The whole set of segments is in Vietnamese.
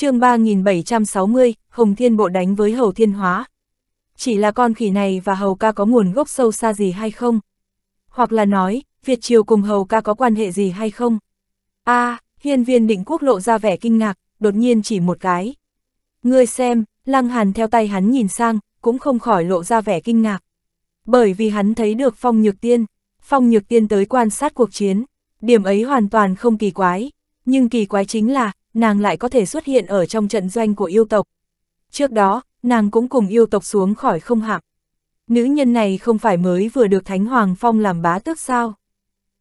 chương 3760, Hồng Thiên Bộ đánh với Hầu Thiên Hóa. Chỉ là con khỉ này và Hầu Ca có nguồn gốc sâu xa gì hay không? Hoặc là nói, Việt Triều cùng Hầu Ca có quan hệ gì hay không? a à, hiên viên định quốc lộ ra vẻ kinh ngạc, đột nhiên chỉ một cái. Ngươi xem, Lăng Hàn theo tay hắn nhìn sang, cũng không khỏi lộ ra vẻ kinh ngạc. Bởi vì hắn thấy được Phong Nhược Tiên, Phong Nhược Tiên tới quan sát cuộc chiến, điểm ấy hoàn toàn không kỳ quái, nhưng kỳ quái chính là nàng lại có thể xuất hiện ở trong trận doanh của yêu tộc. Trước đó, nàng cũng cùng yêu tộc xuống khỏi không hạm. Nữ nhân này không phải mới vừa được Thánh Hoàng Phong làm bá tước sao?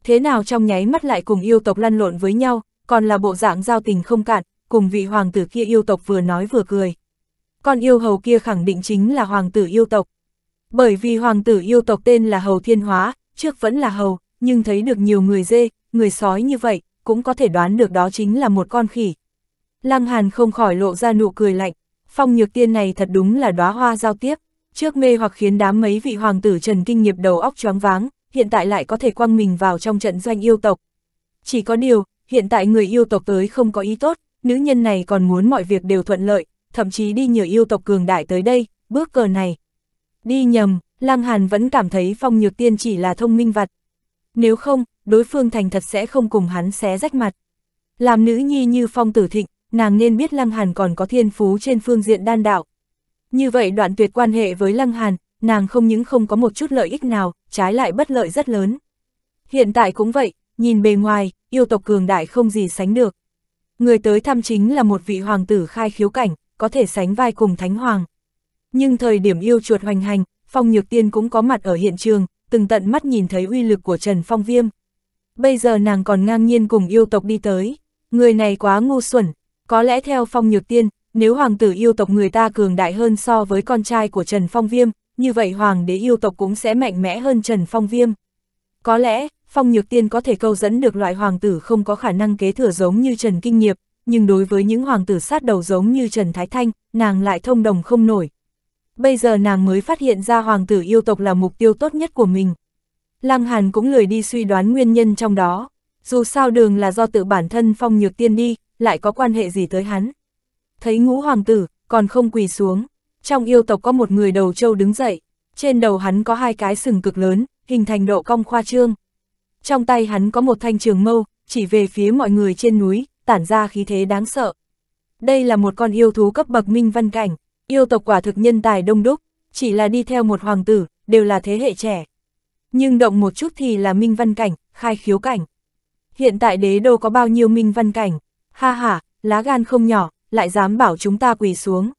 Thế nào trong nháy mắt lại cùng yêu tộc lăn lộn với nhau, còn là bộ dạng giao tình không cạn, cùng vị hoàng tử kia yêu tộc vừa nói vừa cười. Con yêu hầu kia khẳng định chính là hoàng tử yêu tộc. Bởi vì hoàng tử yêu tộc tên là Hầu Thiên Hóa, trước vẫn là hầu, nhưng thấy được nhiều người dê, người sói như vậy, cũng có thể đoán được đó chính là một con khỉ, Lăng Hàn không khỏi lộ ra nụ cười lạnh, phong nhược tiên này thật đúng là đóa hoa giao tiếp, trước mê hoặc khiến đám mấy vị hoàng tử trần kinh nghiệp đầu óc choáng váng, hiện tại lại có thể quăng mình vào trong trận doanh yêu tộc. Chỉ có điều, hiện tại người yêu tộc tới không có ý tốt, nữ nhân này còn muốn mọi việc đều thuận lợi, thậm chí đi nhờ yêu tộc cường đại tới đây, bước cờ này. Đi nhầm, Lăng Hàn vẫn cảm thấy phong nhược tiên chỉ là thông minh vặt. Nếu không, đối phương thành thật sẽ không cùng hắn xé rách mặt. Làm nữ nhi như phong tử thịnh, nàng nên biết Lăng Hàn còn có thiên phú trên phương diện đan đạo. Như vậy đoạn tuyệt quan hệ với Lăng Hàn, nàng không những không có một chút lợi ích nào, trái lại bất lợi rất lớn. Hiện tại cũng vậy, nhìn bề ngoài, yêu tộc cường đại không gì sánh được. Người tới thăm chính là một vị hoàng tử khai khiếu cảnh, có thể sánh vai cùng thánh hoàng. Nhưng thời điểm yêu chuột hoành hành, Phong Nhược Tiên cũng có mặt ở hiện trường, từng tận mắt nhìn thấy uy lực của Trần Phong Viêm. Bây giờ nàng còn ngang nhiên cùng yêu tộc đi tới, người này quá ngu xuẩn, có lẽ theo Phong Nhược Tiên, nếu hoàng tử yêu tộc người ta cường đại hơn so với con trai của Trần Phong Viêm, như vậy hoàng đế yêu tộc cũng sẽ mạnh mẽ hơn Trần Phong Viêm. Có lẽ, Phong Nhược Tiên có thể câu dẫn được loại hoàng tử không có khả năng kế thừa giống như Trần Kinh Nghiệp, nhưng đối với những hoàng tử sát đầu giống như Trần Thái Thanh, nàng lại thông đồng không nổi. Bây giờ nàng mới phát hiện ra hoàng tử yêu tộc là mục tiêu tốt nhất của mình. Lăng Hàn cũng lười đi suy đoán nguyên nhân trong đó. Dù sao đường là do tự bản thân Phong Nhược Tiên đi, lại có quan hệ gì tới hắn. Thấy ngũ hoàng tử, còn không quỳ xuống. Trong yêu tộc có một người đầu trâu đứng dậy, trên đầu hắn có hai cái sừng cực lớn, hình thành độ cong khoa trương. Trong tay hắn có một thanh trường mâu, chỉ về phía mọi người trên núi, tản ra khí thế đáng sợ. Đây là một con yêu thú cấp bậc minh văn cảnh, yêu tộc quả thực nhân tài đông đúc, chỉ là đi theo một hoàng tử, đều là thế hệ trẻ. Nhưng động một chút thì là minh văn cảnh, khai khiếu cảnh. Hiện tại đế đô có bao nhiêu minh văn cảnh, Ha ha, lá gan không nhỏ, lại dám bảo chúng ta quỳ xuống.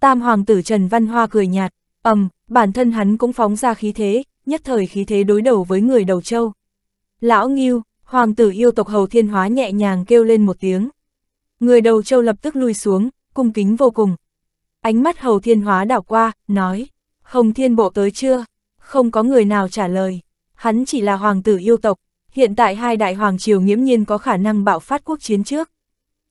Tam hoàng tử Trần Văn Hoa cười nhạt, ầm, bản thân hắn cũng phóng ra khí thế, nhất thời khí thế đối đầu với người đầu châu. Lão Nghiêu, hoàng tử yêu tộc hầu thiên hóa nhẹ nhàng kêu lên một tiếng. Người đầu châu lập tức lui xuống, cung kính vô cùng. Ánh mắt hầu thiên hóa đảo qua, nói, hồng thiên bộ tới chưa? Không có người nào trả lời, hắn chỉ là hoàng tử yêu tộc, hiện tại hai đại hoàng triều nghiễm nhiên có khả năng bạo phát quốc chiến trước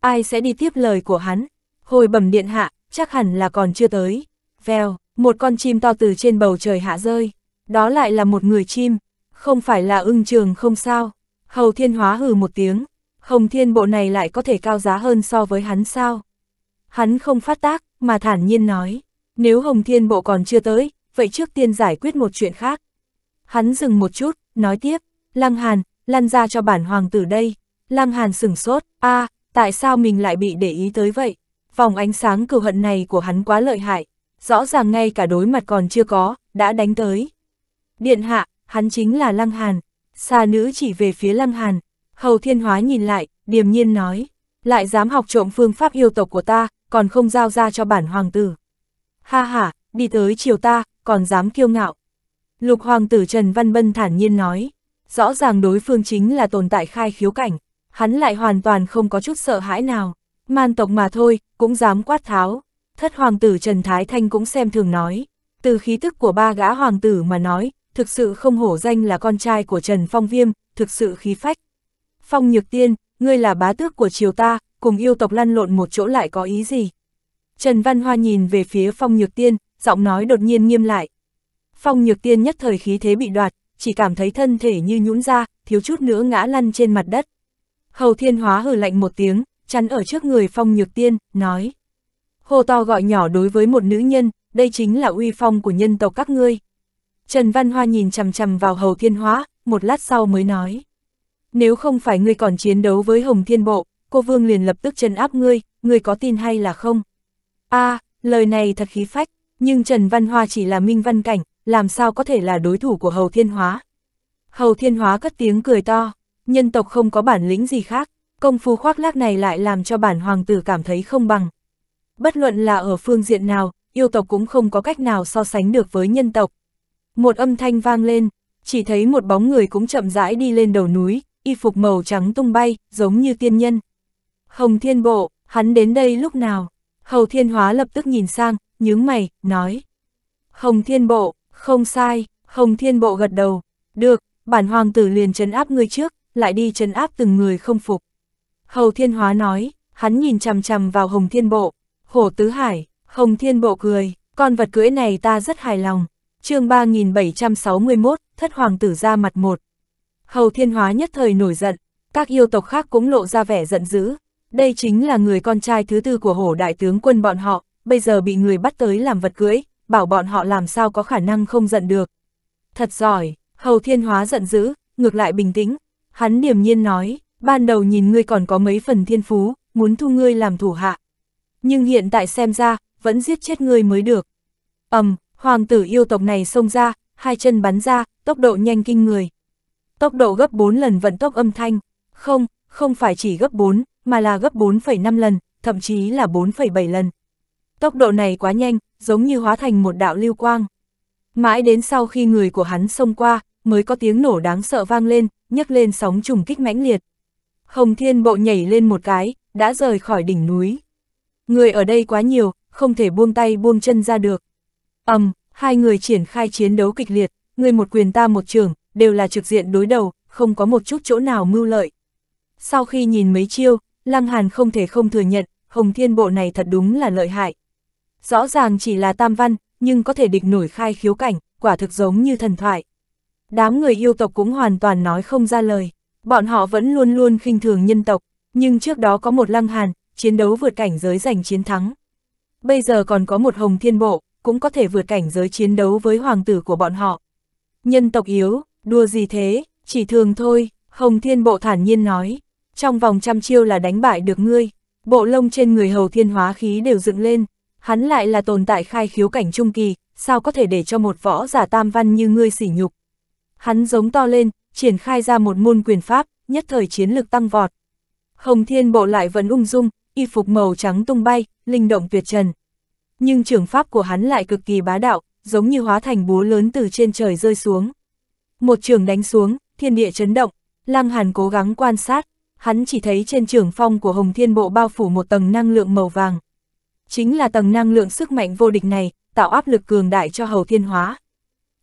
ai sẽ đi tiếp lời của hắn? Hồi bẩm điện hạ, chắc hẳn là còn chưa tới. Vèo, một con chim to từ trên bầu trời hạ rơi. Đó lại là một người chim, không phải là ưng trường không sao. Hầu thiên hóa hừ một tiếng, hồng thiên bộ này lại có thể cao giá hơn so với hắn sao? Hắn không phát tác, mà thản nhiên nói, nếu hồng thiên bộ còn chưa tới, vậy trước tiên giải quyết một chuyện khác. Hắn dừng một chút, nói tiếp, Lăng Hàn, lăn ra cho bản hoàng tử đây. Lăng Hàn sửng sốt, a à, tại sao mình lại bị để ý tới vậy? Vòng ánh sáng cừu hận này của hắn quá lợi hại, rõ ràng ngay cả đối mặt còn chưa có, đã đánh tới. Điện hạ, hắn chính là Lăng Hàn, xa nữ chỉ về phía Lăng Hàn, Hầu Thiên Hóa nhìn lại, điềm nhiên nói, lại dám học trộm phương pháp yêu tộc của ta, còn không giao ra cho bản hoàng tử. Ha ha, đi tới chiều ta, còn dám kiêu ngạo. Lục hoàng tử Trần Văn Bân thản nhiên nói, rõ ràng đối phương chính là tồn tại khai khiếu cảnh, hắn lại hoàn toàn không có chút sợ hãi nào, man tộc mà thôi, cũng dám quát tháo. Thất hoàng tử Trần Thái Thanh cũng xem thường nói, từ khí tức của ba gã hoàng tử mà nói, thực sự không hổ danh là con trai của Trần Phong Viêm, thực sự khí phách. Phong Nhược Tiên, ngươi là bá tước của triều ta, cùng yêu tộc lăn lộn một chỗ lại có ý gì? Trần Văn Hoa nhìn về phía Phong Nhược Tiên, giọng nói đột nhiên nghiêm lại. Phong Nhược Tiên nhất thời khí thế bị đoạt, chỉ cảm thấy thân thể như nhũn ra, thiếu chút nữa ngã lăn trên mặt đất. Hầu thiên hóa hừ lạnh một tiếng, chắn ở trước người phong nhược tiên, nói. Hồ to gọi nhỏ đối với một nữ nhân, đây chính là uy phong của nhân tộc các ngươi. Trần Văn Hoa nhìn chằm chằm vào hầu thiên hóa, một lát sau mới nói. Nếu không phải ngươi còn chiến đấu với hồng thiên bộ, cô vương liền lập tức chân áp ngươi, ngươi có tin hay là không? a à, lời này thật khí phách, nhưng Trần Văn Hoa chỉ là minh văn cảnh, làm sao có thể là đối thủ của hầu thiên hóa? Hầu thiên hóa cất tiếng cười to nhân tộc không có bản lĩnh gì khác, công phu khoác lác này lại làm cho bản hoàng tử cảm thấy không bằng. Bất luận là ở phương diện nào, yêu tộc cũng không có cách nào so sánh được với nhân tộc. Một âm thanh vang lên, chỉ thấy một bóng người cũng chậm rãi đi lên đầu núi, y phục màu trắng tung bay, giống như tiên nhân. Hồng Thiên Bộ, hắn đến đây lúc nào? Hầu Thiên Hóa lập tức nhìn sang, nhướng mày, nói. Hồng Thiên Bộ, không sai, Hồng Thiên Bộ gật đầu. Được, bản hoàng tử liền trấn áp ngươi trước, lại đi chấn áp từng người không phục. Hầu Thiên Hóa nói, hắn nhìn chằm chằm vào Hồng Thiên Bộ, Hổ Tứ Hải, Hồng Thiên Bộ cười, con vật cưỡi này ta rất hài lòng. chương 3761, Thất Hoàng tử ra mặt một. Hầu Thiên Hóa nhất thời nổi giận, các yêu tộc khác cũng lộ ra vẻ giận dữ. Đây chính là người con trai thứ tư của hổ đại tướng quân bọn họ, bây giờ bị người bắt tới làm vật cưỡi, bảo bọn họ làm sao có khả năng không giận được. Thật giỏi, Hầu Thiên Hóa giận dữ, ngược lại bình tĩnh, Hắn điềm nhiên nói, ban đầu nhìn ngươi còn có mấy phần thiên phú, muốn thu ngươi làm thủ hạ. Nhưng hiện tại xem ra, vẫn giết chết ngươi mới được. ầm um, hoàng tử yêu tộc này xông ra, hai chân bắn ra, tốc độ nhanh kinh người. Tốc độ gấp 4 lần vận tốc âm thanh. Không, không phải chỉ gấp 4, mà là gấp 4,5 lần, thậm chí là 4,7 lần. Tốc độ này quá nhanh, giống như hóa thành một đạo lưu quang. Mãi đến sau khi người của hắn xông qua, mới có tiếng nổ đáng sợ vang lên, nhấc lên sóng trùng kích mãnh liệt. Hồng Thiên Bộ nhảy lên một cái, đã rời khỏi đỉnh núi. Người ở đây quá nhiều, không thể buông tay buông chân ra được. ầm, um, hai người triển khai chiến đấu kịch liệt, người một quyền ta một trường, đều là trực diện đối đầu, không có một chút chỗ nào mưu lợi. Sau khi nhìn mấy chiêu, Lăng Hàn không thể không thừa nhận, Hồng Thiên Bộ này thật đúng là lợi hại. Rõ ràng chỉ là tam văn, nhưng có thể địch nổi khai khiếu cảnh, quả thực giống như thần thoại đám người yêu tộc cũng hoàn toàn nói không ra lời. Bọn họ vẫn luôn luôn khinh thường nhân tộc, nhưng trước đó có một lăng hàn, chiến đấu vượt cảnh giới giành chiến thắng. Bây giờ còn có một hồng thiên bộ, cũng có thể vượt cảnh giới chiến đấu với hoàng tử của bọn họ. Nhân tộc yếu, đua gì thế, chỉ thường thôi, hồng thiên bộ thản nhiên nói. Trong vòng trăm chiêu là đánh bại được ngươi, bộ lông trên người hầu thiên hóa khí đều dựng lên. Hắn lại là tồn tại khai khiếu cảnh trung kỳ, sao có thể để cho một võ giả tam văn như ngươi sỉ nhục. Hắn giống to lên, triển khai ra một môn quyền pháp, nhất thời chiến lực tăng vọt. Hồng Thiên Bộ lại vẫn ung dung, y phục màu trắng tung bay, linh động tuyệt trần. Nhưng trường pháp của hắn lại cực kỳ bá đạo, giống như hóa thành búa lớn từ trên trời rơi xuống. Một trường đánh xuống, thiên địa chấn động, lang Hàn cố gắng quan sát, hắn chỉ thấy trên trường phong của Hồng Thiên Bộ bao phủ một tầng năng lượng màu vàng. Chính là tầng năng lượng sức mạnh vô địch này, tạo áp lực cường đại cho Hầu Thiên Hóa.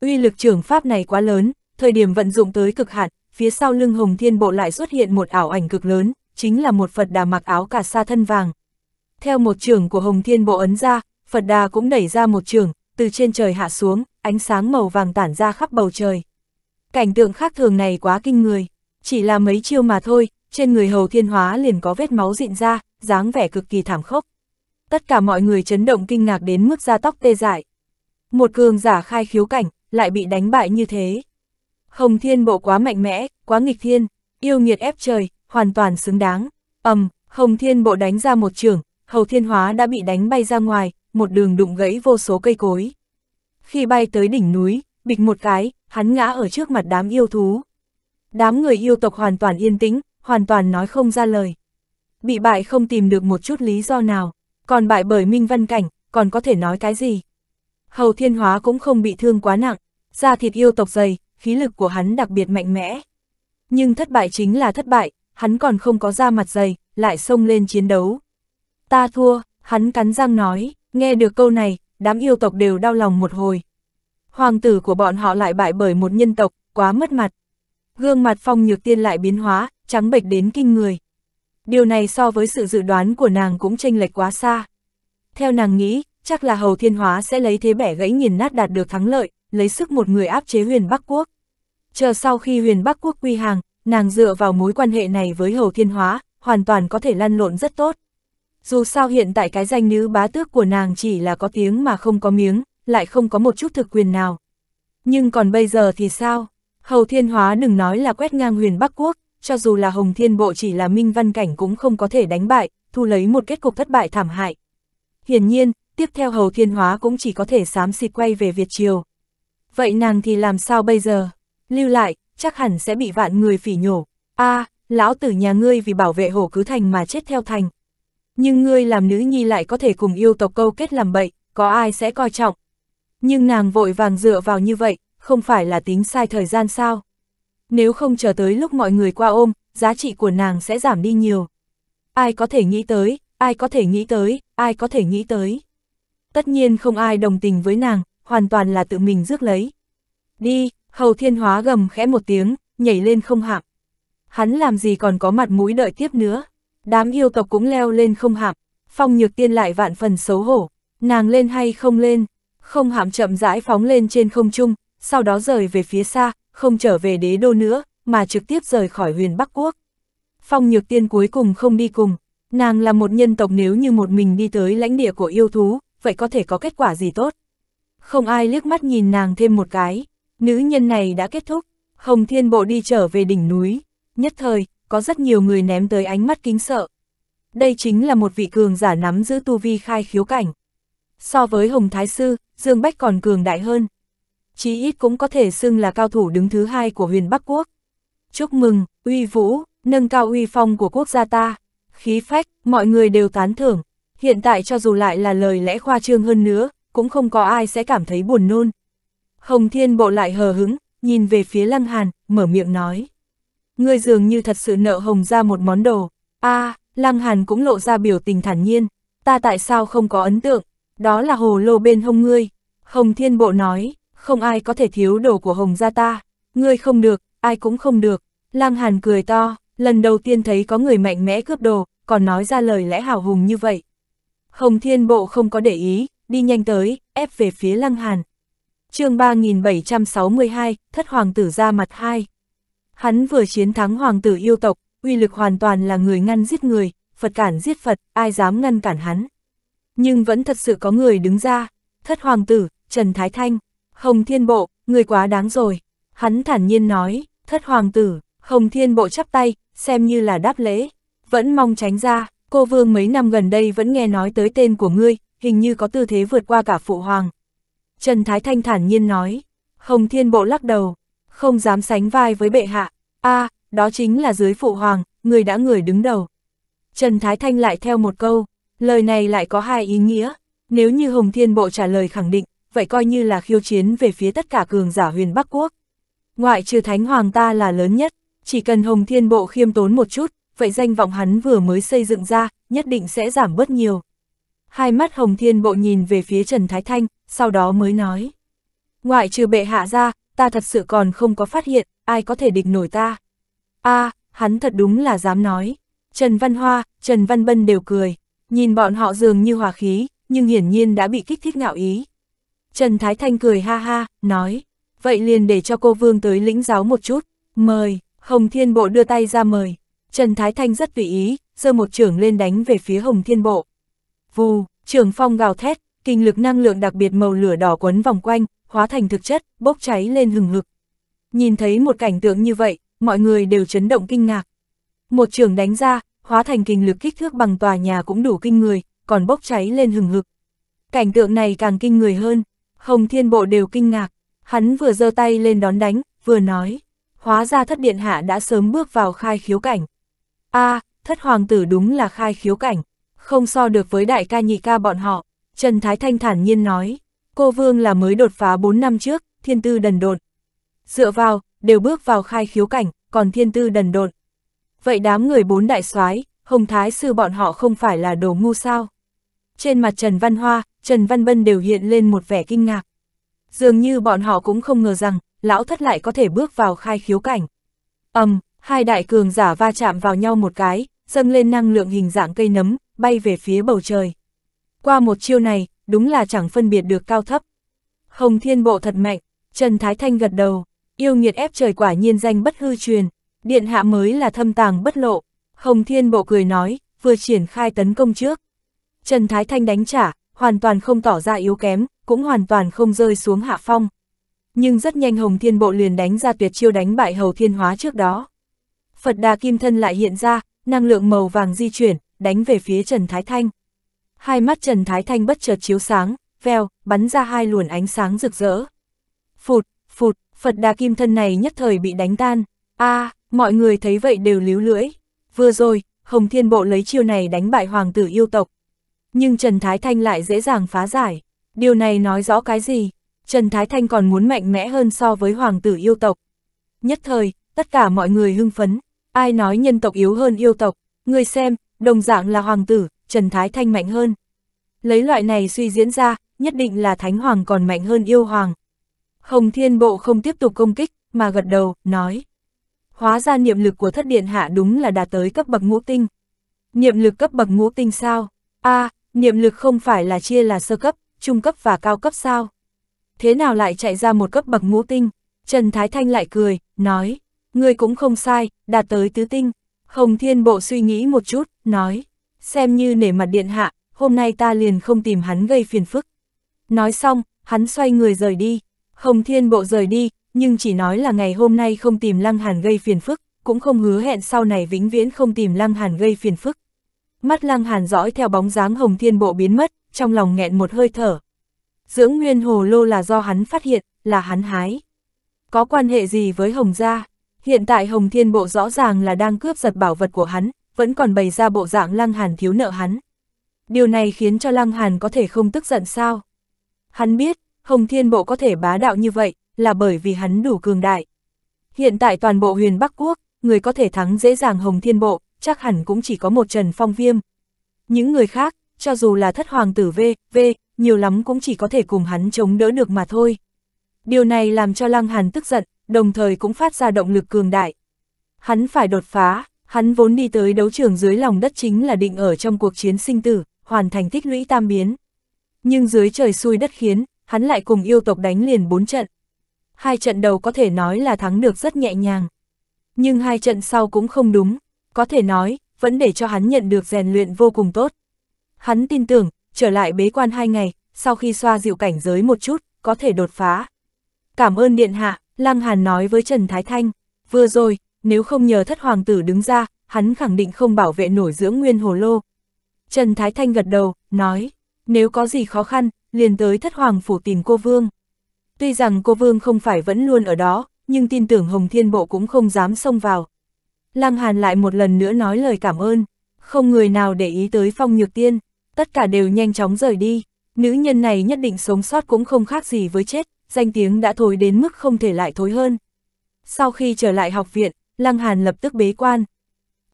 Uy lực trường pháp này quá lớn, Thời điểm vận dụng tới cực hạn, phía sau lưng Hồng Thiên Bộ lại xuất hiện một ảo ảnh cực lớn, chính là một Phật Đà mặc áo cà sa thân vàng. Theo một trường của Hồng Thiên Bộ ấn ra, Phật Đà cũng đẩy ra một trường, từ trên trời hạ xuống, ánh sáng màu vàng tản ra khắp bầu trời. Cảnh tượng khác thường này quá kinh người, chỉ là mấy chiêu mà thôi, trên người Hầu Thiên Hóa liền có vết máu dịn ra, dáng vẻ cực kỳ thảm khốc. Tất cả mọi người chấn động kinh ngạc đến mức da tóc tê dại. Một cường giả khai khiếu cảnh, lại bị đánh bại như thế. Hồng Thiên Bộ quá mạnh mẽ, quá nghịch thiên, yêu nghiệt ép trời, hoàn toàn xứng đáng. ầm, um, Hồng Thiên Bộ đánh ra một trường, Hầu Thiên Hóa đã bị đánh bay ra ngoài, một đường đụng gãy vô số cây cối. Khi bay tới đỉnh núi, bịch một cái, hắn ngã ở trước mặt đám yêu thú. Đám người yêu tộc hoàn toàn yên tĩnh, hoàn toàn nói không ra lời. Bị bại không tìm được một chút lý do nào, còn bại bởi Minh Văn Cảnh, còn có thể nói cái gì. Hầu Thiên Hóa cũng không bị thương quá nặng, da thịt yêu tộc dày, khí lực của hắn đặc biệt mạnh mẽ. Nhưng thất bại chính là thất bại, hắn còn không có da mặt dày, lại xông lên chiến đấu. Ta thua, hắn cắn răng nói, nghe được câu này, đám yêu tộc đều đau lòng một hồi. Hoàng tử của bọn họ lại bại bởi một nhân tộc, quá mất mặt. Gương mặt phong nhược tiên lại biến hóa, trắng bệch đến kinh người. Điều này so với sự dự đoán của nàng cũng chênh lệch quá xa. Theo nàng nghĩ, chắc là Hầu Thiên Hóa sẽ lấy thế bẻ gãy nghiền nát đạt được thắng lợi, lấy sức một người áp chế huyền Bắc Quốc chờ sau khi huyền Bắc Quốc quy hàng, nàng dựa vào mối quan hệ này với Hầu Thiên Hóa, hoàn toàn có thể lăn lộn rất tốt. Dù sao hiện tại cái danh nữ bá tước của nàng chỉ là có tiếng mà không có miếng, lại không có một chút thực quyền nào. Nhưng còn bây giờ thì sao? Hầu Thiên Hóa đừng nói là quét ngang huyền Bắc Quốc, cho dù là Hồng Thiên Bộ chỉ là minh văn cảnh cũng không có thể đánh bại, thu lấy một kết cục thất bại thảm hại. Hiển nhiên, tiếp theo Hầu Thiên Hóa cũng chỉ có thể xám xịt quay về Việt Triều. Vậy nàng thì làm sao bây giờ? lưu lại, chắc hẳn sẽ bị vạn người phỉ nhổ. a à, lão tử nhà ngươi vì bảo vệ hổ cứ thành mà chết theo thành. Nhưng ngươi làm nữ nhi lại có thể cùng yêu tộc câu kết làm bậy, có ai sẽ coi trọng. Nhưng nàng vội vàng dựa vào như vậy, không phải là tính sai thời gian sao. Nếu không chờ tới lúc mọi người qua ôm, giá trị của nàng sẽ giảm đi nhiều. Ai có thể nghĩ tới, ai có thể nghĩ tới, ai có thể nghĩ tới. Tất nhiên không ai đồng tình với nàng, hoàn toàn là tự mình rước lấy. Đi, Hầu thiên hóa gầm khẽ một tiếng, nhảy lên không hạm. Hắn làm gì còn có mặt mũi đợi tiếp nữa. Đám yêu tộc cũng leo lên không hạm. Phong nhược tiên lại vạn phần xấu hổ. Nàng lên hay không lên. Không hạm chậm rãi phóng lên trên không trung, sau đó rời về phía xa, không trở về đế đô nữa, mà trực tiếp rời khỏi huyền Bắc Quốc. Phong nhược tiên cuối cùng không đi cùng. Nàng là một nhân tộc nếu như một mình đi tới lãnh địa của yêu thú, vậy có thể có kết quả gì tốt. Không ai liếc mắt nhìn nàng thêm một cái. Nữ nhân này đã kết thúc, Hồng Thiên Bộ đi trở về đỉnh núi, nhất thời, có rất nhiều người ném tới ánh mắt kính sợ. Đây chính là một vị cường giả nắm giữ tu vi khai khiếu cảnh. So với Hồng Thái Sư, Dương Bách còn cường đại hơn. Chí ít cũng có thể xưng là cao thủ đứng thứ hai của huyền Bắc Quốc. Chúc mừng, uy vũ, nâng cao uy phong của quốc gia ta. Khí phách, mọi người đều tán thưởng. Hiện tại cho dù lại là lời lẽ khoa trương hơn nữa, cũng không có ai sẽ cảm thấy buồn nôn. Hồng Thiên Bộ lại hờ hứng, nhìn về phía Lăng Hàn, mở miệng nói. Ngươi dường như thật sự nợ Hồng ra một món đồ. a à, Lăng Hàn cũng lộ ra biểu tình thản nhiên. Ta tại sao không có ấn tượng? Đó là hồ lô bên hông ngươi. Hồng Thiên Bộ nói, không ai có thể thiếu đồ của Hồng gia ta. Ngươi không được, ai cũng không được. Lăng Hàn cười to, lần đầu tiên thấy có người mạnh mẽ cướp đồ, còn nói ra lời lẽ hào hùng như vậy. Hồng Thiên Bộ không có để ý, đi nhanh tới, ép về phía Lăng Hàn chương 3762, thất hoàng tử ra mặt hai. Hắn vừa chiến thắng hoàng tử yêu tộc, uy lực hoàn toàn là người ngăn giết người, Phật cản giết Phật, ai dám ngăn cản hắn. Nhưng vẫn thật sự có người đứng ra, thất hoàng tử, Trần Thái Thanh, Hồng Thiên Bộ, người quá đáng rồi. Hắn thản nhiên nói, thất hoàng tử, Hồng Thiên Bộ chắp tay, xem như là đáp lễ, vẫn mong tránh ra, cô vương mấy năm gần đây vẫn nghe nói tới tên của ngươi, hình như có tư thế vượt qua cả phụ hoàng, Trần Thái Thanh thản nhiên nói, Hồng Thiên Bộ lắc đầu, không dám sánh vai với bệ hạ, a đó chính là dưới phụ hoàng, người đã người đứng đầu. Trần Thái Thanh lại theo một câu, lời này lại có hai ý nghĩa, nếu như Hồng Thiên Bộ trả lời khẳng định, vậy coi như là khiêu chiến về phía tất cả cường giả huyền Bắc Quốc. Ngoại trừ Thánh Hoàng ta là lớn nhất, chỉ cần Hồng Thiên Bộ khiêm tốn một chút, vậy danh vọng hắn vừa mới xây dựng ra, nhất định sẽ giảm bớt nhiều. Hai mắt Hồng Thiên Bộ nhìn về phía Trần Thái Thanh, sau đó mới nói. Ngoại trừ bệ hạ ra, ta thật sự còn không có phát hiện, ai có thể địch nổi ta. a à, hắn thật đúng là dám nói. Trần Văn Hoa, Trần Văn Bân đều cười, nhìn bọn họ dường như hòa khí, nhưng hiển nhiên đã bị kích thích ngạo ý. Trần Thái Thanh cười ha ha, nói, vậy liền để cho cô Vương tới lĩnh giáo một chút, mời, Hồng Thiên Bộ đưa tay ra mời. Trần Thái Thanh rất vị ý, giơ một trưởng lên đánh về phía Hồng Thiên Bộ. Vù, trưởng phong gào thét, kinh lực năng lượng đặc biệt màu lửa đỏ quấn vòng quanh, hóa thành thực chất, bốc cháy lên hừng hực. Nhìn thấy một cảnh tượng như vậy, mọi người đều chấn động kinh ngạc. Một trường đánh ra, hóa thành kinh lực kích thước bằng tòa nhà cũng đủ kinh người, còn bốc cháy lên hừng hực. Cảnh tượng này càng kinh người hơn, Hồng Thiên Bộ đều kinh ngạc, hắn vừa giơ tay lên đón đánh, vừa nói, hóa ra thất điện hạ đã sớm bước vào khai khiếu cảnh. a à, thất hoàng tử đúng là khai khiếu cảnh, không so được với đại ca nhị ca bọn họ. Trần Thái Thanh thản nhiên nói, cô Vương là mới đột phá 4 năm trước, thiên tư đần đột. Dựa vào, đều bước vào khai khiếu cảnh, còn thiên tư đần đột. Vậy đám người bốn đại soái Hồng Thái Sư bọn họ không phải là đồ ngu sao? Trên mặt Trần Văn Hoa, Trần Văn Bân đều hiện lên một vẻ kinh ngạc. Dường như bọn họ cũng không ngờ rằng, lão thất lại có thể bước vào khai khiếu cảnh. ầm um, hai đại cường giả va chạm vào nhau một cái, dâng lên năng lượng hình dạng cây nấm, bay về phía bầu trời. Qua một chiêu này, đúng là chẳng phân biệt được cao thấp. Hồng Thiên Bộ thật mạnh, Trần Thái Thanh gật đầu, yêu nghiệt ép trời quả nhiên danh bất hư truyền, điện hạ mới là thâm tàng bất lộ. Hồng Thiên Bộ cười nói, vừa triển khai tấn công trước. Trần Thái Thanh đánh trả, hoàn toàn không tỏ ra yếu kém, cũng hoàn toàn không rơi xuống hạ phong. Nhưng rất nhanh Hồng Thiên Bộ liền đánh ra tuyệt chiêu đánh bại Hầu Thiên Hóa trước đó. Phật Đà Kim Thân lại hiện ra, năng lượng màu vàng di chuyển, đánh về phía Trần Thái Thanh hai mắt Trần Thái Thanh bất chợt chiếu sáng, veo, bắn ra hai luồn ánh sáng rực rỡ. Phụt, phụt, Phật Đà Kim thân này nhất thời bị đánh tan. a à, mọi người thấy vậy đều líu lưỡi. Vừa rồi, Hồng Thiên Bộ lấy chiêu này đánh bại hoàng tử yêu tộc. Nhưng Trần Thái Thanh lại dễ dàng phá giải. Điều này nói rõ cái gì? Trần Thái Thanh còn muốn mạnh mẽ hơn so với hoàng tử yêu tộc. Nhất thời, tất cả mọi người hưng phấn. Ai nói nhân tộc yếu hơn yêu tộc? Người xem, đồng dạng là hoàng tử, Trần Thái Thanh mạnh hơn. Lấy loại này suy diễn ra, nhất định là Thánh Hoàng còn mạnh hơn yêu Hoàng. Hồng Thiên Bộ không tiếp tục công kích, mà gật đầu, nói. Hóa ra niệm lực của thất điện hạ đúng là đạt tới cấp bậc ngũ tinh. Niệm lực cấp bậc ngũ tinh sao? a à, niệm lực không phải là chia là sơ cấp, trung cấp và cao cấp sao? Thế nào lại chạy ra một cấp bậc ngũ tinh? Trần Thái Thanh lại cười, nói. Ngươi cũng không sai, đạt tới tứ tinh. Hồng Thiên Bộ suy nghĩ một chút, nói xem như nể mặt điện hạ, hôm nay ta liền không tìm hắn gây phiền phức. Nói xong, hắn xoay người rời đi, Hồng Thiên Bộ rời đi, nhưng chỉ nói là ngày hôm nay không tìm Lăng Hàn gây phiền phức, cũng không hứa hẹn sau này vĩnh viễn không tìm Lăng Hàn gây phiền phức. Mắt Lăng Hàn dõi theo bóng dáng Hồng Thiên Bộ biến mất, trong lòng nghẹn một hơi thở. Dưỡng Nguyên Hồ Lô là do hắn phát hiện, là hắn hái. Có quan hệ gì với Hồng Gia? Hiện tại Hồng Thiên Bộ rõ ràng là đang cướp giật bảo vật của hắn, vẫn còn bày ra bộ dạng Lăng Hàn thiếu nợ hắn. Điều này khiến cho Lăng Hàn có thể không tức giận sao. Hắn biết, Hồng Thiên Bộ có thể bá đạo như vậy, là bởi vì hắn đủ cường đại. Hiện tại toàn bộ huyền Bắc Quốc, người có thể thắng dễ dàng Hồng Thiên Bộ, chắc hẳn cũng chỉ có một Trần Phong Viêm. Những người khác, cho dù là thất hoàng tử V, V, nhiều lắm cũng chỉ có thể cùng hắn chống đỡ được mà thôi. Điều này làm cho Lăng Hàn tức giận, đồng thời cũng phát ra động lực cường đại. Hắn phải đột phá, Hắn vốn đi tới đấu trường dưới lòng đất chính là định ở trong cuộc chiến sinh tử, hoàn thành tích lũy tam biến. Nhưng dưới trời xui đất khiến, hắn lại cùng yêu tộc đánh liền bốn trận. Hai trận đầu có thể nói là thắng được rất nhẹ nhàng. Nhưng hai trận sau cũng không đúng, có thể nói, vẫn để cho hắn nhận được rèn luyện vô cùng tốt. Hắn tin tưởng, trở lại bế quan hai ngày, sau khi xoa dịu cảnh giới một chút, có thể đột phá. Cảm ơn Điện Hạ, Lăng Hàn nói với Trần Thái Thanh, vừa rồi, nếu không nhờ thất hoàng tử đứng ra, hắn khẳng định không bảo vệ nổi dưỡng nguyên hồ lô. Trần Thái Thanh gật đầu, nói, nếu có gì khó khăn, liền tới thất hoàng phủ tìm cô Vương. Tuy rằng cô Vương không phải vẫn luôn ở đó, nhưng tin tưởng Hồng Thiên Bộ cũng không dám xông vào. Lăng Hàn lại một lần nữa nói lời cảm ơn, không người nào để ý tới phong nhược tiên, tất cả đều nhanh chóng rời đi, nữ nhân này nhất định sống sót cũng không khác gì với chết, danh tiếng đã thối đến mức không thể lại thối hơn. Sau khi trở lại học viện, Lăng Hàn lập tức bế quan.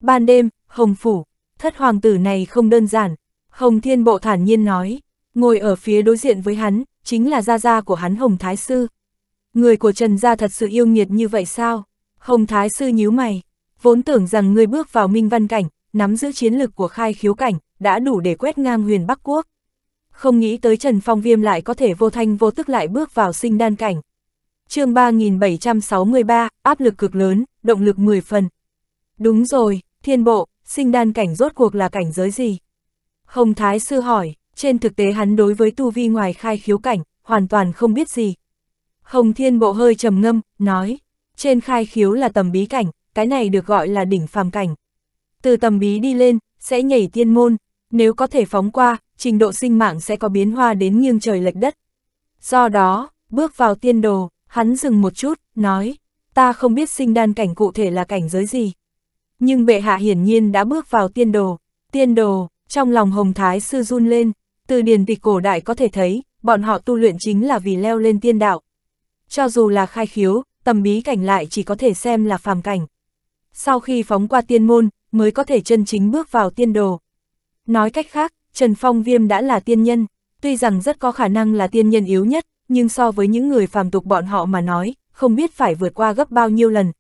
Ban đêm, Hồng Phủ, thất hoàng tử này không đơn giản. Hồng Thiên Bộ thản nhiên nói, ngồi ở phía đối diện với hắn, chính là gia gia của hắn Hồng Thái Sư. Người của Trần Gia thật sự yêu nghiệt như vậy sao? Hồng Thái Sư nhíu mày, vốn tưởng rằng người bước vào minh văn cảnh, nắm giữ chiến lực của khai khiếu cảnh, đã đủ để quét ngang huyền Bắc Quốc. Không nghĩ tới Trần Phong Viêm lại có thể vô thanh vô tức lại bước vào sinh đan cảnh. chương 3763, áp lực cực lớn, động lực 10 phần. Đúng rồi, thiên bộ, sinh đan cảnh rốt cuộc là cảnh giới gì? Không thái sư hỏi, trên thực tế hắn đối với tu vi ngoài khai khiếu cảnh, hoàn toàn không biết gì. Hồng thiên bộ hơi trầm ngâm, nói, trên khai khiếu là tầm bí cảnh, cái này được gọi là đỉnh phàm cảnh. Từ tầm bí đi lên, sẽ nhảy tiên môn, nếu có thể phóng qua, trình độ sinh mạng sẽ có biến hoa đến nghiêng trời lệch đất. Do đó, bước vào tiên đồ, hắn dừng một chút, nói, ta không biết sinh đan cảnh cụ thể là cảnh giới gì. Nhưng bệ hạ hiển nhiên đã bước vào tiên đồ, tiên đồ, trong lòng Hồng Thái Sư run lên, từ điển tịch cổ đại có thể thấy, bọn họ tu luyện chính là vì leo lên tiên đạo. Cho dù là khai khiếu, tầm bí cảnh lại chỉ có thể xem là phàm cảnh. Sau khi phóng qua tiên môn, mới có thể chân chính bước vào tiên đồ. Nói cách khác, Trần Phong Viêm đã là tiên nhân, tuy rằng rất có khả năng là tiên nhân yếu nhất, nhưng so với những người phàm tục bọn họ mà nói, không biết phải vượt qua gấp bao nhiêu lần.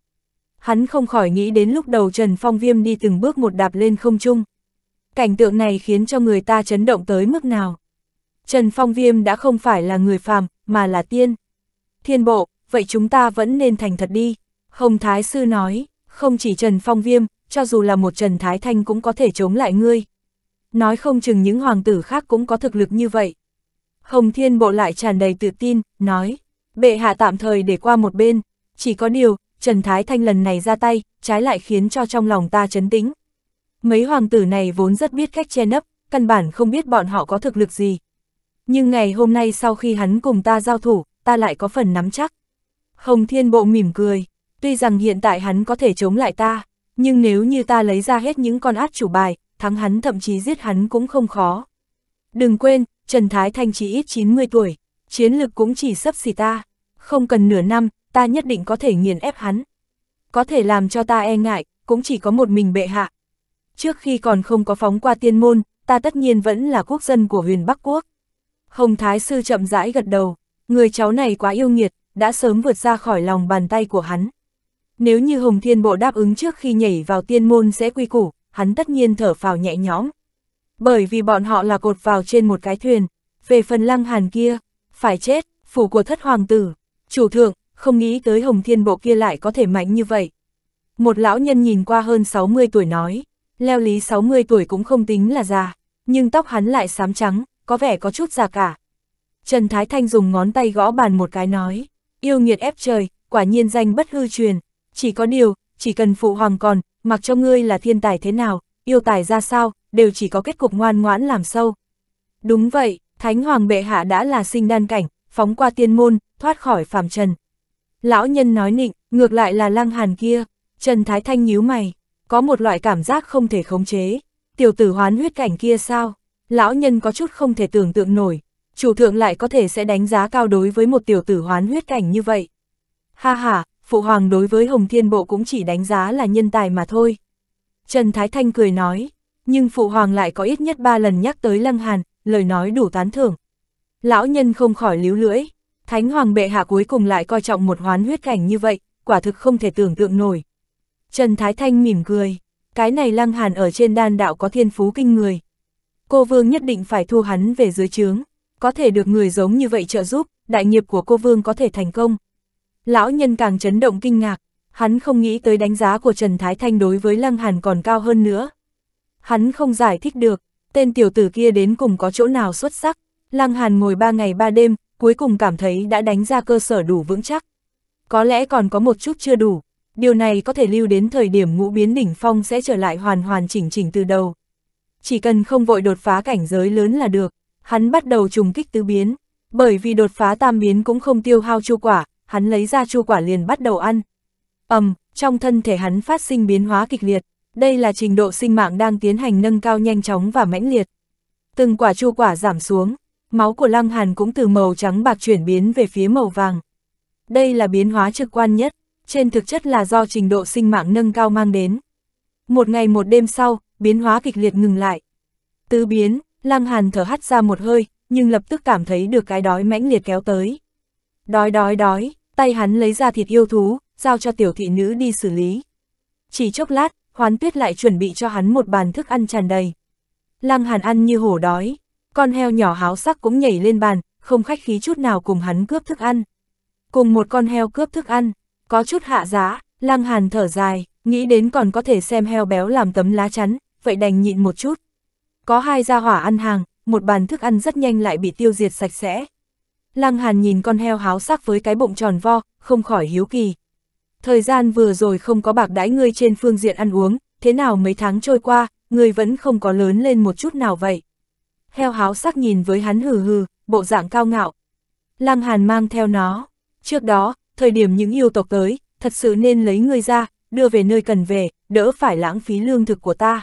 Hắn không khỏi nghĩ đến lúc đầu Trần Phong Viêm đi từng bước một đạp lên không trung. Cảnh tượng này khiến cho người ta chấn động tới mức nào. Trần Phong Viêm đã không phải là người phàm, mà là tiên. Thiên bộ, vậy chúng ta vẫn nên thành thật đi. Hồng Thái Sư nói, không chỉ Trần Phong Viêm, cho dù là một Trần Thái Thanh cũng có thể chống lại ngươi. Nói không chừng những hoàng tử khác cũng có thực lực như vậy. Hồng Thiên Bộ lại tràn đầy tự tin, nói bệ hạ tạm thời để qua một bên, chỉ có điều, Trần Thái Thanh lần này ra tay, trái lại khiến cho trong lòng ta chấn tĩnh. Mấy hoàng tử này vốn rất biết cách che nấp, căn bản không biết bọn họ có thực lực gì. Nhưng ngày hôm nay sau khi hắn cùng ta giao thủ, ta lại có phần nắm chắc. Hồng Thiên Bộ mỉm cười, tuy rằng hiện tại hắn có thể chống lại ta, nhưng nếu như ta lấy ra hết những con át chủ bài, thắng hắn thậm chí giết hắn cũng không khó. Đừng quên, Trần Thái Thanh chỉ ít 90 tuổi, chiến lực cũng chỉ sấp xỉ ta, không cần nửa năm, ta nhất định có thể nghiền ép hắn. Có thể làm cho ta e ngại, cũng chỉ có một mình bệ hạ. Trước khi còn không có phóng qua tiên môn, ta tất nhiên vẫn là quốc dân của huyền Bắc Quốc. Hồng Thái Sư chậm rãi gật đầu, người cháu này quá yêu nghiệt, đã sớm vượt ra khỏi lòng bàn tay của hắn. Nếu như Hồng Thiên Bộ đáp ứng trước khi nhảy vào tiên môn sẽ quy củ, hắn tất nhiên thở phào nhẹ nhõm. Bởi vì bọn họ là cột vào trên một cái thuyền, về phần lăng hàn kia, phải chết, phủ của thất hoàng tử. Chủ thượng, không nghĩ tới hồng thiên bộ kia lại có thể mạnh như vậy. Một lão nhân nhìn qua hơn 60 tuổi nói, leo lý 60 tuổi cũng không tính là già, nhưng tóc hắn lại xám trắng, có vẻ có chút già cả. Trần Thái Thanh dùng ngón tay gõ bàn một cái nói, yêu nghiệt ép trời, quả nhiên danh bất hư truyền, chỉ có điều, chỉ cần phụ hoàng còn, mặc cho ngươi là thiên tài thế nào, yêu tài ra sao, đều chỉ có kết cục ngoan ngoãn làm sâu. Đúng vậy, Thánh Hoàng Bệ Hạ đã là sinh đan cảnh, phóng qua tiên môn, thoát khỏi phàm trần. Lão nhân nói nịnh, ngược lại là lăng hàn kia, Trần Thái Thanh nhíu mày, có một loại cảm giác không thể khống chế, tiểu tử hoán huyết cảnh kia sao, lão nhân có chút không thể tưởng tượng nổi, chủ thượng lại có thể sẽ đánh giá cao đối với một tiểu tử hoán huyết cảnh như vậy. Ha ha, phụ hoàng đối với Hồng Thiên Bộ cũng chỉ đánh giá là nhân tài mà thôi. Trần Thái Thanh cười nói, nhưng phụ hoàng lại có ít nhất ba lần nhắc tới Lăng Hàn, lời nói đủ tán thưởng. Lão nhân không khỏi líu lưỡi, thánh hoàng bệ hạ cuối cùng lại coi trọng một hoán huyết cảnh như vậy, quả thực không thể tưởng tượng nổi. Trần Thái Thanh mỉm cười, cái này lăng hàn ở trên đan đạo có thiên phú kinh người. Cô vương nhất định phải thu hắn về dưới trướng, có thể được người giống như vậy trợ giúp, đại nghiệp của cô vương có thể thành công. Lão nhân càng chấn động kinh ngạc, hắn không nghĩ tới đánh giá của Trần Thái Thanh đối với lăng hàn còn cao hơn nữa. Hắn không giải thích được, tên tiểu tử kia đến cùng có chỗ nào xuất sắc. Lăng Hàn ngồi ba ngày ba đêm, cuối cùng cảm thấy đã đánh ra cơ sở đủ vững chắc. Có lẽ còn có một chút chưa đủ, điều này có thể lưu đến thời điểm ngũ biến đỉnh phong sẽ trở lại hoàn hoàn chỉnh chỉnh từ đầu. Chỉ cần không vội đột phá cảnh giới lớn là được, hắn bắt đầu trùng kích tứ biến, bởi vì đột phá tam biến cũng không tiêu hao chu quả, hắn lấy ra chu quả liền bắt đầu ăn. ầm, trong thân thể hắn phát sinh biến hóa kịch liệt, đây là trình độ sinh mạng đang tiến hành nâng cao nhanh chóng và mãnh liệt. Từng quả chu quả giảm xuống, máu của Lăng Hàn cũng từ màu trắng bạc chuyển biến về phía màu vàng. Đây là biến hóa trực quan nhất, trên thực chất là do trình độ sinh mạng nâng cao mang đến. Một ngày một đêm sau, biến hóa kịch liệt ngừng lại. Tứ biến, Lăng Hàn thở hắt ra một hơi, nhưng lập tức cảm thấy được cái đói mãnh liệt kéo tới. Đói đói đói, tay hắn lấy ra thịt yêu thú, giao cho tiểu thị nữ đi xử lý. Chỉ chốc lát, Hoán tuyết lại chuẩn bị cho hắn một bàn thức ăn tràn đầy. Lăng Hàn ăn như hổ đói, con heo nhỏ háo sắc cũng nhảy lên bàn, không khách khí chút nào cùng hắn cướp thức ăn. Cùng một con heo cướp thức ăn, có chút hạ giá, Lăng Hàn thở dài, nghĩ đến còn có thể xem heo béo làm tấm lá chắn, vậy đành nhịn một chút. Có hai gia hỏa ăn hàng, một bàn thức ăn rất nhanh lại bị tiêu diệt sạch sẽ. Lăng Hàn nhìn con heo háo sắc với cái bụng tròn vo, không khỏi hiếu kỳ thời gian vừa rồi không có bạc đãi ngươi trên phương diện ăn uống, thế nào mấy tháng trôi qua, ngươi vẫn không có lớn lên một chút nào vậy. Heo háo sắc nhìn với hắn hừ hừ, bộ dạng cao ngạo. Lăng Hàn mang theo nó. Trước đó, thời điểm những yêu tộc tới, thật sự nên lấy ngươi ra, đưa về nơi cần về, đỡ phải lãng phí lương thực của ta.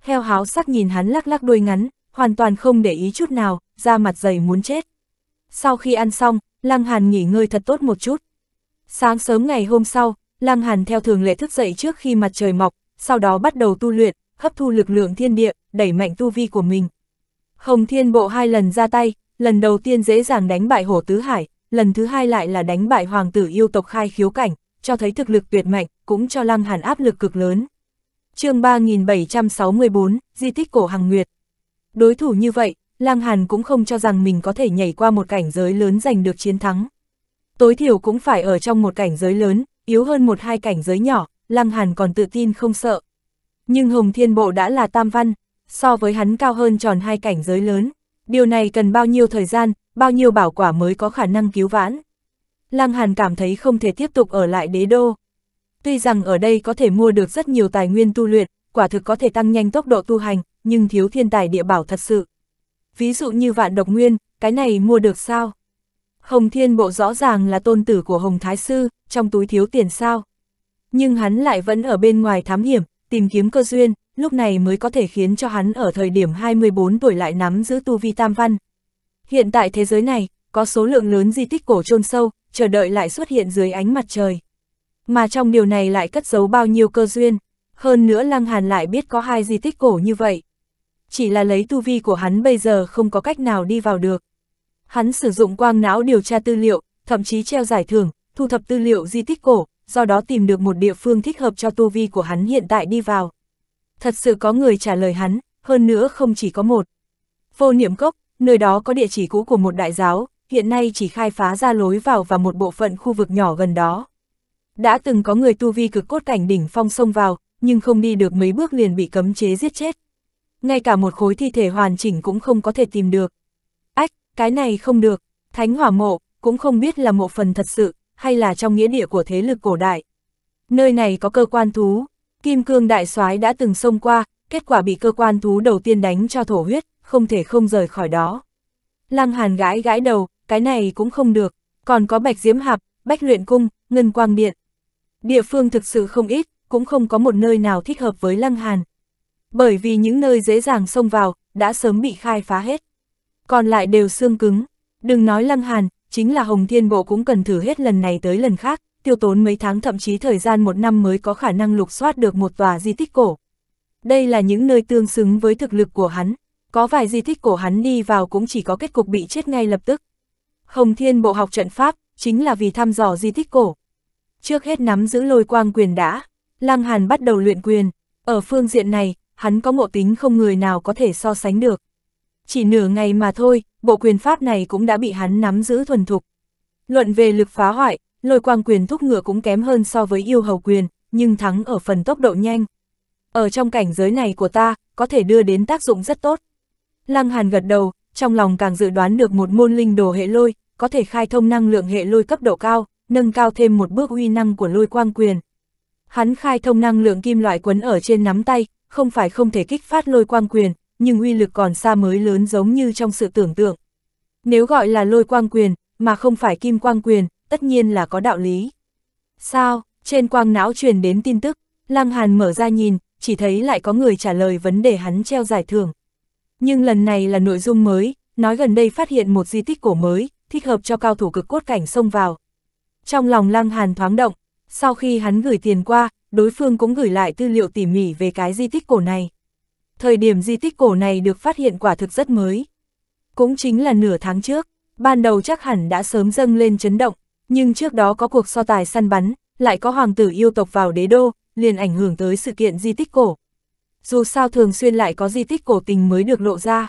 Heo háo sắc nhìn hắn lắc lắc đuôi ngắn, hoàn toàn không để ý chút nào, da mặt dày muốn chết. Sau khi ăn xong, Lăng Hàn nghỉ ngơi thật tốt một chút, Sáng sớm ngày hôm sau, Lăng Hàn theo thường lệ thức dậy trước khi mặt trời mọc, sau đó bắt đầu tu luyện, hấp thu lực lượng thiên địa, đẩy mạnh tu vi của mình. Hồng Thiên Bộ hai lần ra tay, lần đầu tiên dễ dàng đánh bại Hổ Tứ Hải, lần thứ hai lại là đánh bại Hoàng tử yêu tộc khai khiếu cảnh, cho thấy thực lực tuyệt mạnh, cũng cho Lăng Hàn áp lực cực lớn. chương 3764, Di tích cổ Hằng Nguyệt. Đối thủ như vậy, Lăng Hàn cũng không cho rằng mình có thể nhảy qua một cảnh giới lớn giành được chiến thắng tối thiểu cũng phải ở trong một cảnh giới lớn, yếu hơn một hai cảnh giới nhỏ, Lăng Hàn còn tự tin không sợ. Nhưng Hồng Thiên Bộ đã là tam văn, so với hắn cao hơn tròn hai cảnh giới lớn, điều này cần bao nhiêu thời gian, bao nhiêu bảo quả mới có khả năng cứu vãn. Lăng Hàn cảm thấy không thể tiếp tục ở lại đế đô. Tuy rằng ở đây có thể mua được rất nhiều tài nguyên tu luyện, quả thực có thể tăng nhanh tốc độ tu hành, nhưng thiếu thiên tài địa bảo thật sự. Ví dụ như vạn độc nguyên, cái này mua được sao? Hồng Thiên Bộ rõ ràng là tôn tử của Hồng Thái Sư, trong túi thiếu tiền sao. Nhưng hắn lại vẫn ở bên ngoài thám hiểm, tìm kiếm cơ duyên, lúc này mới có thể khiến cho hắn ở thời điểm 24 tuổi lại nắm giữ tu vi tam văn. Hiện tại thế giới này, có số lượng lớn di tích cổ chôn sâu, chờ đợi lại xuất hiện dưới ánh mặt trời. Mà trong điều này lại cất giấu bao nhiêu cơ duyên, hơn nữa Lăng Hàn lại biết có hai di tích cổ như vậy. Chỉ là lấy tu vi của hắn bây giờ không có cách nào đi vào được. Hắn sử dụng quang não điều tra tư liệu, thậm chí treo giải thưởng, thu thập tư liệu di tích cổ, do đó tìm được một địa phương thích hợp cho tu vi của hắn hiện tại đi vào. Thật sự có người trả lời hắn, hơn nữa không chỉ có một. Vô niệm cốc, nơi đó có địa chỉ cũ của một đại giáo, hiện nay chỉ khai phá ra lối vào và một bộ phận khu vực nhỏ gần đó. Đã từng có người tu vi cực cốt cảnh đỉnh phong sông vào, nhưng không đi được mấy bước liền bị cấm chế giết chết. Ngay cả một khối thi thể hoàn chỉnh cũng không có thể tìm được. Cái này không được, thánh hỏa mộ, cũng không biết là mộ phần thật sự, hay là trong nghĩa địa của thế lực cổ đại. Nơi này có cơ quan thú, Kim Cương Đại soái đã từng xông qua, kết quả bị cơ quan thú đầu tiên đánh cho thổ huyết, không thể không rời khỏi đó. Lăng Hàn gãi gãi đầu, cái này cũng không được, còn có Bạch Diễm Hạp, Bách Luyện Cung, Ngân Quang Điện. Địa phương thực sự không ít, cũng không có một nơi nào thích hợp với Lăng Hàn. Bởi vì những nơi dễ dàng xông vào, đã sớm bị khai phá hết còn lại đều xương cứng. Đừng nói Lăng Hàn, chính là Hồng Thiên Bộ cũng cần thử hết lần này tới lần khác, tiêu tốn mấy tháng thậm chí thời gian một năm mới có khả năng lục soát được một tòa di tích cổ. Đây là những nơi tương xứng với thực lực của hắn, có vài di tích cổ hắn đi vào cũng chỉ có kết cục bị chết ngay lập tức. Hồng Thiên Bộ học trận pháp, chính là vì thăm dò di tích cổ. Trước hết nắm giữ lôi quang quyền đã, Lăng Hàn bắt đầu luyện quyền, ở phương diện này, hắn có ngộ tính không người nào có thể so sánh được chỉ nửa ngày mà thôi, bộ quyền pháp này cũng đã bị hắn nắm giữ thuần thục. Luận về lực phá hoại, lôi quang quyền thúc ngựa cũng kém hơn so với yêu hầu quyền, nhưng thắng ở phần tốc độ nhanh. Ở trong cảnh giới này của ta, có thể đưa đến tác dụng rất tốt. Lăng Hàn gật đầu, trong lòng càng dự đoán được một môn linh đồ hệ lôi, có thể khai thông năng lượng hệ lôi cấp độ cao, nâng cao thêm một bước uy năng của lôi quang quyền. Hắn khai thông năng lượng kim loại quấn ở trên nắm tay, không phải không thể kích phát lôi quang quyền, nhưng uy lực còn xa mới lớn giống như trong sự tưởng tượng. Nếu gọi là lôi quang quyền, mà không phải kim quang quyền, tất nhiên là có đạo lý. Sao, trên quang não truyền đến tin tức, Lăng Hàn mở ra nhìn, chỉ thấy lại có người trả lời vấn đề hắn treo giải thưởng. Nhưng lần này là nội dung mới, nói gần đây phát hiện một di tích cổ mới, thích hợp cho cao thủ cực cốt cảnh xông vào. Trong lòng Lăng Hàn thoáng động, sau khi hắn gửi tiền qua, đối phương cũng gửi lại tư liệu tỉ mỉ về cái di tích cổ này thời điểm di tích cổ này được phát hiện quả thực rất mới. Cũng chính là nửa tháng trước, ban đầu chắc hẳn đã sớm dâng lên chấn động, nhưng trước đó có cuộc so tài săn bắn, lại có hoàng tử yêu tộc vào đế đô, liền ảnh hưởng tới sự kiện di tích cổ. Dù sao thường xuyên lại có di tích cổ tình mới được lộ ra.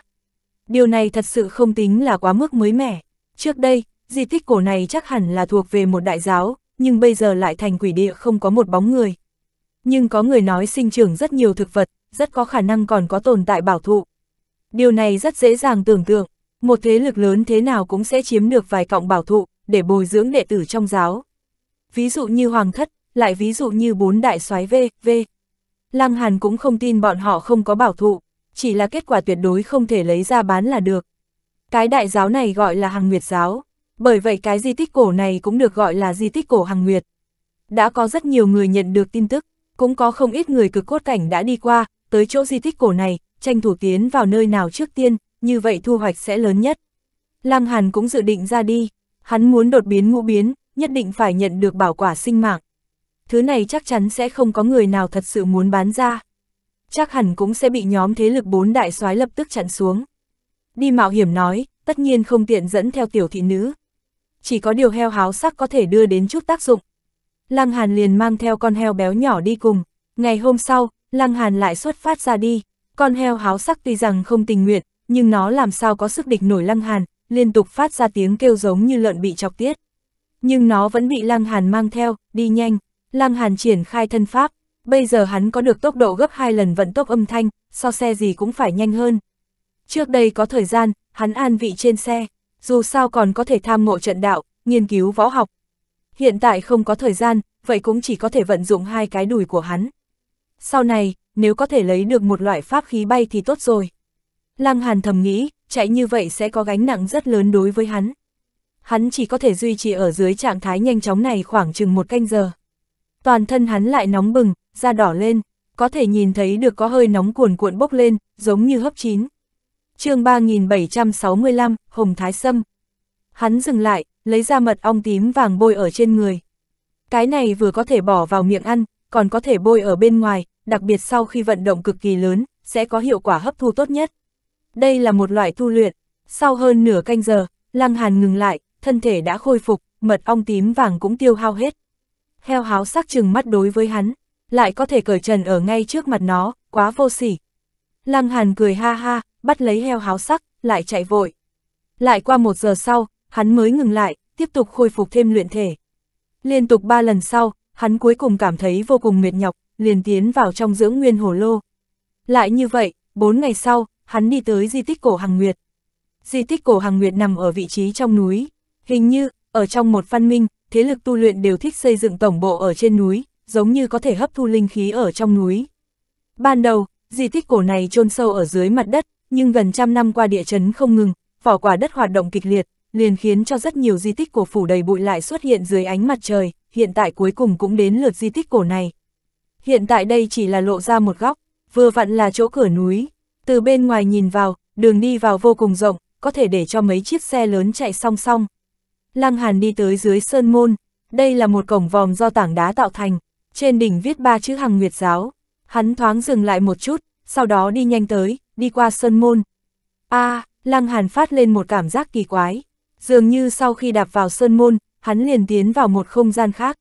Điều này thật sự không tính là quá mức mới mẻ. Trước đây, di tích cổ này chắc hẳn là thuộc về một đại giáo, nhưng bây giờ lại thành quỷ địa không có một bóng người. Nhưng có người nói sinh trưởng rất nhiều thực vật, rất có khả năng còn có tồn tại bảo thụ. Điều này rất dễ dàng tưởng tượng, một thế lực lớn thế nào cũng sẽ chiếm được vài cọng bảo thụ để bồi dưỡng đệ tử trong giáo. Ví dụ như Hoàng Thất, lại ví dụ như bốn đại soái V, V. Lăng Hàn cũng không tin bọn họ không có bảo thụ, chỉ là kết quả tuyệt đối không thể lấy ra bán là được. Cái đại giáo này gọi là Hằng Nguyệt giáo, bởi vậy cái di tích cổ này cũng được gọi là di tích cổ Hằng Nguyệt. Đã có rất nhiều người nhận được tin tức, cũng có không ít người cực cốt cảnh đã đi qua, tới chỗ di tích cổ này, tranh thủ tiến vào nơi nào trước tiên, như vậy thu hoạch sẽ lớn nhất. Lăng Hàn cũng dự định ra đi, hắn muốn đột biến ngũ biến, nhất định phải nhận được bảo quả sinh mạng. Thứ này chắc chắn sẽ không có người nào thật sự muốn bán ra. Chắc hẳn cũng sẽ bị nhóm thế lực bốn đại soái lập tức chặn xuống. Đi mạo hiểm nói, tất nhiên không tiện dẫn theo tiểu thị nữ. Chỉ có điều heo háo sắc có thể đưa đến chút tác dụng. Lăng Hàn liền mang theo con heo béo nhỏ đi cùng. Ngày hôm sau, Lăng Hàn lại xuất phát ra đi, con heo háo sắc tuy rằng không tình nguyện, nhưng nó làm sao có sức địch nổi Lăng Hàn, liên tục phát ra tiếng kêu giống như lợn bị chọc tiết. Nhưng nó vẫn bị Lăng Hàn mang theo, đi nhanh, Lăng Hàn triển khai thân pháp, bây giờ hắn có được tốc độ gấp 2 lần vận tốc âm thanh, so xe gì cũng phải nhanh hơn. Trước đây có thời gian, hắn an vị trên xe, dù sao còn có thể tham ngộ trận đạo, nghiên cứu võ học. Hiện tại không có thời gian, vậy cũng chỉ có thể vận dụng hai cái đùi của hắn. Sau này, nếu có thể lấy được một loại pháp khí bay thì tốt rồi. Lăng Hàn thầm nghĩ, chạy như vậy sẽ có gánh nặng rất lớn đối với hắn. Hắn chỉ có thể duy trì ở dưới trạng thái nhanh chóng này khoảng chừng một canh giờ. Toàn thân hắn lại nóng bừng, da đỏ lên, có thể nhìn thấy được có hơi nóng cuồn cuộn bốc lên, giống như hấp chín. chương 3765, Hồng Thái Sâm. Hắn dừng lại, lấy ra mật ong tím vàng bôi ở trên người. Cái này vừa có thể bỏ vào miệng ăn, còn có thể bôi ở bên ngoài, đặc biệt sau khi vận động cực kỳ lớn, sẽ có hiệu quả hấp thu tốt nhất. Đây là một loại thu luyện. Sau hơn nửa canh giờ, Lăng Hàn ngừng lại, thân thể đã khôi phục, mật ong tím vàng cũng tiêu hao hết. Heo háo sắc chừng mắt đối với hắn, lại có thể cởi trần ở ngay trước mặt nó, quá vô sỉ. Lăng Hàn cười ha ha, bắt lấy heo háo sắc, lại chạy vội. Lại qua một giờ sau, hắn mới ngừng lại, tiếp tục khôi phục thêm luyện thể. Liên tục ba lần sau, hắn cuối cùng cảm thấy vô cùng mệt nhọc, liền tiến vào trong dưỡng nguyên hồ lô. Lại như vậy, bốn ngày sau, hắn đi tới di tích cổ Hằng Nguyệt. Di tích cổ Hằng Nguyệt nằm ở vị trí trong núi, hình như, ở trong một văn minh, thế lực tu luyện đều thích xây dựng tổng bộ ở trên núi, giống như có thể hấp thu linh khí ở trong núi. Ban đầu, di tích cổ này chôn sâu ở dưới mặt đất, nhưng gần trăm năm qua địa chấn không ngừng, vỏ quả đất hoạt động kịch liệt, liền khiến cho rất nhiều di tích cổ phủ đầy bụi lại xuất hiện dưới ánh mặt trời hiện tại cuối cùng cũng đến lượt di tích cổ này. Hiện tại đây chỉ là lộ ra một góc, vừa vặn là chỗ cửa núi. Từ bên ngoài nhìn vào, đường đi vào vô cùng rộng, có thể để cho mấy chiếc xe lớn chạy song song. Lăng Hàn đi tới dưới sơn môn, đây là một cổng vòm do tảng đá tạo thành, trên đỉnh viết ba chữ Hằng Nguyệt giáo. Hắn thoáng dừng lại một chút, sau đó đi nhanh tới, đi qua sơn môn. A, à, Lăng Hàn phát lên một cảm giác kỳ quái, dường như sau khi đạp vào sơn môn, hắn liền tiến vào một không gian khác.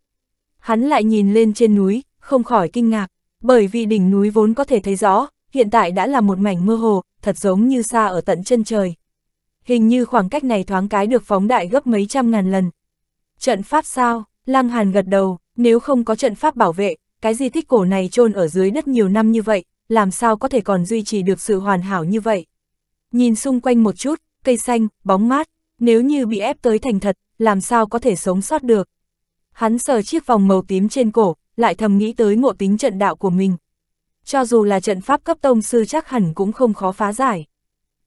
Hắn lại nhìn lên trên núi, không khỏi kinh ngạc, bởi vì đỉnh núi vốn có thể thấy rõ, hiện tại đã là một mảnh mơ hồ, thật giống như xa ở tận chân trời. Hình như khoảng cách này thoáng cái được phóng đại gấp mấy trăm ngàn lần. Trận pháp sao? Lăng Hàn gật đầu, nếu không có trận pháp bảo vệ, cái di tích cổ này trôn ở dưới đất nhiều năm như vậy, làm sao có thể còn duy trì được sự hoàn hảo như vậy. Nhìn xung quanh một chút, cây xanh, bóng mát, nếu như bị ép tới thành thật, làm sao có thể sống sót được. Hắn sờ chiếc vòng màu tím trên cổ, lại thầm nghĩ tới ngộ tính trận đạo của mình. Cho dù là trận pháp cấp tông sư chắc hẳn cũng không khó phá giải.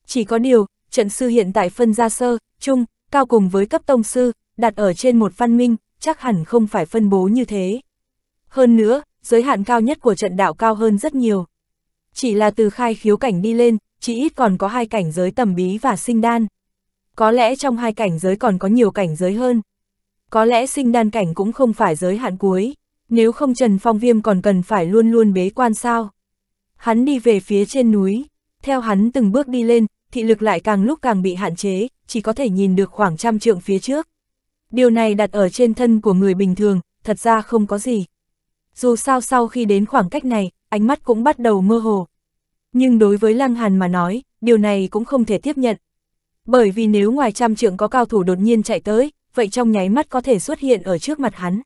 Chỉ có điều, trận sư hiện tại phân ra sơ, chung, cao cùng với cấp tông sư, đặt ở trên một văn minh, chắc hẳn không phải phân bố như thế. Hơn nữa, giới hạn cao nhất của trận đạo cao hơn rất nhiều. Chỉ là từ khai khiếu cảnh đi lên, chỉ ít còn có hai cảnh giới tầm bí và sinh đan. Có lẽ trong hai cảnh giới còn có nhiều cảnh giới hơn. Có lẽ sinh đan cảnh cũng không phải giới hạn cuối, nếu không Trần Phong Viêm còn cần phải luôn luôn bế quan sao. Hắn đi về phía trên núi, theo hắn từng bước đi lên, thị lực lại càng lúc càng bị hạn chế, chỉ có thể nhìn được khoảng trăm trượng phía trước. Điều này đặt ở trên thân của người bình thường, thật ra không có gì. Dù sao sau khi đến khoảng cách này, ánh mắt cũng bắt đầu mơ hồ. Nhưng đối với Lăng Hàn mà nói, điều này cũng không thể tiếp nhận. Bởi vì nếu ngoài trăm trượng có cao thủ đột nhiên chạy tới, vậy trong nháy mắt có thể xuất hiện ở trước mặt hắn.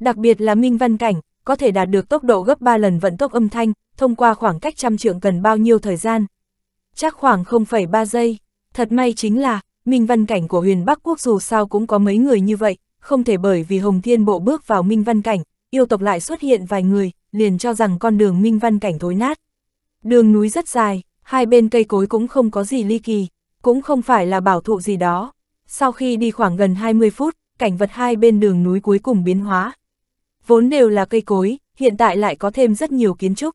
Đặc biệt là minh văn cảnh, có thể đạt được tốc độ gấp 3 lần vận tốc âm thanh, thông qua khoảng cách trăm trượng cần bao nhiêu thời gian. Chắc khoảng 0,3 giây. Thật may chính là, minh văn cảnh của huyền Bắc Quốc dù sao cũng có mấy người như vậy, không thể bởi vì Hồng Thiên Bộ bước vào minh văn cảnh, yêu tộc lại xuất hiện vài người, liền cho rằng con đường minh văn cảnh thối nát. Đường núi rất dài, hai bên cây cối cũng không có gì ly kỳ, cũng không phải là bảo thụ gì đó. Sau khi đi khoảng gần 20 phút, cảnh vật hai bên đường núi cuối cùng biến hóa. Vốn đều là cây cối, hiện tại lại có thêm rất nhiều kiến trúc.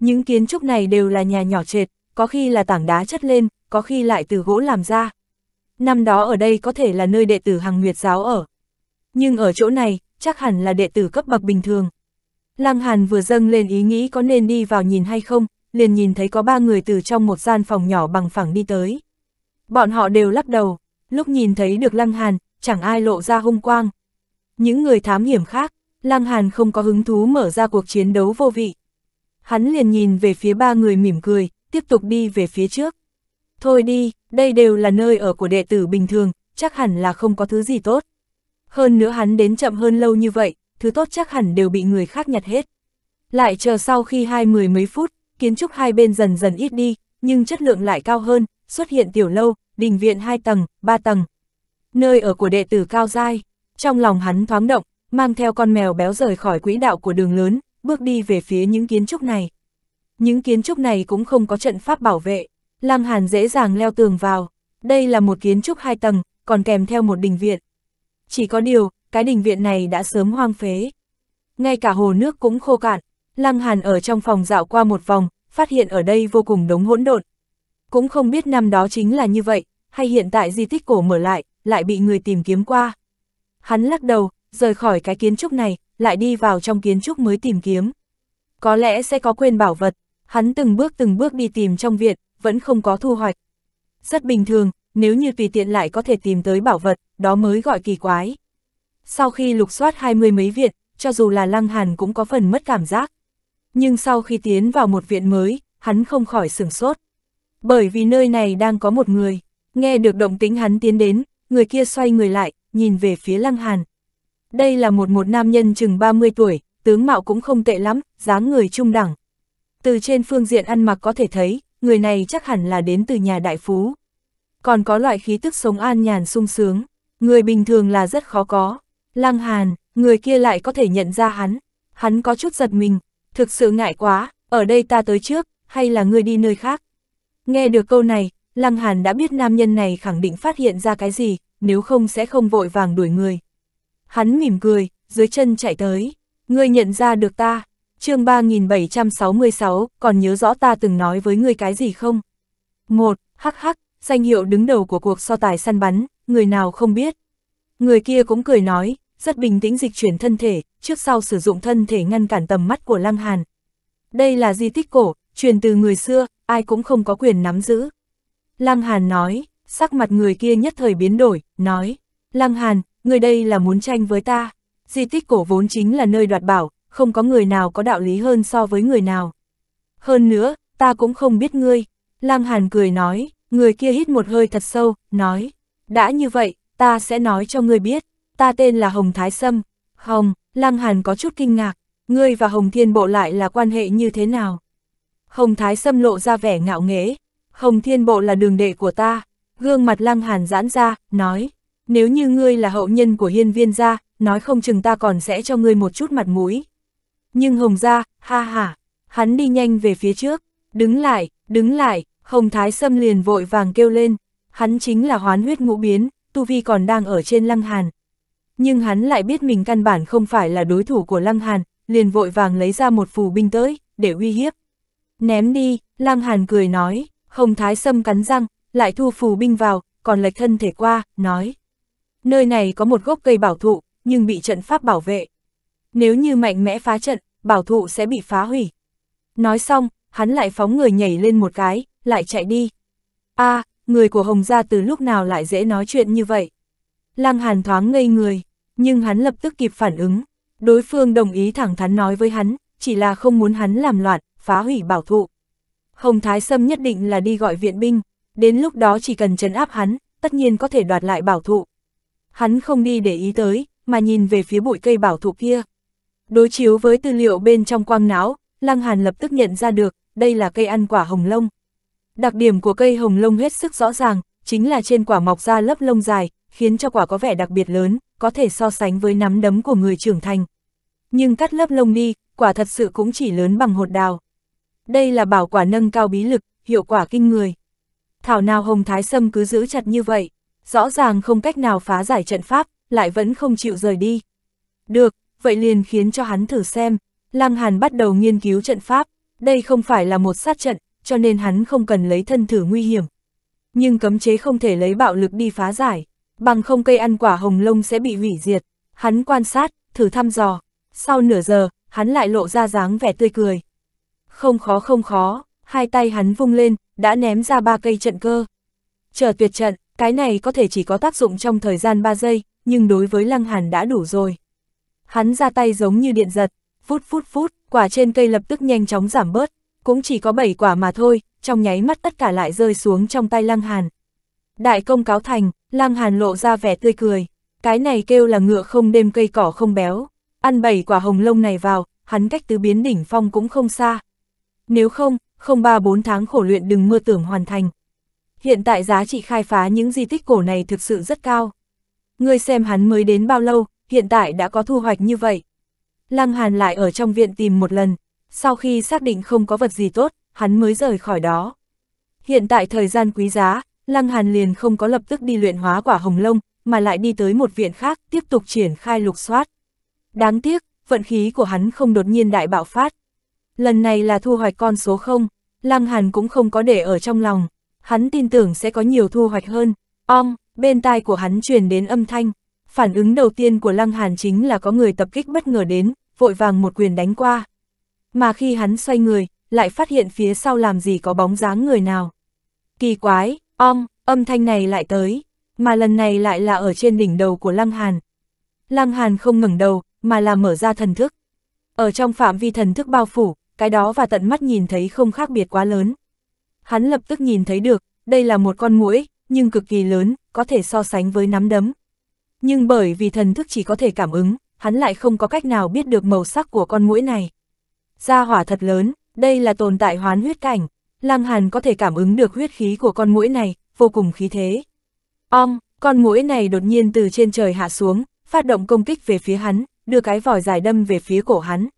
Những kiến trúc này đều là nhà nhỏ trệt, có khi là tảng đá chất lên, có khi lại từ gỗ làm ra. Năm đó ở đây có thể là nơi đệ tử hằng nguyệt giáo ở. Nhưng ở chỗ này, chắc hẳn là đệ tử cấp bậc bình thường. Lăng Hàn vừa dâng lên ý nghĩ có nên đi vào nhìn hay không, liền nhìn thấy có ba người từ trong một gian phòng nhỏ bằng phẳng đi tới. Bọn họ đều lắc đầu, lúc nhìn thấy được Lăng Hàn, chẳng ai lộ ra hung quang. Những người thám hiểm khác, Lăng Hàn không có hứng thú mở ra cuộc chiến đấu vô vị. Hắn liền nhìn về phía ba người mỉm cười, tiếp tục đi về phía trước. Thôi đi, đây đều là nơi ở của đệ tử bình thường, chắc hẳn là không có thứ gì tốt. Hơn nữa hắn đến chậm hơn lâu như vậy, thứ tốt chắc hẳn đều bị người khác nhặt hết. Lại chờ sau khi hai mười mấy phút, kiến trúc hai bên dần dần ít đi, nhưng chất lượng lại cao hơn, xuất hiện tiểu lâu, đình viện hai tầng, ba tầng. Nơi ở của đệ tử cao dai, trong lòng hắn thoáng động, mang theo con mèo béo rời khỏi quỹ đạo của đường lớn, bước đi về phía những kiến trúc này. Những kiến trúc này cũng không có trận pháp bảo vệ, Lăng Hàn dễ dàng leo tường vào. Đây là một kiến trúc hai tầng, còn kèm theo một đình viện. Chỉ có điều, cái đình viện này đã sớm hoang phế. Ngay cả hồ nước cũng khô cạn, Lăng Hàn ở trong phòng dạo qua một vòng, phát hiện ở đây vô cùng đống hỗn độn, cũng không biết năm đó chính là như vậy, hay hiện tại di tích cổ mở lại, lại bị người tìm kiếm qua. Hắn lắc đầu, rời khỏi cái kiến trúc này, lại đi vào trong kiến trúc mới tìm kiếm. Có lẽ sẽ có quên bảo vật, hắn từng bước từng bước đi tìm trong viện, vẫn không có thu hoạch. Rất bình thường, nếu như tùy tiện lại có thể tìm tới bảo vật, đó mới gọi kỳ quái. Sau khi lục soát hai mươi mấy viện, cho dù là lăng hàn cũng có phần mất cảm giác. Nhưng sau khi tiến vào một viện mới, hắn không khỏi sửng sốt bởi vì nơi này đang có một người. Nghe được động tính hắn tiến đến, người kia xoay người lại, nhìn về phía Lăng Hàn. Đây là một một nam nhân chừng 30 tuổi, tướng mạo cũng không tệ lắm, dáng người trung đẳng. Từ trên phương diện ăn mặc có thể thấy, người này chắc hẳn là đến từ nhà đại phú. Còn có loại khí tức sống an nhàn sung sướng, người bình thường là rất khó có. Lăng Hàn, người kia lại có thể nhận ra hắn, hắn có chút giật mình, thực sự ngại quá, ở đây ta tới trước, hay là ngươi đi nơi khác. Nghe được câu này, Lăng Hàn đã biết nam nhân này khẳng định phát hiện ra cái gì, nếu không sẽ không vội vàng đuổi người. Hắn mỉm cười, dưới chân chạy tới. Ngươi nhận ra được ta. chương 3766, còn nhớ rõ ta từng nói với ngươi cái gì không? một Hắc hắc, danh hiệu đứng đầu của cuộc so tài săn bắn, người nào không biết. Người kia cũng cười nói, rất bình tĩnh dịch chuyển thân thể, trước sau sử dụng thân thể ngăn cản tầm mắt của Lăng Hàn. Đây là di tích cổ, truyền từ người xưa, ai cũng không có quyền nắm giữ. Lăng Hàn nói, sắc mặt người kia nhất thời biến đổi, nói, Lăng Hàn, người đây là muốn tranh với ta. Di tích cổ vốn chính là nơi đoạt bảo, không có người nào có đạo lý hơn so với người nào. Hơn nữa, ta cũng không biết ngươi. Lăng Hàn cười nói, người kia hít một hơi thật sâu, nói, đã như vậy, ta sẽ nói cho ngươi biết, ta tên là Hồng Thái Sâm. Hồng, Lăng Hàn có chút kinh ngạc, ngươi và Hồng Thiên Bộ lại là quan hệ như thế nào? Hồng Thái Sâm lộ ra vẻ ngạo nghễ. Hồng Thiên Bộ là đường đệ của ta. Gương mặt lăng hàn giãn ra, nói. Nếu như ngươi là hậu nhân của hiên viên gia, nói không chừng ta còn sẽ cho ngươi một chút mặt mũi. Nhưng Hồng gia, ha ha, hắn đi nhanh về phía trước. Đứng lại, đứng lại, Hồng Thái Sâm liền vội vàng kêu lên. Hắn chính là hoán huyết ngũ biến, tu vi còn đang ở trên lăng hàn. Nhưng hắn lại biết mình căn bản không phải là đối thủ của lăng hàn, liền vội vàng lấy ra một phù binh tới, để uy hiếp. Ném đi, Lang Hàn cười nói, Hồng Thái Sâm cắn răng, lại thu phù binh vào, còn lệch thân thể qua, nói. Nơi này có một gốc cây bảo thụ, nhưng bị trận pháp bảo vệ. Nếu như mạnh mẽ phá trận, bảo thụ sẽ bị phá hủy. Nói xong, hắn lại phóng người nhảy lên một cái, lại chạy đi. a à, người của Hồng Gia từ lúc nào lại dễ nói chuyện như vậy? Lăng Hàn thoáng ngây người, nhưng hắn lập tức kịp phản ứng. Đối phương đồng ý thẳng thắn nói với hắn, chỉ là không muốn hắn làm loạn, phá hủy bảo thụ. Hồng Thái Sâm nhất định là đi gọi viện binh, đến lúc đó chỉ cần chấn áp hắn, tất nhiên có thể đoạt lại bảo thụ. Hắn không đi để ý tới, mà nhìn về phía bụi cây bảo thụ kia. Đối chiếu với tư liệu bên trong quang não, Lăng Hàn lập tức nhận ra được, đây là cây ăn quả hồng lông. Đặc điểm của cây hồng lông hết sức rõ ràng, chính là trên quả mọc ra lớp lông dài, khiến cho quả có vẻ đặc biệt lớn, có thể so sánh với nắm đấm của người trưởng thành. Nhưng cắt lớp lông đi, quả thật sự cũng chỉ lớn bằng hột đào đây là bảo quả nâng cao bí lực, hiệu quả kinh người. Thảo nào Hồng Thái Sâm cứ giữ chặt như vậy, rõ ràng không cách nào phá giải trận pháp, lại vẫn không chịu rời đi. Được, vậy liền khiến cho hắn thử xem. Lăng Hàn bắt đầu nghiên cứu trận pháp, đây không phải là một sát trận, cho nên hắn không cần lấy thân thử nguy hiểm. Nhưng cấm chế không thể lấy bạo lực đi phá giải, bằng không cây ăn quả hồng lông sẽ bị hủy diệt. Hắn quan sát, thử thăm dò. Sau nửa giờ, hắn lại lộ ra dáng vẻ tươi cười. Không khó không khó, hai tay hắn vung lên, đã ném ra ba cây trận cơ. Chờ tuyệt trận, cái này có thể chỉ có tác dụng trong thời gian 3 giây, nhưng đối với Lăng Hàn đã đủ rồi. Hắn ra tay giống như điện giật, phút phút phút, quả trên cây lập tức nhanh chóng giảm bớt, cũng chỉ có 7 quả mà thôi, trong nháy mắt tất cả lại rơi xuống trong tay Lăng Hàn. Đại công cáo thành, Lăng Hàn lộ ra vẻ tươi cười, cái này kêu là ngựa không đêm cây cỏ không béo, ăn 7 quả hồng lông này vào, hắn cách tứ biến đỉnh phong cũng không xa. Nếu không, không ba bốn tháng khổ luyện đừng mơ tưởng hoàn thành. Hiện tại giá trị khai phá những di tích cổ này thực sự rất cao. Ngươi xem hắn mới đến bao lâu, hiện tại đã có thu hoạch như vậy. Lăng Hàn lại ở trong viện tìm một lần, sau khi xác định không có vật gì tốt, hắn mới rời khỏi đó. Hiện tại thời gian quý giá, Lăng Hàn liền không có lập tức đi luyện hóa quả hồng lông, mà lại đi tới một viện khác tiếp tục triển khai lục soát. Đáng tiếc, vận khí của hắn không đột nhiên đại bạo phát, lần này là thu hoạch con số không, Lăng Hàn cũng không có để ở trong lòng, hắn tin tưởng sẽ có nhiều thu hoạch hơn. Ong, bên tai của hắn truyền đến âm thanh, phản ứng đầu tiên của Lăng Hàn chính là có người tập kích bất ngờ đến, vội vàng một quyền đánh qua. Mà khi hắn xoay người, lại phát hiện phía sau làm gì có bóng dáng người nào. Kỳ quái, ong, âm thanh này lại tới, mà lần này lại là ở trên đỉnh đầu của Lăng Hàn. Lăng Hàn không ngẩng đầu, mà là mở ra thần thức. Ở trong phạm vi thần thức bao phủ, cái đó và tận mắt nhìn thấy không khác biệt quá lớn. Hắn lập tức nhìn thấy được, đây là một con muỗi, nhưng cực kỳ lớn, có thể so sánh với nắm đấm. Nhưng bởi vì thần thức chỉ có thể cảm ứng, hắn lại không có cách nào biết được màu sắc của con muỗi này. Gia hỏa thật lớn, đây là tồn tại hoán huyết cảnh, Lăng Hàn có thể cảm ứng được huyết khí của con muỗi này, vô cùng khí thế. Ong, con muỗi này đột nhiên từ trên trời hạ xuống, phát động công kích về phía hắn, đưa cái vòi dài đâm về phía cổ hắn.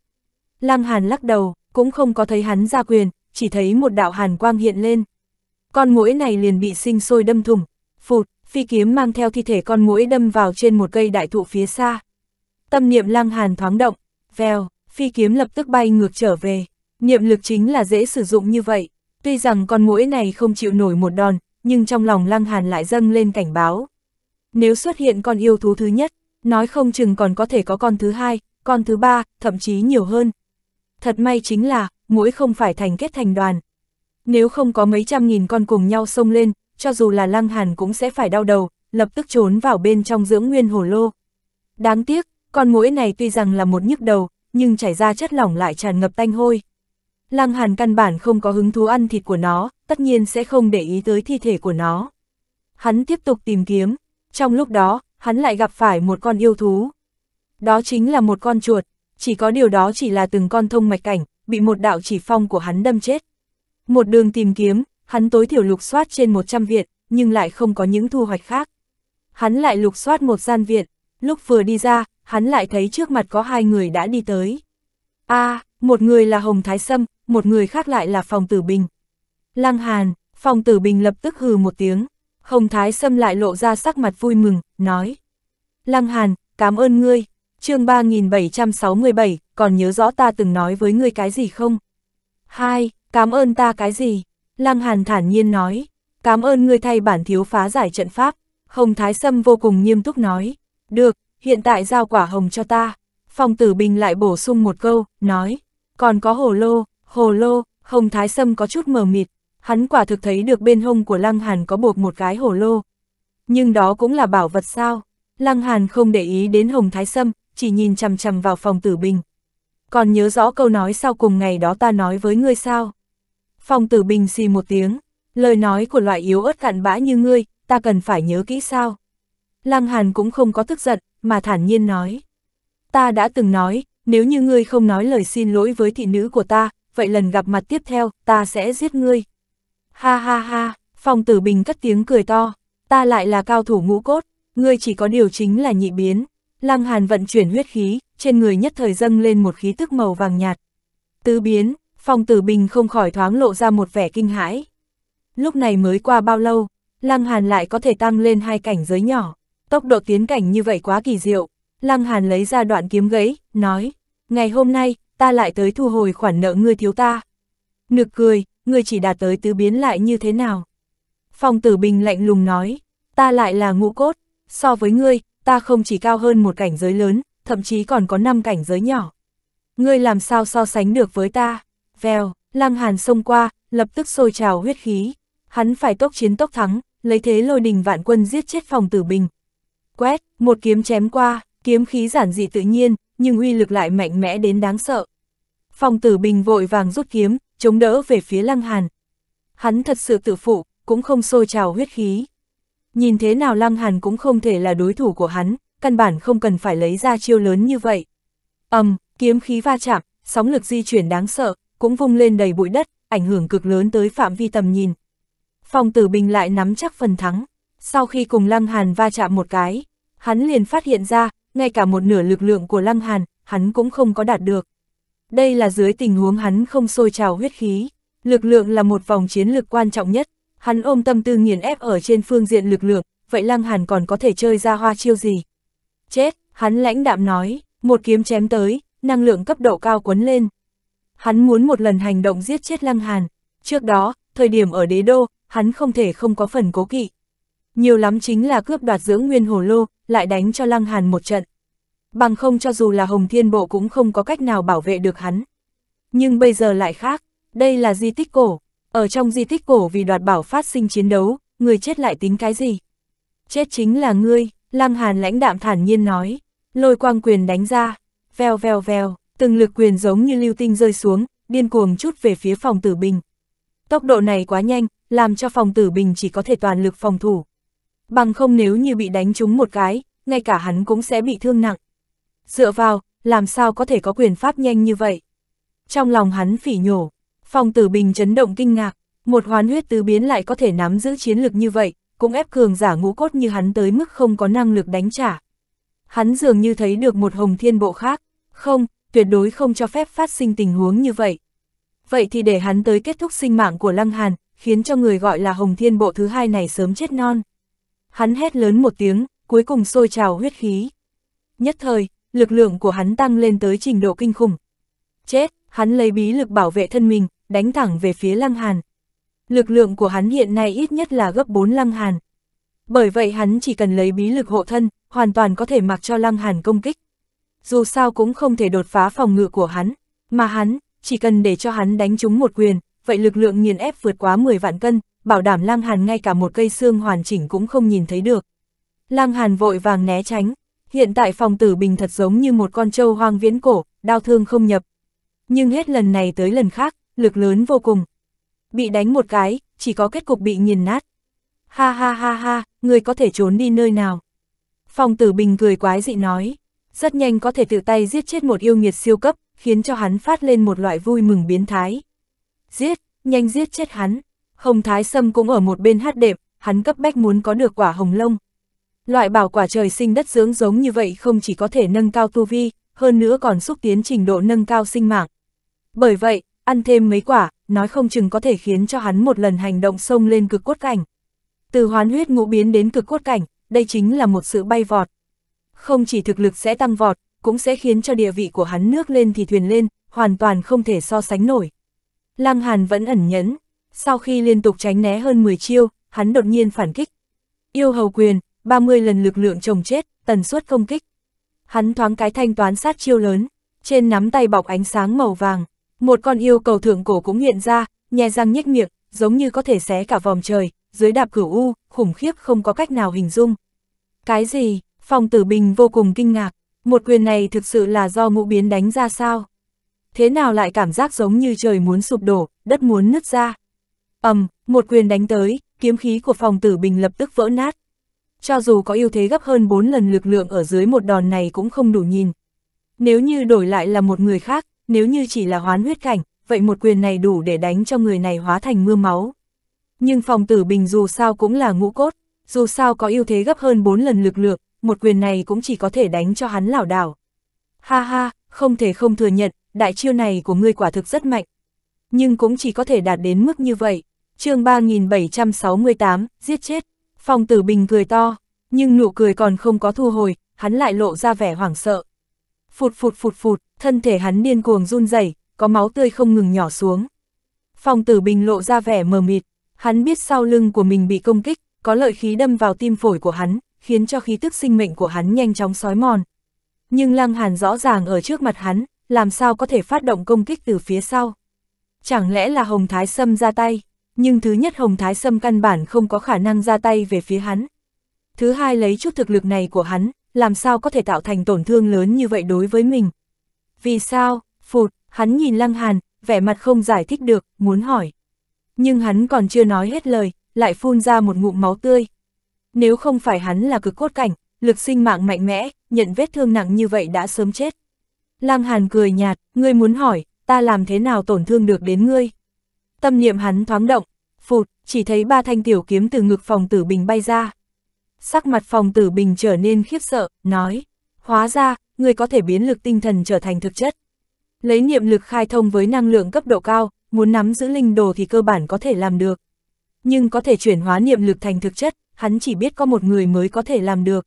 Lăng Hàn lắc đầu, cũng không có thấy hắn ra quyền, chỉ thấy một đạo hàn quang hiện lên. Con mũi này liền bị sinh sôi đâm thủng, phụt, phi kiếm mang theo thi thể con mũi đâm vào trên một cây đại thụ phía xa. Tâm niệm lăng hàn thoáng động, vèo, phi kiếm lập tức bay ngược trở về. Niệm lực chính là dễ sử dụng như vậy. Tuy rằng con mũi này không chịu nổi một đòn, nhưng trong lòng lăng hàn lại dâng lên cảnh báo. Nếu xuất hiện con yêu thú thứ nhất, nói không chừng còn có thể có con thứ hai, con thứ ba, thậm chí nhiều hơn thật may chính là, mũi không phải thành kết thành đoàn. Nếu không có mấy trăm nghìn con cùng nhau xông lên, cho dù là lăng hàn cũng sẽ phải đau đầu, lập tức trốn vào bên trong dưỡng nguyên hồ lô. Đáng tiếc, con mũi này tuy rằng là một nhức đầu, nhưng chảy ra chất lỏng lại tràn ngập tanh hôi. Lăng hàn căn bản không có hứng thú ăn thịt của nó, tất nhiên sẽ không để ý tới thi thể của nó. Hắn tiếp tục tìm kiếm, trong lúc đó, hắn lại gặp phải một con yêu thú. Đó chính là một con chuột, chỉ có điều đó chỉ là từng con thông mạch cảnh, bị một đạo chỉ phong của hắn đâm chết. Một đường tìm kiếm, hắn tối thiểu lục soát trên 100 viện, nhưng lại không có những thu hoạch khác. Hắn lại lục soát một gian viện, lúc vừa đi ra, hắn lại thấy trước mặt có hai người đã đi tới. a à, một người là Hồng Thái Sâm, một người khác lại là Phòng Tử Bình. Lăng Hàn, Phòng Tử Bình lập tức hừ một tiếng, Hồng Thái Sâm lại lộ ra sắc mặt vui mừng, nói. Lăng Hàn, cảm ơn ngươi, chương 3767, còn nhớ rõ ta từng nói với ngươi cái gì không? Hai, cám ơn ta cái gì? Lăng Hàn thản nhiên nói, cám ơn ngươi thay bản thiếu phá giải trận pháp. Hồng Thái Sâm vô cùng nghiêm túc nói, được, hiện tại giao quả hồng cho ta. Phong Tử Bình lại bổ sung một câu, nói, còn có hồ lô, hồ lô, Hồng Thái Sâm có chút mờ mịt, hắn quả thực thấy được bên hông của Lăng Hàn có buộc một cái hồ lô. Nhưng đó cũng là bảo vật sao? Lăng Hàn không để ý đến Hồng Thái Sâm, chỉ nhìn chằm chằm vào phòng tử bình. Còn nhớ rõ câu nói sau cùng ngày đó ta nói với ngươi sao? Phòng tử bình xì một tiếng, lời nói của loại yếu ớt cặn bã như ngươi, ta cần phải nhớ kỹ sao? Lăng Hàn cũng không có tức giận, mà thản nhiên nói. Ta đã từng nói, nếu như ngươi không nói lời xin lỗi với thị nữ của ta, vậy lần gặp mặt tiếp theo, ta sẽ giết ngươi. Ha ha ha, phòng tử bình cất tiếng cười to, ta lại là cao thủ ngũ cốt, ngươi chỉ có điều chính là nhị biến, Lăng Hàn vận chuyển huyết khí, trên người nhất thời dâng lên một khí tức màu vàng nhạt. Tứ biến, Phong Tử Bình không khỏi thoáng lộ ra một vẻ kinh hãi. Lúc này mới qua bao lâu, Lăng Hàn lại có thể tăng lên hai cảnh giới nhỏ, tốc độ tiến cảnh như vậy quá kỳ diệu. Lăng Hàn lấy ra đoạn kiếm gãy, nói, ngày hôm nay, ta lại tới thu hồi khoản nợ ngươi thiếu ta. Nực cười, ngươi chỉ đạt tới tứ biến lại như thế nào? Phong Tử Bình lạnh lùng nói, ta lại là ngũ cốt, so với ngươi, ta không chỉ cao hơn một cảnh giới lớn, thậm chí còn có năm cảnh giới nhỏ. Ngươi làm sao so sánh được với ta? Vèo, Lăng Hàn xông qua, lập tức sôi trào huyết khí. Hắn phải tốc chiến tốc thắng, lấy thế lôi đình vạn quân giết chết phòng tử bình. Quét, một kiếm chém qua, kiếm khí giản dị tự nhiên, nhưng uy lực lại mạnh mẽ đến đáng sợ. Phòng tử bình vội vàng rút kiếm, chống đỡ về phía Lăng Hàn. Hắn thật sự tự phụ, cũng không sôi trào huyết khí. Nhìn thế nào Lăng Hàn cũng không thể là đối thủ của hắn, căn bản không cần phải lấy ra chiêu lớn như vậy. ầm, um, kiếm khí va chạm, sóng lực di chuyển đáng sợ, cũng vung lên đầy bụi đất, ảnh hưởng cực lớn tới phạm vi tầm nhìn. Phong Tử Bình lại nắm chắc phần thắng. Sau khi cùng Lăng Hàn va chạm một cái, hắn liền phát hiện ra, ngay cả một nửa lực lượng của Lăng Hàn, hắn cũng không có đạt được. Đây là dưới tình huống hắn không sôi trào huyết khí. Lực lượng là một vòng chiến lược quan trọng nhất, Hắn ôm tâm tư nghiền ép ở trên phương diện lực lượng, vậy Lăng Hàn còn có thể chơi ra hoa chiêu gì? Chết, hắn lãnh đạm nói, một kiếm chém tới, năng lượng cấp độ cao quấn lên. Hắn muốn một lần hành động giết chết Lăng Hàn. Trước đó, thời điểm ở đế đô, hắn không thể không có phần cố kỵ. Nhiều lắm chính là cướp đoạt dưỡng nguyên hồ lô, lại đánh cho Lăng Hàn một trận. Bằng không cho dù là Hồng Thiên Bộ cũng không có cách nào bảo vệ được hắn. Nhưng bây giờ lại khác, đây là di tích cổ, ở trong di tích cổ vì đoạt bảo phát sinh chiến đấu, người chết lại tính cái gì? Chết chính là ngươi, Lăng Hàn lãnh đạm thản nhiên nói, lôi quang quyền đánh ra, veo veo veo, từng lực quyền giống như lưu tinh rơi xuống, điên cuồng chút về phía phòng tử bình. Tốc độ này quá nhanh, làm cho phòng tử bình chỉ có thể toàn lực phòng thủ. Bằng không nếu như bị đánh trúng một cái, ngay cả hắn cũng sẽ bị thương nặng. Dựa vào, làm sao có thể có quyền pháp nhanh như vậy? Trong lòng hắn phỉ nhổ, Phong tử bình chấn động kinh ngạc, một hoán huyết tứ biến lại có thể nắm giữ chiến lực như vậy, cũng ép cường giả ngũ cốt như hắn tới mức không có năng lực đánh trả. Hắn dường như thấy được một hồng thiên bộ khác, không, tuyệt đối không cho phép phát sinh tình huống như vậy. Vậy thì để hắn tới kết thúc sinh mạng của Lăng Hàn, khiến cho người gọi là hồng thiên bộ thứ hai này sớm chết non. Hắn hét lớn một tiếng, cuối cùng sôi trào huyết khí. Nhất thời, lực lượng của hắn tăng lên tới trình độ kinh khủng. Chết, hắn lấy bí lực bảo vệ thân mình, đánh thẳng về phía Lăng Hàn. Lực lượng của hắn hiện nay ít nhất là gấp 4 Lăng Hàn. Bởi vậy hắn chỉ cần lấy bí lực hộ thân, hoàn toàn có thể mặc cho Lăng Hàn công kích. Dù sao cũng không thể đột phá phòng ngự của hắn, mà hắn, chỉ cần để cho hắn đánh trúng một quyền, vậy lực lượng nghiền ép vượt quá 10 vạn cân, bảo đảm Lăng Hàn ngay cả một cây xương hoàn chỉnh cũng không nhìn thấy được. Lăng Hàn vội vàng né tránh, hiện tại phòng tử bình thật giống như một con trâu hoang viễn cổ, đau thương không nhập. Nhưng hết lần này tới lần khác, lực lớn vô cùng. Bị đánh một cái, chỉ có kết cục bị nghiền nát. Ha ha ha ha, người có thể trốn đi nơi nào. Phong tử bình cười quái dị nói, rất nhanh có thể tự tay giết chết một yêu nghiệt siêu cấp, khiến cho hắn phát lên một loại vui mừng biến thái. Giết, nhanh giết chết hắn. Hồng Thái Sâm cũng ở một bên hát đệm, hắn cấp bách muốn có được quả hồng lông. Loại bảo quả trời sinh đất dưỡng giống như vậy không chỉ có thể nâng cao tu vi, hơn nữa còn xúc tiến trình độ nâng cao sinh mạng. Bởi vậy, ăn thêm mấy quả, nói không chừng có thể khiến cho hắn một lần hành động xông lên cực cốt cảnh. Từ hoán huyết ngũ biến đến cực cốt cảnh, đây chính là một sự bay vọt. Không chỉ thực lực sẽ tăng vọt, cũng sẽ khiến cho địa vị của hắn nước lên thì thuyền lên, hoàn toàn không thể so sánh nổi. Lăng Hàn vẫn ẩn nhẫn, sau khi liên tục tránh né hơn 10 chiêu, hắn đột nhiên phản kích. Yêu hầu quyền, 30 lần lực lượng chồng chết, tần suất công kích. Hắn thoáng cái thanh toán sát chiêu lớn, trên nắm tay bọc ánh sáng màu vàng, một con yêu cầu thượng cổ cũng hiện ra, nhè răng nhếch miệng, giống như có thể xé cả vòng trời, dưới đạp cửu u, khủng khiếp không có cách nào hình dung. Cái gì? Phong Tử Bình vô cùng kinh ngạc, một quyền này thực sự là do ngũ biến đánh ra sao? Thế nào lại cảm giác giống như trời muốn sụp đổ, đất muốn nứt ra? ầm, một quyền đánh tới, kiếm khí của Phong Tử Bình lập tức vỡ nát. Cho dù có ưu thế gấp hơn 4 lần lực lượng ở dưới một đòn này cũng không đủ nhìn. Nếu như đổi lại là một người khác, nếu như chỉ là hoán huyết cảnh, vậy một quyền này đủ để đánh cho người này hóa thành mưa máu. Nhưng phòng tử bình dù sao cũng là ngũ cốt, dù sao có ưu thế gấp hơn 4 lần lực lượng, một quyền này cũng chỉ có thể đánh cho hắn lảo đảo. Ha ha, không thể không thừa nhận, đại chiêu này của ngươi quả thực rất mạnh. Nhưng cũng chỉ có thể đạt đến mức như vậy. chương 3768, giết chết. Phòng tử bình cười to, nhưng nụ cười còn không có thu hồi, hắn lại lộ ra vẻ hoảng sợ. Phụt phụt phụt phụt, thân thể hắn điên cuồng run rẩy, có máu tươi không ngừng nhỏ xuống. Phong tử bình lộ ra vẻ mờ mịt, hắn biết sau lưng của mình bị công kích, có lợi khí đâm vào tim phổi của hắn, khiến cho khí tức sinh mệnh của hắn nhanh chóng sói mòn. Nhưng Lăng Hàn rõ ràng ở trước mặt hắn, làm sao có thể phát động công kích từ phía sau. Chẳng lẽ là Hồng Thái Sâm ra tay, nhưng thứ nhất Hồng Thái Sâm căn bản không có khả năng ra tay về phía hắn. Thứ hai lấy chút thực lực này của hắn, làm sao có thể tạo thành tổn thương lớn như vậy đối với mình. Vì sao, phụt, hắn nhìn Lăng Hàn, vẻ mặt không giải thích được, muốn hỏi. Nhưng hắn còn chưa nói hết lời, lại phun ra một ngụm máu tươi. Nếu không phải hắn là cực cốt cảnh, lực sinh mạng mạnh mẽ, nhận vết thương nặng như vậy đã sớm chết. Lăng Hàn cười nhạt, ngươi muốn hỏi, ta làm thế nào tổn thương được đến ngươi? Tâm niệm hắn thoáng động, phụt, chỉ thấy ba thanh tiểu kiếm từ ngực phòng tử bình bay ra sắc mặt phòng tử bình trở nên khiếp sợ, nói, hóa ra, người có thể biến lực tinh thần trở thành thực chất. Lấy niệm lực khai thông với năng lượng cấp độ cao, muốn nắm giữ linh đồ thì cơ bản có thể làm được. Nhưng có thể chuyển hóa niệm lực thành thực chất, hắn chỉ biết có một người mới có thể làm được.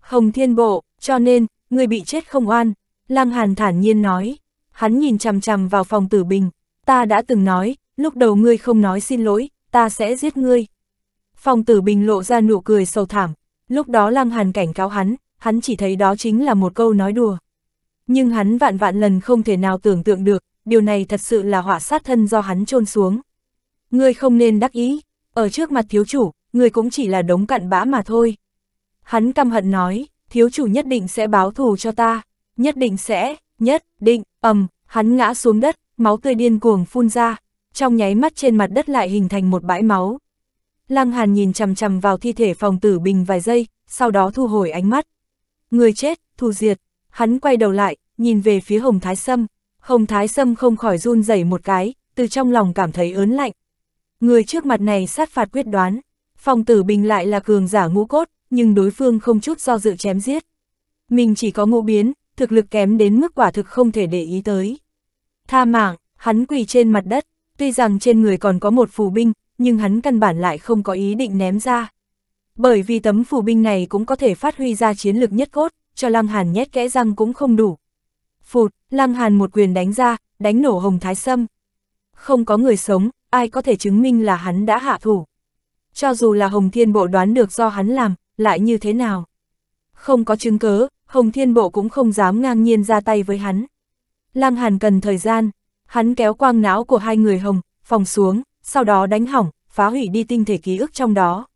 Hồng Thiên Bộ, cho nên, người bị chết không oan, lang Hàn thản nhiên nói. Hắn nhìn chằm chằm vào phòng tử bình, ta đã từng nói, lúc đầu ngươi không nói xin lỗi, ta sẽ giết ngươi. Phong tử bình lộ ra nụ cười sâu thảm, lúc đó lăng hàn cảnh cáo hắn, hắn chỉ thấy đó chính là một câu nói đùa. Nhưng hắn vạn vạn lần không thể nào tưởng tượng được, điều này thật sự là họa sát thân do hắn trôn xuống. Ngươi không nên đắc ý, ở trước mặt thiếu chủ, ngươi cũng chỉ là đống cặn bã mà thôi. Hắn căm hận nói, thiếu chủ nhất định sẽ báo thù cho ta, nhất định sẽ, nhất định, ầm, hắn ngã xuống đất, máu tươi điên cuồng phun ra, trong nháy mắt trên mặt đất lại hình thành một bãi máu, Lăng Hàn nhìn chằm chằm vào thi thể phòng tử bình vài giây, sau đó thu hồi ánh mắt. Người chết, thu diệt. Hắn quay đầu lại, nhìn về phía Hồng Thái Sâm. Hồng Thái Sâm không khỏi run rẩy một cái, từ trong lòng cảm thấy ớn lạnh. Người trước mặt này sát phạt quyết đoán. Phòng tử bình lại là cường giả ngũ cốt, nhưng đối phương không chút do dự chém giết. Mình chỉ có ngộ biến, thực lực kém đến mức quả thực không thể để ý tới. Tha mạng, hắn quỳ trên mặt đất, tuy rằng trên người còn có một phù binh, nhưng hắn căn bản lại không có ý định ném ra. Bởi vì tấm phù binh này cũng có thể phát huy ra chiến lược nhất cốt, cho Lăng Hàn nhét kẽ răng cũng không đủ. Phụt, Lăng Hàn một quyền đánh ra, đánh nổ Hồng Thái Sâm. Không có người sống, ai có thể chứng minh là hắn đã hạ thủ. Cho dù là Hồng Thiên Bộ đoán được do hắn làm, lại như thế nào. Không có chứng cớ, Hồng Thiên Bộ cũng không dám ngang nhiên ra tay với hắn. Lăng Hàn cần thời gian, hắn kéo quang não của hai người Hồng, phòng xuống, sau đó đánh hỏng, phá hủy đi tinh thể ký ức trong đó.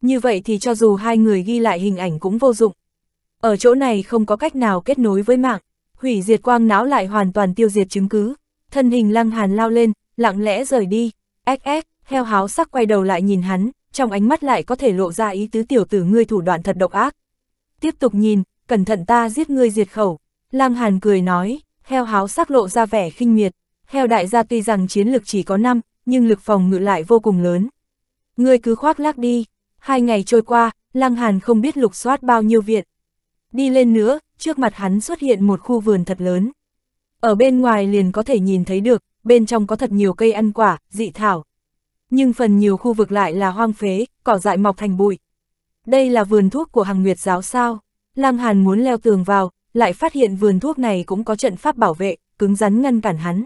Như vậy thì cho dù hai người ghi lại hình ảnh cũng vô dụng. Ở chỗ này không có cách nào kết nối với mạng, hủy diệt quang não lại hoàn toàn tiêu diệt chứng cứ. Thân hình lăng hàn lao lên, lặng lẽ rời đi. XX, heo háo sắc quay đầu lại nhìn hắn, trong ánh mắt lại có thể lộ ra ý tứ tiểu tử ngươi thủ đoạn thật độc ác. Tiếp tục nhìn, cẩn thận ta giết ngươi diệt khẩu. Lăng hàn cười nói, heo háo sắc lộ ra vẻ khinh miệt. Heo đại gia tuy rằng chiến lực chỉ có 5, nhưng lực phòng ngự lại vô cùng lớn. Ngươi cứ khoác lác đi, hai ngày trôi qua, Lăng Hàn không biết lục soát bao nhiêu viện. Đi lên nữa, trước mặt hắn xuất hiện một khu vườn thật lớn. Ở bên ngoài liền có thể nhìn thấy được, bên trong có thật nhiều cây ăn quả, dị thảo. Nhưng phần nhiều khu vực lại là hoang phế, cỏ dại mọc thành bụi. Đây là vườn thuốc của hằng Nguyệt giáo sao. Lăng Hàn muốn leo tường vào, lại phát hiện vườn thuốc này cũng có trận pháp bảo vệ, cứng rắn ngăn cản hắn.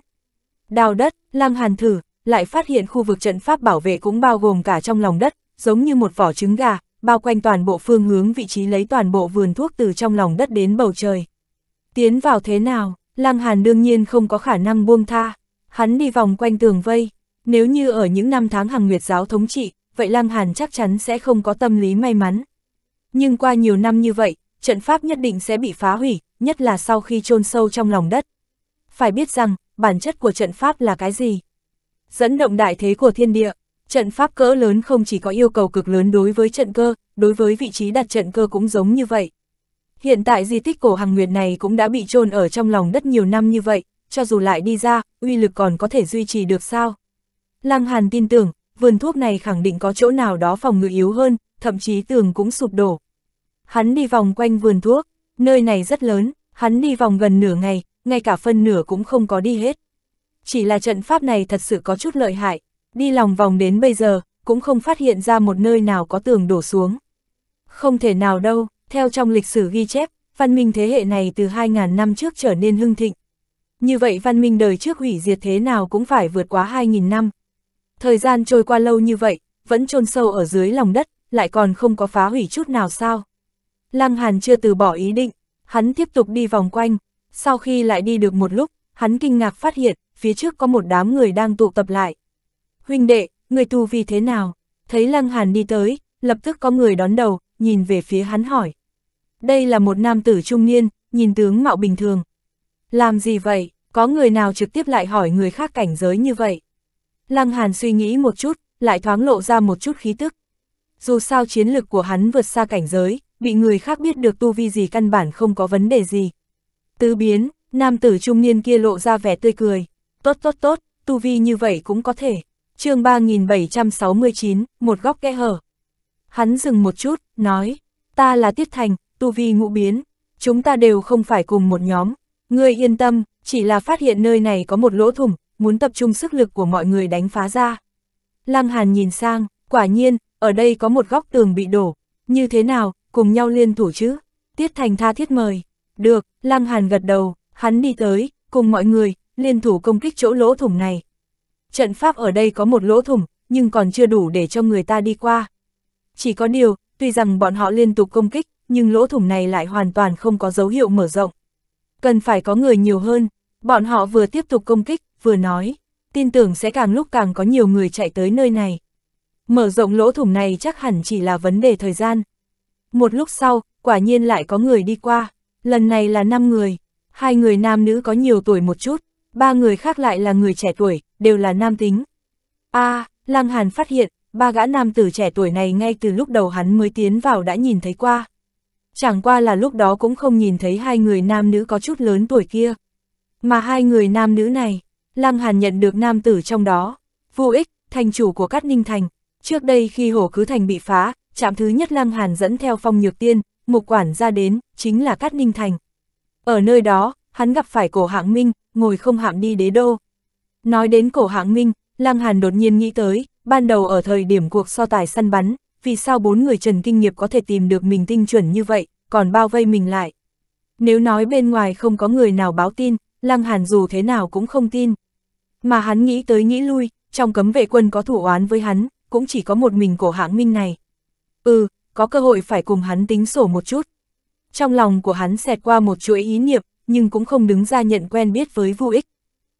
Đào đất, Lăng Hàn thử, lại phát hiện khu vực trận pháp bảo vệ cũng bao gồm cả trong lòng đất, giống như một vỏ trứng gà, bao quanh toàn bộ phương hướng vị trí lấy toàn bộ vườn thuốc từ trong lòng đất đến bầu trời. Tiến vào thế nào, Lăng Hàn đương nhiên không có khả năng buông tha, hắn đi vòng quanh tường vây, nếu như ở những năm tháng hàng nguyệt giáo thống trị, vậy Lăng Hàn chắc chắn sẽ không có tâm lý may mắn. Nhưng qua nhiều năm như vậy, trận pháp nhất định sẽ bị phá hủy, nhất là sau khi chôn sâu trong lòng đất. Phải biết rằng, bản chất của trận pháp là cái gì? dẫn động đại thế của thiên địa. Trận pháp cỡ lớn không chỉ có yêu cầu cực lớn đối với trận cơ, đối với vị trí đặt trận cơ cũng giống như vậy. Hiện tại di tích cổ hàng nguyệt này cũng đã bị chôn ở trong lòng đất nhiều năm như vậy, cho dù lại đi ra, uy lực còn có thể duy trì được sao? Lăng Hàn tin tưởng, vườn thuốc này khẳng định có chỗ nào đó phòng ngự yếu hơn, thậm chí tường cũng sụp đổ. Hắn đi vòng quanh vườn thuốc, nơi này rất lớn, hắn đi vòng gần nửa ngày, ngay cả phân nửa cũng không có đi hết chỉ là trận pháp này thật sự có chút lợi hại, đi lòng vòng đến bây giờ, cũng không phát hiện ra một nơi nào có tường đổ xuống. Không thể nào đâu, theo trong lịch sử ghi chép, văn minh thế hệ này từ 2.000 năm trước trở nên hưng thịnh. Như vậy văn minh đời trước hủy diệt thế nào cũng phải vượt quá 2.000 năm. Thời gian trôi qua lâu như vậy, vẫn chôn sâu ở dưới lòng đất, lại còn không có phá hủy chút nào sao. Lăng Hàn chưa từ bỏ ý định, hắn tiếp tục đi vòng quanh, sau khi lại đi được một lúc, hắn kinh ngạc phát hiện, phía trước có một đám người đang tụ tập lại. Huynh đệ, người tu vi thế nào? Thấy Lăng Hàn đi tới, lập tức có người đón đầu, nhìn về phía hắn hỏi. Đây là một nam tử trung niên, nhìn tướng mạo bình thường. Làm gì vậy? Có người nào trực tiếp lại hỏi người khác cảnh giới như vậy? Lăng Hàn suy nghĩ một chút, lại thoáng lộ ra một chút khí tức. Dù sao chiến lực của hắn vượt xa cảnh giới, bị người khác biết được tu vi gì căn bản không có vấn đề gì. Tứ biến, nam tử trung niên kia lộ ra vẻ tươi cười tốt tốt tốt, tu vi như vậy cũng có thể. chương 3769, một góc kẽ hở. Hắn dừng một chút, nói, ta là Tiết Thành, tu vi ngũ biến, chúng ta đều không phải cùng một nhóm. Ngươi yên tâm, chỉ là phát hiện nơi này có một lỗ thủng, muốn tập trung sức lực của mọi người đánh phá ra. Lăng Hàn nhìn sang, quả nhiên, ở đây có một góc tường bị đổ, như thế nào, cùng nhau liên thủ chứ? Tiết Thành tha thiết mời. Được, Lăng Hàn gật đầu, hắn đi tới, cùng mọi người, liên thủ công kích chỗ lỗ thủng này. Trận pháp ở đây có một lỗ thủng, nhưng còn chưa đủ để cho người ta đi qua. Chỉ có điều, tuy rằng bọn họ liên tục công kích, nhưng lỗ thủng này lại hoàn toàn không có dấu hiệu mở rộng. Cần phải có người nhiều hơn, bọn họ vừa tiếp tục công kích, vừa nói, tin tưởng sẽ càng lúc càng có nhiều người chạy tới nơi này. Mở rộng lỗ thủng này chắc hẳn chỉ là vấn đề thời gian. Một lúc sau, quả nhiên lại có người đi qua, lần này là 5 người, hai người nam nữ có nhiều tuổi một chút, ba người khác lại là người trẻ tuổi, đều là nam tính. a à, Lăng Hàn phát hiện, ba gã nam tử trẻ tuổi này ngay từ lúc đầu hắn mới tiến vào đã nhìn thấy qua. Chẳng qua là lúc đó cũng không nhìn thấy hai người nam nữ có chút lớn tuổi kia. Mà hai người nam nữ này, Lăng Hàn nhận được nam tử trong đó, Vu Ích, thành chủ của Cát Ninh Thành. Trước đây khi hổ cứ thành bị phá, chạm thứ nhất Lăng Hàn dẫn theo phong nhược tiên, mục quản ra đến, chính là Cát Ninh Thành. Ở nơi đó, hắn gặp phải cổ hạng minh, ngồi không hạm đi đế đô. Nói đến cổ hạng minh, Lăng Hàn đột nhiên nghĩ tới, ban đầu ở thời điểm cuộc so tài săn bắn, vì sao bốn người Trần Kinh Nghiệp có thể tìm được mình tinh chuẩn như vậy, còn bao vây mình lại. Nếu nói bên ngoài không có người nào báo tin, Lăng Hàn dù thế nào cũng không tin. Mà hắn nghĩ tới nghĩ lui, trong cấm vệ quân có thủ oán với hắn, cũng chỉ có một mình cổ hạng minh này. Ừ, có cơ hội phải cùng hắn tính sổ một chút. Trong lòng của hắn xẹt qua một chuỗi ý niệm, nhưng cũng không đứng ra nhận quen biết với Vu Ích.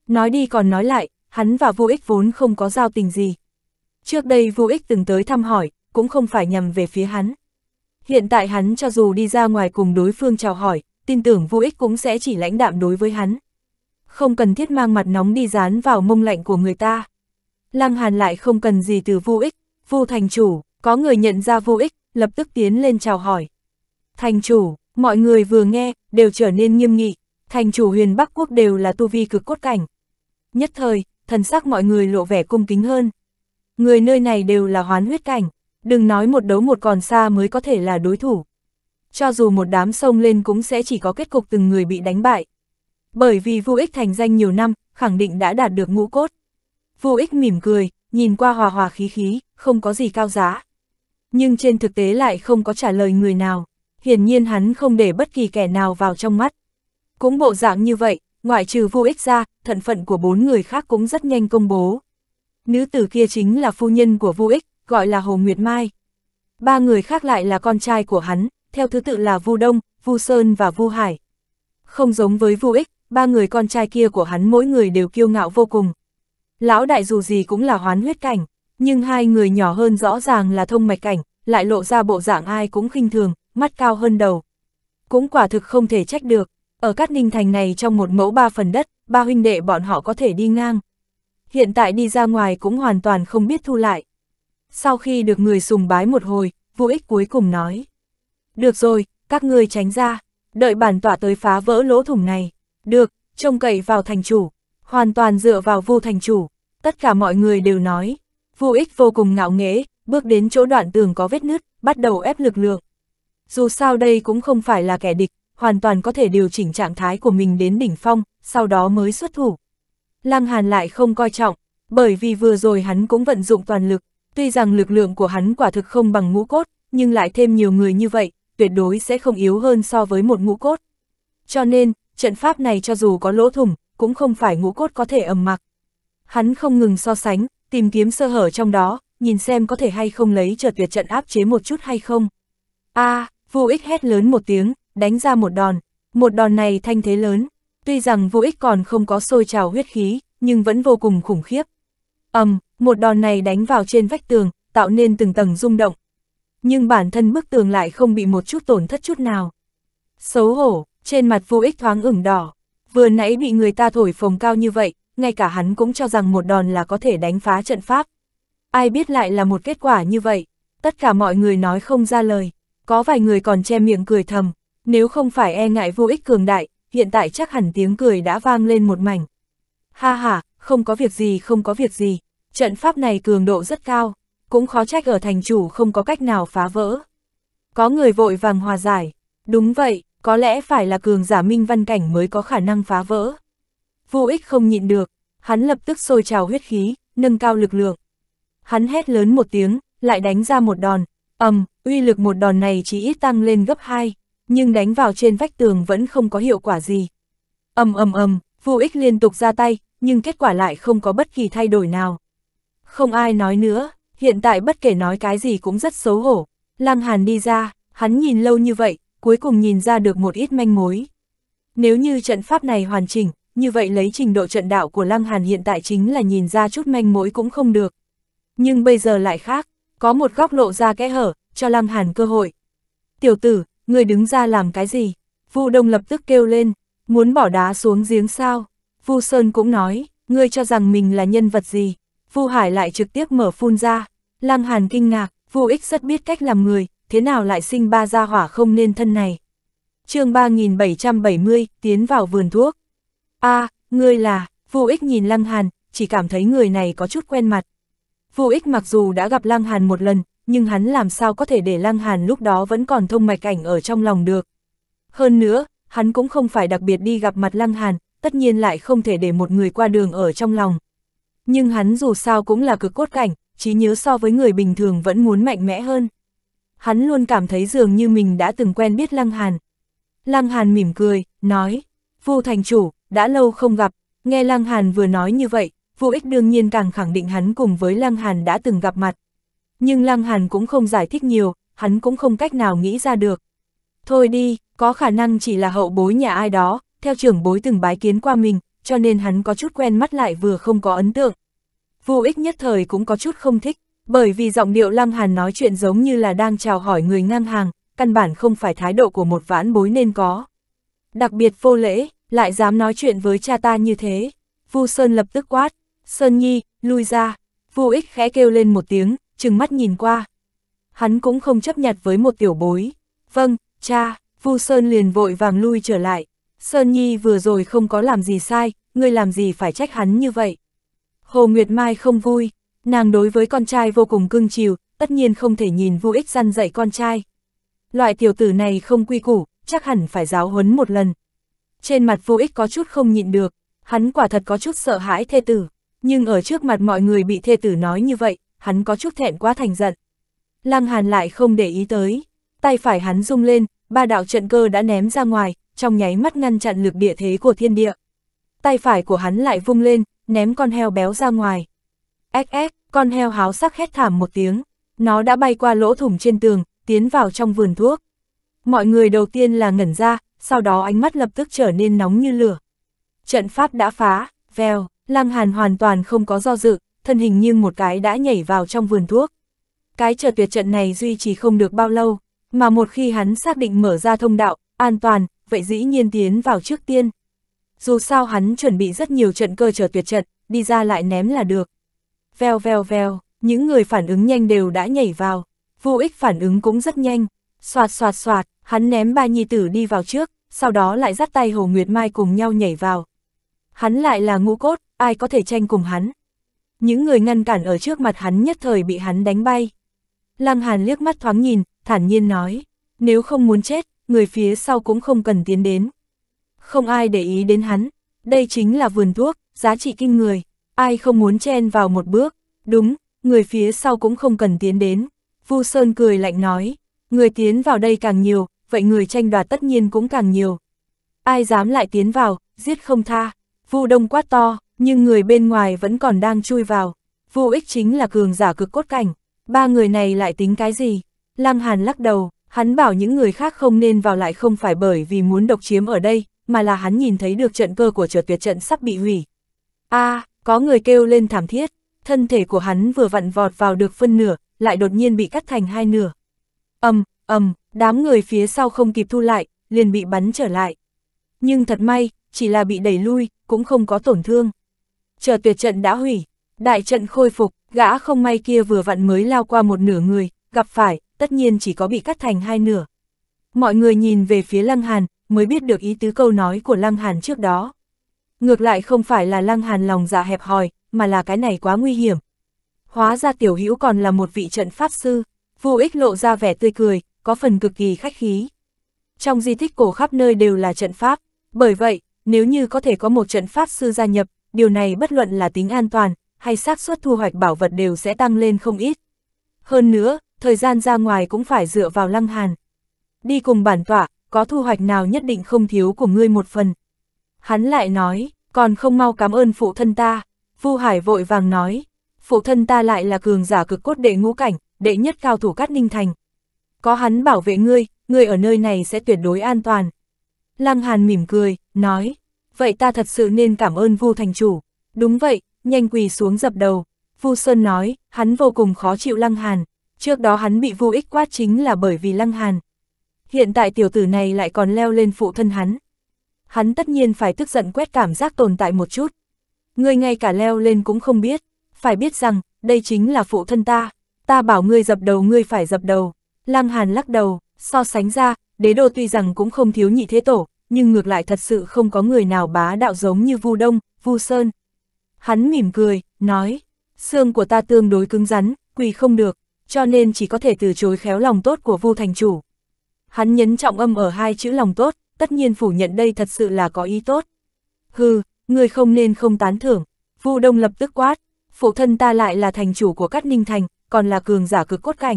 Nói đi còn nói lại, hắn và Vu Ích vốn không có giao tình gì. Trước đây Vu Ích từng tới thăm hỏi, cũng không phải nhằm về phía hắn. Hiện tại hắn cho dù đi ra ngoài cùng đối phương chào hỏi, tin tưởng Vu Ích cũng sẽ chỉ lãnh đạm đối với hắn. Không cần thiết mang mặt nóng đi dán vào mông lạnh của người ta. Lăng Hàn lại không cần gì từ Vu Ích, Vu thành chủ, có người nhận ra Vu Ích, lập tức tiến lên chào hỏi. Thành chủ, Mọi người vừa nghe, đều trở nên nghiêm nghị, thành chủ huyền Bắc Quốc đều là tu vi cực cốt cảnh. Nhất thời, thần sắc mọi người lộ vẻ cung kính hơn. Người nơi này đều là hoán huyết cảnh, đừng nói một đấu một còn xa mới có thể là đối thủ. Cho dù một đám sông lên cũng sẽ chỉ có kết cục từng người bị đánh bại. Bởi vì Vu Ích thành danh nhiều năm, khẳng định đã đạt được ngũ cốt. Vu Ích mỉm cười, nhìn qua hòa hòa khí khí, không có gì cao giá. Nhưng trên thực tế lại không có trả lời người nào hiển nhiên hắn không để bất kỳ kẻ nào vào trong mắt. Cũng bộ dạng như vậy, ngoại trừ vô ích ra, thận phận của bốn người khác cũng rất nhanh công bố. Nữ tử kia chính là phu nhân của vô ích, gọi là Hồ Nguyệt Mai. Ba người khác lại là con trai của hắn, theo thứ tự là Vu Đông, Vu Sơn và Vu Hải. Không giống với Vu Ích, ba người con trai kia của hắn mỗi người đều kiêu ngạo vô cùng. Lão đại dù gì cũng là hoán huyết cảnh, nhưng hai người nhỏ hơn rõ ràng là thông mạch cảnh, lại lộ ra bộ dạng ai cũng khinh thường, mắt cao hơn đầu. Cũng quả thực không thể trách được, ở các ninh thành này trong một mẫu ba phần đất, ba huynh đệ bọn họ có thể đi ngang. Hiện tại đi ra ngoài cũng hoàn toàn không biết thu lại. Sau khi được người sùng bái một hồi, vô ích cuối cùng nói. Được rồi, các ngươi tránh ra, đợi bản tỏa tới phá vỡ lỗ thủng này. Được, trông cậy vào thành chủ, hoàn toàn dựa vào vu thành chủ. Tất cả mọi người đều nói, vô ích vô cùng ngạo nghễ, bước đến chỗ đoạn tường có vết nứt, bắt đầu ép lực lượng dù sao đây cũng không phải là kẻ địch, hoàn toàn có thể điều chỉnh trạng thái của mình đến đỉnh phong, sau đó mới xuất thủ. Lăng Hàn lại không coi trọng, bởi vì vừa rồi hắn cũng vận dụng toàn lực, tuy rằng lực lượng của hắn quả thực không bằng ngũ cốt, nhưng lại thêm nhiều người như vậy, tuyệt đối sẽ không yếu hơn so với một ngũ cốt. Cho nên, trận pháp này cho dù có lỗ thủng, cũng không phải ngũ cốt có thể ầm mặc. Hắn không ngừng so sánh, tìm kiếm sơ hở trong đó, nhìn xem có thể hay không lấy trở tuyệt trận áp chế một chút hay không. a à, Vô ích hét lớn một tiếng, đánh ra một đòn. Một đòn này thanh thế lớn. Tuy rằng vô ích còn không có sôi trào huyết khí, nhưng vẫn vô cùng khủng khiếp. ầm, một đòn này đánh vào trên vách tường, tạo nên từng tầng rung động. Nhưng bản thân bức tường lại không bị một chút tổn thất chút nào. Xấu hổ, trên mặt vô ích thoáng ửng đỏ. Vừa nãy bị người ta thổi phồng cao như vậy, ngay cả hắn cũng cho rằng một đòn là có thể đánh phá trận pháp. Ai biết lại là một kết quả như vậy, tất cả mọi người nói không ra lời. Có vài người còn che miệng cười thầm, nếu không phải e ngại vô ích cường đại, hiện tại chắc hẳn tiếng cười đã vang lên một mảnh. Ha ha, không có việc gì không có việc gì, trận pháp này cường độ rất cao, cũng khó trách ở thành chủ không có cách nào phá vỡ. Có người vội vàng hòa giải, đúng vậy, có lẽ phải là cường giả minh văn cảnh mới có khả năng phá vỡ. Vô ích không nhịn được, hắn lập tức sôi trào huyết khí, nâng cao lực lượng. Hắn hét lớn một tiếng, lại đánh ra một đòn, ầm, um, uy lực một đòn này chỉ ít tăng lên gấp 2, nhưng đánh vào trên vách tường vẫn không có hiệu quả gì. ầm ầm ầm, vô ích liên tục ra tay, nhưng kết quả lại không có bất kỳ thay đổi nào. Không ai nói nữa, hiện tại bất kể nói cái gì cũng rất xấu hổ. Lăng Hàn đi ra, hắn nhìn lâu như vậy, cuối cùng nhìn ra được một ít manh mối. Nếu như trận pháp này hoàn chỉnh, như vậy lấy trình độ trận đạo của Lăng Hàn hiện tại chính là nhìn ra chút manh mối cũng không được. Nhưng bây giờ lại khác, có một góc lộ ra kẽ hở, cho Lăng Hàn cơ hội. Tiểu tử, người đứng ra làm cái gì? Vu Đông lập tức kêu lên, muốn bỏ đá xuống giếng sao? Vu Sơn cũng nói, ngươi cho rằng mình là nhân vật gì? Vu Hải lại trực tiếp mở phun ra. Lăng Hàn kinh ngạc, Vu Ích rất biết cách làm người, thế nào lại sinh ba gia hỏa không nên thân này? chương 3770, tiến vào vườn thuốc. a ngươi là, Vu Ích nhìn Lăng Hàn, chỉ cảm thấy người này có chút quen mặt. Vô ích mặc dù đã gặp Lăng Hàn một lần, nhưng hắn làm sao có thể để Lăng Hàn lúc đó vẫn còn thông mạch ảnh ở trong lòng được. Hơn nữa, hắn cũng không phải đặc biệt đi gặp mặt Lăng Hàn, tất nhiên lại không thể để một người qua đường ở trong lòng. Nhưng hắn dù sao cũng là cực cốt cảnh, trí nhớ so với người bình thường vẫn muốn mạnh mẽ hơn. Hắn luôn cảm thấy dường như mình đã từng quen biết Lăng Hàn. Lăng Hàn mỉm cười, nói, Vu thành chủ, đã lâu không gặp, nghe Lăng Hàn vừa nói như vậy, vô ích đương nhiên càng khẳng định hắn cùng với Lăng Hàn đã từng gặp mặt. Nhưng Lăng Hàn cũng không giải thích nhiều, hắn cũng không cách nào nghĩ ra được. Thôi đi, có khả năng chỉ là hậu bối nhà ai đó, theo trưởng bối từng bái kiến qua mình, cho nên hắn có chút quen mắt lại vừa không có ấn tượng. Vô ích nhất thời cũng có chút không thích, bởi vì giọng điệu Lăng Hàn nói chuyện giống như là đang chào hỏi người ngang hàng, căn bản không phải thái độ của một vãn bối nên có. Đặc biệt vô lễ, lại dám nói chuyện với cha ta như thế. Vu Sơn lập tức quát, Sơn Nhi, lui ra. Vô ích khẽ kêu lên một tiếng, chừng mắt nhìn qua. Hắn cũng không chấp nhặt với một tiểu bối. Vâng, cha, Vu Sơn liền vội vàng lui trở lại. Sơn Nhi vừa rồi không có làm gì sai, ngươi làm gì phải trách hắn như vậy. Hồ Nguyệt Mai không vui, nàng đối với con trai vô cùng cưng chiều, tất nhiên không thể nhìn Vu ích răn dạy con trai. Loại tiểu tử này không quy củ, chắc hẳn phải giáo huấn một lần. Trên mặt Vu ích có chút không nhịn được, hắn quả thật có chút sợ hãi thê tử nhưng ở trước mặt mọi người bị thê tử nói như vậy, hắn có chút thẹn quá thành giận. Lăng Hàn lại không để ý tới, tay phải hắn rung lên, ba đạo trận cơ đã ném ra ngoài, trong nháy mắt ngăn chặn lực địa thế của thiên địa. Tay phải của hắn lại vung lên, ném con heo béo ra ngoài. Ếch ếch, con heo háo sắc hét thảm một tiếng, nó đã bay qua lỗ thủng trên tường, tiến vào trong vườn thuốc. Mọi người đầu tiên là ngẩn ra, sau đó ánh mắt lập tức trở nên nóng như lửa. Trận pháp đã phá, veo, Lăng Hàn hoàn toàn không có do dự, thân hình nghiêng một cái đã nhảy vào trong vườn thuốc. Cái chờ tuyệt trận này duy trì không được bao lâu, mà một khi hắn xác định mở ra thông đạo, an toàn, vậy dĩ nhiên tiến vào trước tiên. Dù sao hắn chuẩn bị rất nhiều trận cơ chờ tuyệt trận, đi ra lại ném là được. Vèo vèo vèo, những người phản ứng nhanh đều đã nhảy vào, vô ích phản ứng cũng rất nhanh. Xoạt xoạt xoạt, hắn ném ba nhi tử đi vào trước, sau đó lại dắt tay Hồ Nguyệt Mai cùng nhau nhảy vào, Hắn lại là ngũ cốt, ai có thể tranh cùng hắn. Những người ngăn cản ở trước mặt hắn nhất thời bị hắn đánh bay. Lăng Hàn liếc mắt thoáng nhìn, thản nhiên nói, nếu không muốn chết, người phía sau cũng không cần tiến đến. Không ai để ý đến hắn, đây chính là vườn thuốc, giá trị kinh người, ai không muốn chen vào một bước, đúng, người phía sau cũng không cần tiến đến. Vu Sơn cười lạnh nói, người tiến vào đây càng nhiều, vậy người tranh đoạt tất nhiên cũng càng nhiều. Ai dám lại tiến vào, giết không tha. Vu Đông quát to, nhưng người bên ngoài vẫn còn đang chui vào. Vu Ích chính là cường giả cực cốt cảnh, ba người này lại tính cái gì? Lăng Hàn lắc đầu, hắn bảo những người khác không nên vào lại không phải bởi vì muốn độc chiếm ở đây, mà là hắn nhìn thấy được trận cơ của trượt tuyệt trận sắp bị hủy. A, à, có người kêu lên thảm thiết, thân thể của hắn vừa vặn vọt vào được phân nửa, lại đột nhiên bị cắt thành hai nửa. Ầm, ầm, đám người phía sau không kịp thu lại, liền bị bắn trở lại. Nhưng thật may, chỉ là bị đẩy lui, cũng không có tổn thương. Chờ tuyệt trận đã hủy, đại trận khôi phục, gã không may kia vừa vặn mới lao qua một nửa người, gặp phải, tất nhiên chỉ có bị cắt thành hai nửa. Mọi người nhìn về phía Lăng Hàn, mới biết được ý tứ câu nói của Lăng Hàn trước đó. Ngược lại không phải là Lăng Hàn lòng dạ hẹp hòi, mà là cái này quá nguy hiểm. Hóa ra tiểu hữu còn là một vị trận pháp sư, vô ích lộ ra vẻ tươi cười, có phần cực kỳ khách khí. Trong di tích cổ khắp nơi đều là trận pháp, bởi vậy, nếu như có thể có một trận pháp sư gia nhập, điều này bất luận là tính an toàn, hay xác suất thu hoạch bảo vật đều sẽ tăng lên không ít. Hơn nữa, thời gian ra ngoài cũng phải dựa vào lăng hàn. Đi cùng bản tọa, có thu hoạch nào nhất định không thiếu của ngươi một phần. Hắn lại nói, còn không mau cảm ơn phụ thân ta. Vu Hải vội vàng nói, phụ thân ta lại là cường giả cực cốt đệ ngũ cảnh, đệ nhất cao thủ cát ninh thành. Có hắn bảo vệ ngươi, ngươi ở nơi này sẽ tuyệt đối an toàn. Lăng Hàn mỉm cười, nói, vậy ta thật sự nên cảm ơn Vu thành chủ. Đúng vậy, nhanh quỳ xuống dập đầu. Vu Sơn nói, hắn vô cùng khó chịu Lăng Hàn, trước đó hắn bị Vu Ích quát chính là bởi vì Lăng Hàn. Hiện tại tiểu tử này lại còn leo lên phụ thân hắn. Hắn tất nhiên phải tức giận quét cảm giác tồn tại một chút. Ngươi ngay cả leo lên cũng không biết, phải biết rằng, đây chính là phụ thân ta, ta bảo ngươi dập đầu ngươi phải dập đầu. Lăng Hàn lắc đầu, so sánh ra, đế đô tuy rằng cũng không thiếu nhị thế tổ, nhưng ngược lại thật sự không có người nào bá đạo giống như Vu Đông, Vu Sơn. Hắn mỉm cười, nói, xương của ta tương đối cứng rắn, quỳ không được, cho nên chỉ có thể từ chối khéo lòng tốt của Vu Thành Chủ. Hắn nhấn trọng âm ở hai chữ lòng tốt, tất nhiên phủ nhận đây thật sự là có ý tốt. Hừ, người không nên không tán thưởng, Vu Đông lập tức quát, phụ thân ta lại là thành chủ của Cát Ninh Thành, còn là cường giả cực cốt cảnh.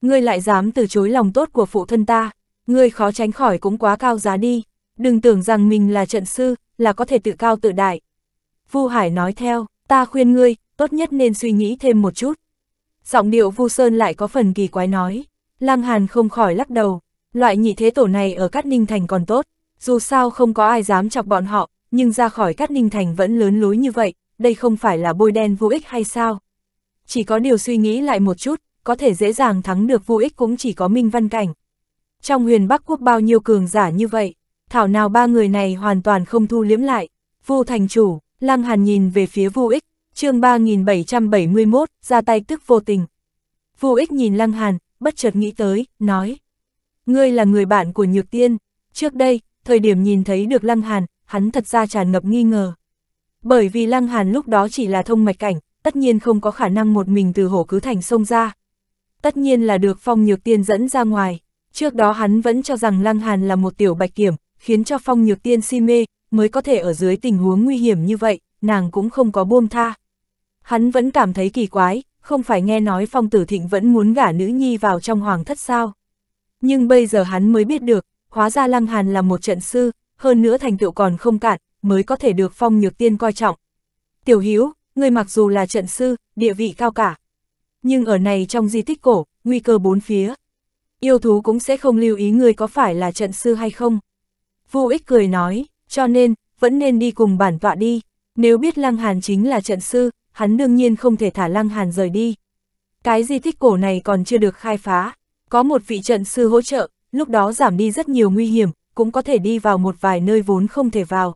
Ngươi lại dám từ chối lòng tốt của phụ thân ta ngươi khó tránh khỏi cũng quá cao giá đi, đừng tưởng rằng mình là trận sư, là có thể tự cao tự đại. Vu Hải nói theo, ta khuyên ngươi, tốt nhất nên suy nghĩ thêm một chút. Giọng điệu Vu Sơn lại có phần kỳ quái nói, Lăng Hàn không khỏi lắc đầu, loại nhị thế tổ này ở Cát Ninh Thành còn tốt, dù sao không có ai dám chọc bọn họ, nhưng ra khỏi Cát Ninh Thành vẫn lớn lối như vậy, đây không phải là bôi đen vô ích hay sao? Chỉ có điều suy nghĩ lại một chút, có thể dễ dàng thắng được vô ích cũng chỉ có Minh Văn Cảnh trong huyền Bắc Quốc bao nhiêu cường giả như vậy, thảo nào ba người này hoàn toàn không thu liếm lại. Vu thành chủ, Lăng Hàn nhìn về phía Vu Ích, chương 3771, ra tay tức vô tình. Vu Ích nhìn Lăng Hàn, bất chợt nghĩ tới, nói. Ngươi là người bạn của Nhược Tiên. Trước đây, thời điểm nhìn thấy được Lăng Hàn, hắn thật ra tràn ngập nghi ngờ. Bởi vì Lăng Hàn lúc đó chỉ là thông mạch cảnh, tất nhiên không có khả năng một mình từ hổ cứ thành sông ra. Tất nhiên là được phong nhược tiên dẫn ra ngoài. Trước đó hắn vẫn cho rằng Lăng Hàn là một tiểu bạch kiểm, khiến cho phong nhược tiên si mê, mới có thể ở dưới tình huống nguy hiểm như vậy, nàng cũng không có buông tha. Hắn vẫn cảm thấy kỳ quái, không phải nghe nói phong tử thịnh vẫn muốn gả nữ nhi vào trong hoàng thất sao. Nhưng bây giờ hắn mới biết được, hóa ra Lăng Hàn là một trận sư, hơn nữa thành tựu còn không cạn, mới có thể được phong nhược tiên coi trọng. Tiểu Hiếu, người mặc dù là trận sư, địa vị cao cả, nhưng ở này trong di tích cổ, nguy cơ bốn phía yêu thú cũng sẽ không lưu ý ngươi có phải là trận sư hay không. Vu ích cười nói, cho nên, vẫn nên đi cùng bản tọa đi, nếu biết Lăng Hàn chính là trận sư, hắn đương nhiên không thể thả Lăng Hàn rời đi. Cái di tích cổ này còn chưa được khai phá, có một vị trận sư hỗ trợ, lúc đó giảm đi rất nhiều nguy hiểm, cũng có thể đi vào một vài nơi vốn không thể vào.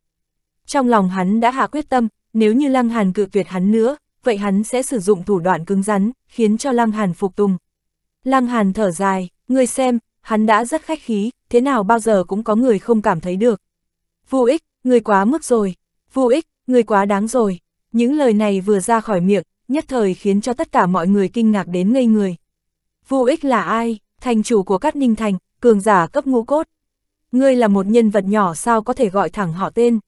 Trong lòng hắn đã hạ quyết tâm, nếu như Lăng Hàn cự tuyệt hắn nữa, vậy hắn sẽ sử dụng thủ đoạn cứng rắn, khiến cho Lăng Hàn phục tùng. Lăng Hàn thở dài, Ngươi xem, hắn đã rất khách khí, thế nào bao giờ cũng có người không cảm thấy được. Vô ích, ngươi quá mức rồi. Vô ích, ngươi quá đáng rồi. Những lời này vừa ra khỏi miệng, nhất thời khiến cho tất cả mọi người kinh ngạc đến ngây người. Vô ích là ai? Thành chủ của Cát Ninh Thành, cường giả cấp ngũ cốt. Ngươi là một nhân vật nhỏ sao có thể gọi thẳng họ tên.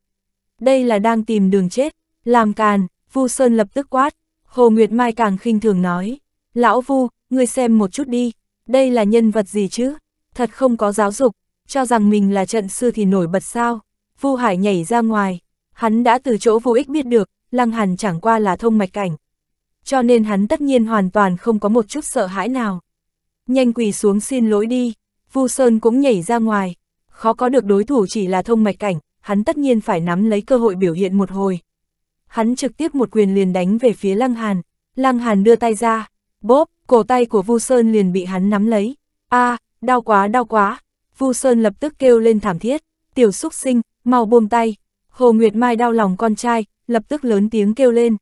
Đây là đang tìm đường chết, làm càn, Vu Sơn lập tức quát. Hồ Nguyệt Mai càng khinh thường nói, lão Vu, ngươi xem một chút đi, đây là nhân vật gì chứ? Thật không có giáo dục, cho rằng mình là trận sư thì nổi bật sao? Vu Hải nhảy ra ngoài, hắn đã từ chỗ vô ích biết được, Lăng Hàn chẳng qua là thông mạch cảnh. Cho nên hắn tất nhiên hoàn toàn không có một chút sợ hãi nào. Nhanh quỳ xuống xin lỗi đi, Vu Sơn cũng nhảy ra ngoài, khó có được đối thủ chỉ là thông mạch cảnh, hắn tất nhiên phải nắm lấy cơ hội biểu hiện một hồi. Hắn trực tiếp một quyền liền đánh về phía Lăng Hàn, Lăng Hàn đưa tay ra, bóp, cổ tay của Vu Sơn liền bị hắn nắm lấy. a à, đau quá đau quá, Vu Sơn lập tức kêu lên thảm thiết, tiểu Súc sinh, mau buông tay. Hồ Nguyệt Mai đau lòng con trai, lập tức lớn tiếng kêu lên.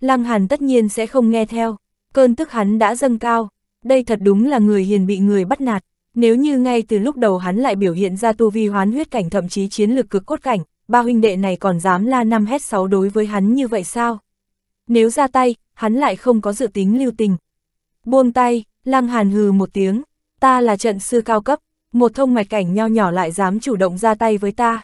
Lăng Hàn tất nhiên sẽ không nghe theo, cơn tức hắn đã dâng cao, đây thật đúng là người hiền bị người bắt nạt. Nếu như ngay từ lúc đầu hắn lại biểu hiện ra tu vi hoán huyết cảnh thậm chí chiến lực cực cốt cảnh, ba huynh đệ này còn dám la năm hét sáu đối với hắn như vậy sao? Nếu ra tay, hắn lại không có dự tính lưu tình, Buông tay, Lăng Hàn hừ một tiếng, ta là trận sư cao cấp, một thông mạch cảnh nho nhỏ lại dám chủ động ra tay với ta.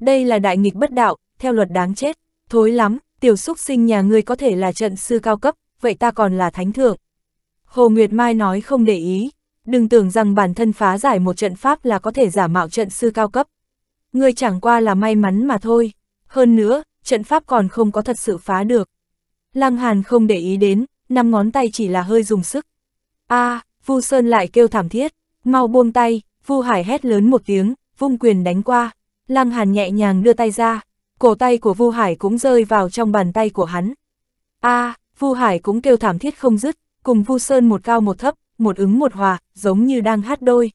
Đây là đại nghịch bất đạo, theo luật đáng chết, thối lắm, tiểu xúc sinh nhà ngươi có thể là trận sư cao cấp, vậy ta còn là thánh thượng. Hồ Nguyệt Mai nói không để ý, đừng tưởng rằng bản thân phá giải một trận pháp là có thể giả mạo trận sư cao cấp. Ngươi chẳng qua là may mắn mà thôi, hơn nữa, trận pháp còn không có thật sự phá được. Lăng Hàn không để ý đến, năm ngón tay chỉ là hơi dùng sức. a à, Vu Sơn lại kêu thảm thiết, mau buông tay, Vu Hải hét lớn một tiếng, vung quyền đánh qua. Lăng Hàn nhẹ nhàng đưa tay ra, cổ tay của Vu Hải cũng rơi vào trong bàn tay của hắn. a à, Vu Hải cũng kêu thảm thiết không dứt, cùng Vu Sơn một cao một thấp, một ứng một hòa, giống như đang hát đôi.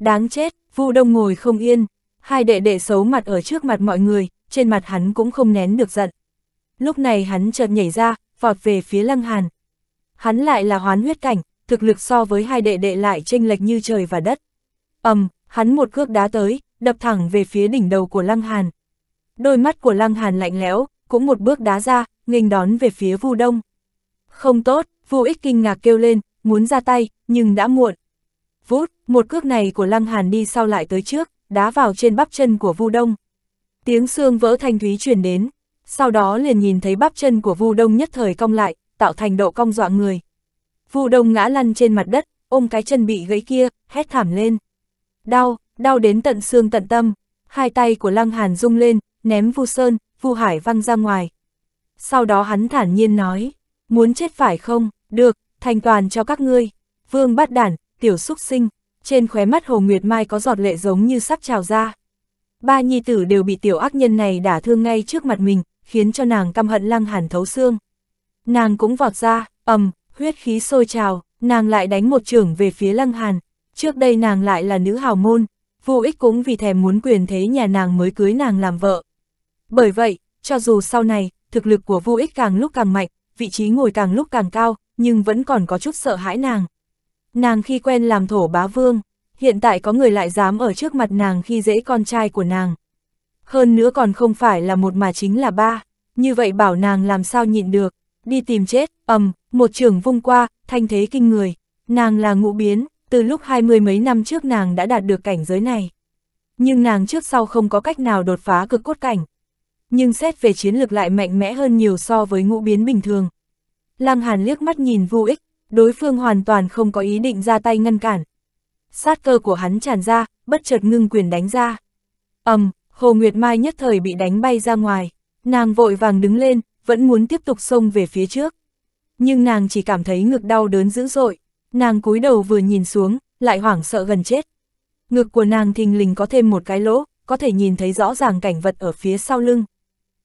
Đáng chết, Vu Đông ngồi không yên, hai đệ đệ xấu mặt ở trước mặt mọi người, trên mặt hắn cũng không nén được giận. Lúc này hắn chợt nhảy ra, vọt về phía Lăng Hàn. Hắn lại là hoán huyết cảnh, thực lực so với hai đệ đệ lại chênh lệch như trời và đất. ầm, um, hắn một cước đá tới, đập thẳng về phía đỉnh đầu của Lăng Hàn. Đôi mắt của Lăng Hàn lạnh lẽo, cũng một bước đá ra, nghênh đón về phía Vu Đông. Không tốt, Vu Ích kinh ngạc kêu lên, muốn ra tay, nhưng đã muộn. Vút, một cước này của Lăng Hàn đi sau lại tới trước, đá vào trên bắp chân của Vu Đông. Tiếng xương vỡ thanh thúy truyền đến, sau đó liền nhìn thấy bắp chân của Vu Đông nhất thời cong lại, tạo thành độ cong dọa người. Vu Đông ngã lăn trên mặt đất, ôm cái chân bị gãy kia, hét thảm lên. Đau, đau đến tận xương tận tâm, hai tay của Lăng Hàn rung lên, ném Vu Sơn, Vu Hải văng ra ngoài. Sau đó hắn thản nhiên nói, muốn chết phải không, được, thành toàn cho các ngươi. Vương bắt đản, tiểu xúc sinh, trên khóe mắt Hồ Nguyệt Mai có giọt lệ giống như sắp trào ra. Ba nhi tử đều bị tiểu ác nhân này đả thương ngay trước mặt mình, khiến cho nàng căm hận Lăng Hàn thấu xương nàng cũng vọt ra, ầm, huyết khí sôi trào, nàng lại đánh một trưởng về phía Lăng Hàn. Trước đây nàng lại là nữ hào môn, vô ích cũng vì thèm muốn quyền thế nhà nàng mới cưới nàng làm vợ. Bởi vậy, cho dù sau này, thực lực của vô ích càng lúc càng mạnh, vị trí ngồi càng lúc càng cao, nhưng vẫn còn có chút sợ hãi nàng. Nàng khi quen làm thổ bá vương, hiện tại có người lại dám ở trước mặt nàng khi dễ con trai của nàng. Hơn nữa còn không phải là một mà chính là ba, như vậy bảo nàng làm sao nhịn được đi tìm chết, ầm, một trường vung qua, thanh thế kinh người. Nàng là ngũ biến, từ lúc hai mươi mấy năm trước nàng đã đạt được cảnh giới này. Nhưng nàng trước sau không có cách nào đột phá cực cốt cảnh. Nhưng xét về chiến lược lại mạnh mẽ hơn nhiều so với ngũ biến bình thường. Lăng Hàn liếc mắt nhìn vu ích, đối phương hoàn toàn không có ý định ra tay ngăn cản. Sát cơ của hắn tràn ra, bất chợt ngưng quyền đánh ra. ầm, Hồ Nguyệt Mai nhất thời bị đánh bay ra ngoài, nàng vội vàng đứng lên, vẫn muốn tiếp tục xông về phía trước. Nhưng nàng chỉ cảm thấy ngực đau đớn dữ dội, nàng cúi đầu vừa nhìn xuống, lại hoảng sợ gần chết. Ngực của nàng thình lình có thêm một cái lỗ, có thể nhìn thấy rõ ràng cảnh vật ở phía sau lưng.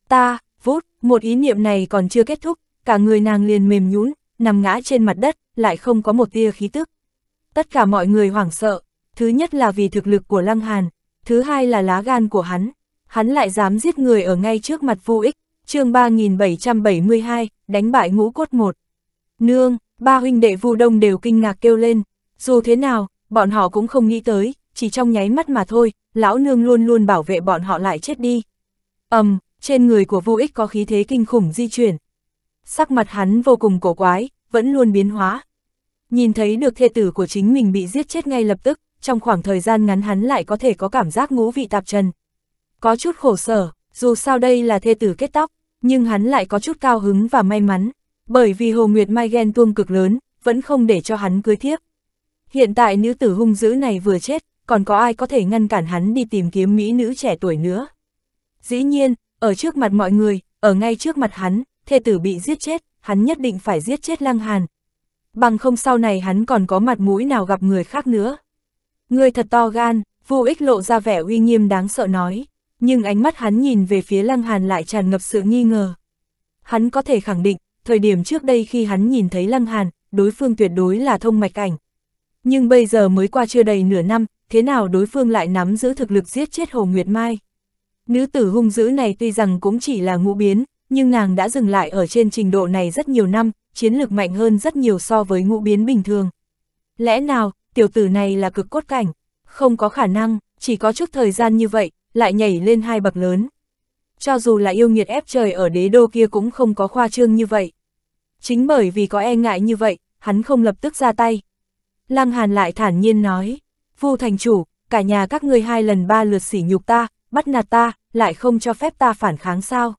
Ta, vút, một ý niệm này còn chưa kết thúc, cả người nàng liền mềm nhũn, nằm ngã trên mặt đất, lại không có một tia khí tức. Tất cả mọi người hoảng sợ, thứ nhất là vì thực lực của Lăng Hàn, thứ hai là lá gan của hắn, hắn lại dám giết người ở ngay trước mặt vô ích, chương 3772, đánh bại ngũ cốt một. Nương, ba huynh đệ vu đông đều kinh ngạc kêu lên, dù thế nào, bọn họ cũng không nghĩ tới, chỉ trong nháy mắt mà thôi, lão nương luôn luôn bảo vệ bọn họ lại chết đi. ầm um, trên người của vô ích có khí thế kinh khủng di chuyển. Sắc mặt hắn vô cùng cổ quái, vẫn luôn biến hóa. Nhìn thấy được thê tử của chính mình bị giết chết ngay lập tức, trong khoảng thời gian ngắn hắn lại có thể có cảm giác ngũ vị tạp trần. Có chút khổ sở, dù sao đây là thê tử kết tóc, nhưng hắn lại có chút cao hứng và may mắn, bởi vì Hồ Nguyệt Mai ghen tuông cực lớn, vẫn không để cho hắn cưới thiếp. Hiện tại nữ tử hung dữ này vừa chết, còn có ai có thể ngăn cản hắn đi tìm kiếm mỹ nữ trẻ tuổi nữa. Dĩ nhiên, ở trước mặt mọi người, ở ngay trước mặt hắn, thê tử bị giết chết, hắn nhất định phải giết chết Lăng Hàn. Bằng không sau này hắn còn có mặt mũi nào gặp người khác nữa. Người thật to gan, vô ích lộ ra vẻ uy nghiêm đáng sợ nói nhưng ánh mắt hắn nhìn về phía Lăng Hàn lại tràn ngập sự nghi ngờ. Hắn có thể khẳng định, thời điểm trước đây khi hắn nhìn thấy Lăng Hàn, đối phương tuyệt đối là thông mạch cảnh. Nhưng bây giờ mới qua chưa đầy nửa năm, thế nào đối phương lại nắm giữ thực lực giết chết Hồ Nguyệt Mai? Nữ tử hung dữ này tuy rằng cũng chỉ là ngũ biến, nhưng nàng đã dừng lại ở trên trình độ này rất nhiều năm, chiến lược mạnh hơn rất nhiều so với ngũ biến bình thường. Lẽ nào, tiểu tử này là cực cốt cảnh? Không có khả năng, chỉ có chút thời gian như vậy, lại nhảy lên hai bậc lớn. Cho dù là yêu nghiệt ép trời ở đế đô kia cũng không có khoa trương như vậy. Chính bởi vì có e ngại như vậy, hắn không lập tức ra tay. Lăng Hàn lại thản nhiên nói, Vu thành chủ, cả nhà các ngươi hai lần ba lượt sỉ nhục ta, bắt nạt ta, lại không cho phép ta phản kháng sao.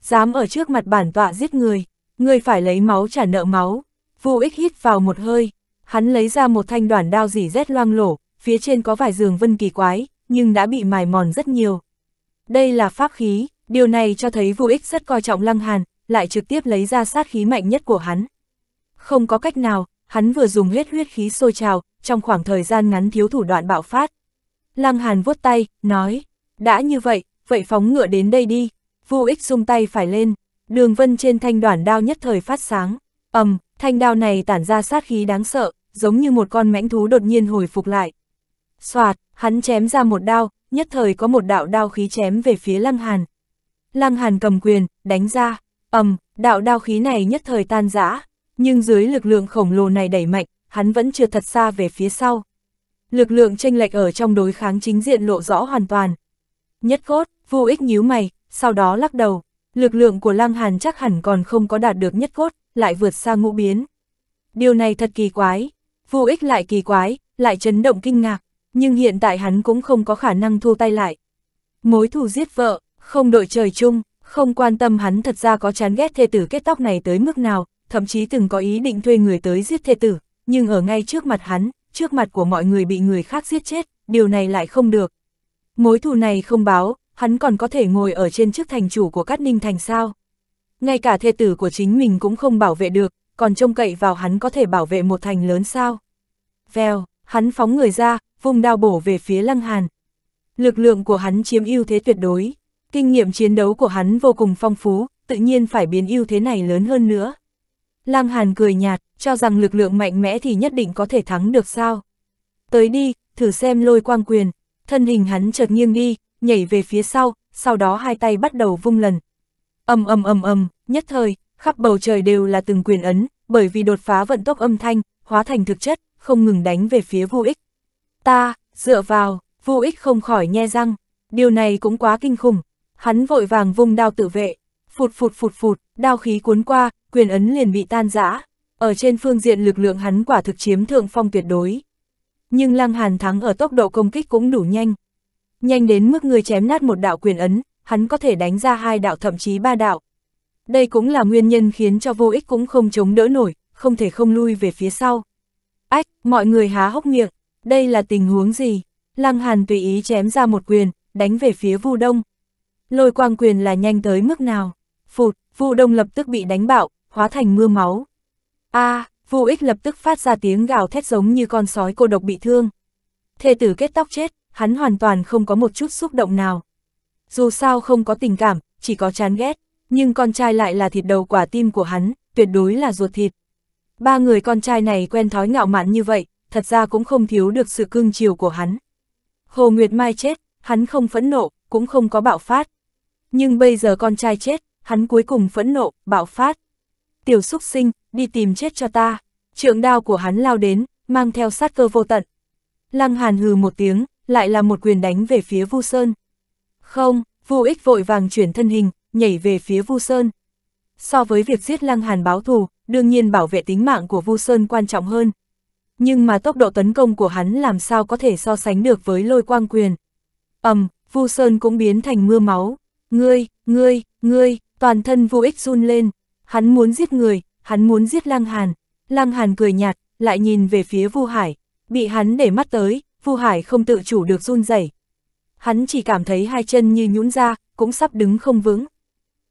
Dám ở trước mặt bản tọa giết người, ngươi phải lấy máu trả nợ máu. Vu ích hít vào một hơi, hắn lấy ra một thanh đoàn đao dỉ rét loang lổ, phía trên có vài giường vân kỳ quái, nhưng đã bị mài mòn rất nhiều. Đây là pháp khí, điều này cho thấy vô ích rất coi trọng Lăng Hàn, lại trực tiếp lấy ra sát khí mạnh nhất của hắn. Không có cách nào, hắn vừa dùng huyết huyết khí sôi trào, trong khoảng thời gian ngắn thiếu thủ đoạn bạo phát. Lăng Hàn vuốt tay, nói, đã như vậy, vậy phóng ngựa đến đây đi. Vô ích dung tay phải lên, đường vân trên thanh đoản đao nhất thời phát sáng. ầm, thanh đao này tản ra sát khí đáng sợ, giống như một con mãnh thú đột nhiên hồi phục lại. Soạt, hắn chém ra một đao, nhất thời có một đạo đao khí chém về phía Lăng Hàn. Lăng Hàn cầm quyền, đánh ra, ầm, đạo đao khí này nhất thời tan rã, nhưng dưới lực lượng khổng lồ này đẩy mạnh, hắn vẫn chưa thật xa về phía sau. Lực lượng tranh lệch ở trong đối kháng chính diện lộ rõ hoàn toàn. Nhất cốt, vô ích nhíu mày, sau đó lắc đầu, lực lượng của Lăng Hàn chắc hẳn còn không có đạt được nhất cốt, lại vượt xa ngũ biến. Điều này thật kỳ quái, vô ích lại kỳ quái, lại chấn động kinh ngạc nhưng hiện tại hắn cũng không có khả năng thu tay lại. Mối thù giết vợ, không đội trời chung, không quan tâm hắn thật ra có chán ghét thê tử kết tóc này tới mức nào, thậm chí từng có ý định thuê người tới giết thê tử, nhưng ở ngay trước mặt hắn, trước mặt của mọi người bị người khác giết chết, điều này lại không được. Mối thù này không báo, hắn còn có thể ngồi ở trên chức thành chủ của Cát Ninh Thành sao. Ngay cả thê tử của chính mình cũng không bảo vệ được, còn trông cậy vào hắn có thể bảo vệ một thành lớn sao. Vèo, hắn phóng người ra, vùng đao bổ về phía Lăng Hàn. Lực lượng của hắn chiếm ưu thế tuyệt đối, kinh nghiệm chiến đấu của hắn vô cùng phong phú, tự nhiên phải biến ưu thế này lớn hơn nữa. Lăng Hàn cười nhạt, cho rằng lực lượng mạnh mẽ thì nhất định có thể thắng được sao. Tới đi, thử xem lôi quang quyền, thân hình hắn chợt nghiêng đi, nhảy về phía sau, sau đó hai tay bắt đầu vung lần. Âm âm âm âm, nhất thời, khắp bầu trời đều là từng quyền ấn, bởi vì đột phá vận tốc âm thanh, hóa thành thực chất, không ngừng đánh về phía vô ích. Ta, dựa vào, vô ích không khỏi nhe răng, điều này cũng quá kinh khủng. Hắn vội vàng vung đao tự vệ, phụt phụt phụt phụt, đao khí cuốn qua, quyền ấn liền bị tan rã. Ở trên phương diện lực lượng hắn quả thực chiếm thượng phong tuyệt đối. Nhưng Lăng Hàn thắng ở tốc độ công kích cũng đủ nhanh. Nhanh đến mức người chém nát một đạo quyền ấn, hắn có thể đánh ra hai đạo thậm chí ba đạo. Đây cũng là nguyên nhân khiến cho vô ích cũng không chống đỡ nổi, không thể không lui về phía sau. Ách, mọi người há hốc miệng, đây là tình huống gì? Lăng Hàn tùy ý chém ra một quyền, đánh về phía Vu Đông. Lôi quang quyền là nhanh tới mức nào? Phụt, Vu Đông lập tức bị đánh bạo, hóa thành mưa máu. A, à, Vu Ích lập tức phát ra tiếng gào thét giống như con sói cô độc bị thương. Thê tử kết tóc chết, hắn hoàn toàn không có một chút xúc động nào. Dù sao không có tình cảm, chỉ có chán ghét, nhưng con trai lại là thịt đầu quả tim của hắn, tuyệt đối là ruột thịt. Ba người con trai này quen thói ngạo mạn như vậy, thật ra cũng không thiếu được sự cương chiều của hắn. Hồ Nguyệt Mai chết, hắn không phẫn nộ, cũng không có bạo phát. Nhưng bây giờ con trai chết, hắn cuối cùng phẫn nộ, bạo phát. Tiểu Súc sinh, đi tìm chết cho ta. Trượng đao của hắn lao đến, mang theo sát cơ vô tận. Lăng Hàn hừ một tiếng, lại là một quyền đánh về phía Vu Sơn. Không, Vu Ích vội vàng chuyển thân hình, nhảy về phía Vu Sơn. So với việc giết Lăng Hàn báo thù, đương nhiên bảo vệ tính mạng của Vu Sơn quan trọng hơn nhưng mà tốc độ tấn công của hắn làm sao có thể so sánh được với lôi quang quyền. ầm, Vu Sơn cũng biến thành mưa máu, ngươi, ngươi, ngươi, toàn thân vô ích run lên, hắn muốn giết người, hắn muốn giết Lăng Hàn, Lăng Hàn cười nhạt, lại nhìn về phía Vu Hải, bị hắn để mắt tới, Vu Hải không tự chủ được run rẩy. Hắn chỉ cảm thấy hai chân như nhũn ra, cũng sắp đứng không vững.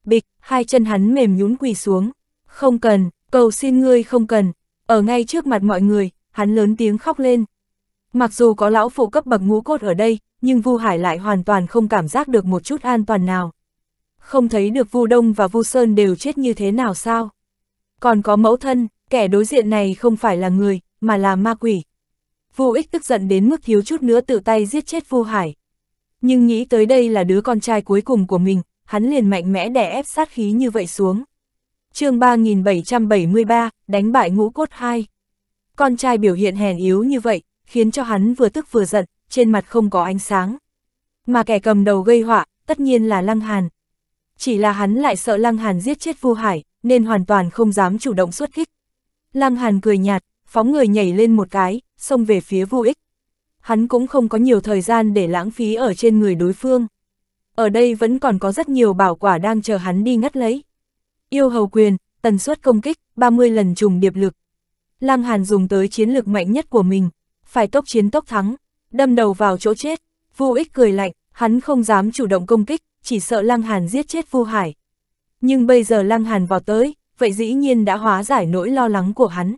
Bịch, hai chân hắn mềm nhũn quỳ xuống. Không cần, cầu xin ngươi không cần. Ở ngay trước mặt mọi người, hắn lớn tiếng khóc lên. Mặc dù có lão phụ cấp bậc ngũ cốt ở đây, nhưng Vu Hải lại hoàn toàn không cảm giác được một chút an toàn nào. Không thấy được Vu Đông và Vu Sơn đều chết như thế nào sao? Còn có mẫu thân, kẻ đối diện này không phải là người, mà là ma quỷ. Vu Ích tức giận đến mức thiếu chút nữa tự tay giết chết Vu Hải. Nhưng nghĩ tới đây là đứa con trai cuối cùng của mình, hắn liền mạnh mẽ đè ép sát khí như vậy xuống. chương 3773, đánh bại ngũ cốt 2 con trai biểu hiện hèn yếu như vậy, khiến cho hắn vừa tức vừa giận, trên mặt không có ánh sáng. Mà kẻ cầm đầu gây họa, tất nhiên là Lăng Hàn. Chỉ là hắn lại sợ Lăng Hàn giết chết Vu Hải, nên hoàn toàn không dám chủ động xuất kích. Lăng Hàn cười nhạt, phóng người nhảy lên một cái, xông về phía Vu Ích. Hắn cũng không có nhiều thời gian để lãng phí ở trên người đối phương. Ở đây vẫn còn có rất nhiều bảo quả đang chờ hắn đi ngắt lấy. Yêu hầu quyền, tần suất công kích, 30 lần trùng điệp lực. Lăng Hàn dùng tới chiến lược mạnh nhất của mình, phải tốc chiến tốc thắng, đâm đầu vào chỗ chết. Vu Ích cười lạnh, hắn không dám chủ động công kích, chỉ sợ Lăng Hàn giết chết Vu Hải. Nhưng bây giờ Lăng Hàn vào tới, vậy dĩ nhiên đã hóa giải nỗi lo lắng của hắn.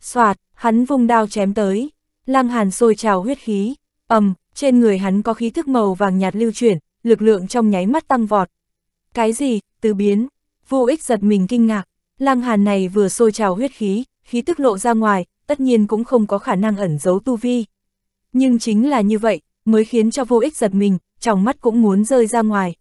Soạt, hắn vung đao chém tới, Lăng Hàn sôi trào huyết khí, ầm, trên người hắn có khí thức màu vàng nhạt lưu chuyển, lực lượng trong nháy mắt tăng vọt. Cái gì? Từ biến? Vu Ích giật mình kinh ngạc, Lăng Hàn này vừa sôi trào huyết khí, khí tức lộ ra ngoài, tất nhiên cũng không có khả năng ẩn giấu tu vi. Nhưng chính là như vậy, mới khiến cho vô ích giật mình, trong mắt cũng muốn rơi ra ngoài.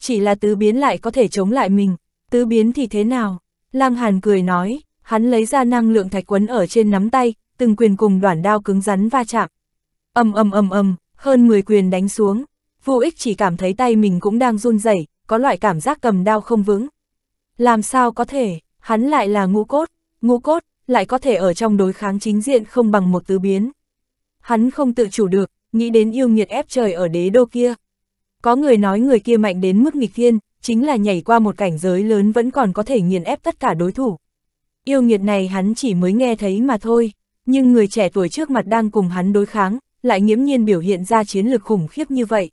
Chỉ là tứ biến lại có thể chống lại mình, tứ biến thì thế nào? Lăng Hàn cười nói, hắn lấy ra năng lượng thạch quấn ở trên nắm tay, từng quyền cùng đoạn đao cứng rắn va chạm. ầm ầm ầm ầm, hơn 10 quyền đánh xuống, vô ích chỉ cảm thấy tay mình cũng đang run rẩy, có loại cảm giác cầm đao không vững. Làm sao có thể, hắn lại là ngũ cốt, ngũ cốt, lại có thể ở trong đối kháng chính diện không bằng một tứ biến. Hắn không tự chủ được, nghĩ đến yêu nghiệt ép trời ở đế đô kia. Có người nói người kia mạnh đến mức nghịch thiên, chính là nhảy qua một cảnh giới lớn vẫn còn có thể nghiền ép tất cả đối thủ. Yêu nghiệt này hắn chỉ mới nghe thấy mà thôi, nhưng người trẻ tuổi trước mặt đang cùng hắn đối kháng, lại nghiễm nhiên biểu hiện ra chiến lược khủng khiếp như vậy.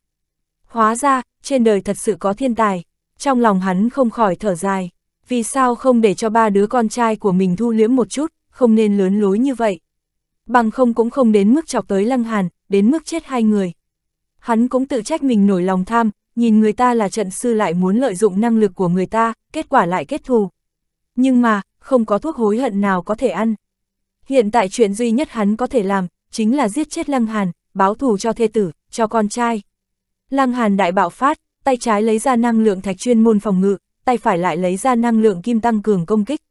Hóa ra, trên đời thật sự có thiên tài, trong lòng hắn không khỏi thở dài vì sao không để cho ba đứa con trai của mình thu liễm một chút, không nên lớn lối như vậy. Bằng không cũng không đến mức chọc tới Lăng Hàn, đến mức chết hai người. Hắn cũng tự trách mình nổi lòng tham, nhìn người ta là trận sư lại muốn lợi dụng năng lực của người ta, kết quả lại kết thù. Nhưng mà, không có thuốc hối hận nào có thể ăn. Hiện tại chuyện duy nhất hắn có thể làm, chính là giết chết Lăng Hàn, báo thù cho thê tử, cho con trai. Lăng Hàn đại bạo phát, tay trái lấy ra năng lượng thạch chuyên môn phòng ngự, tay phải lại lấy ra năng lượng kim tăng cường công kích.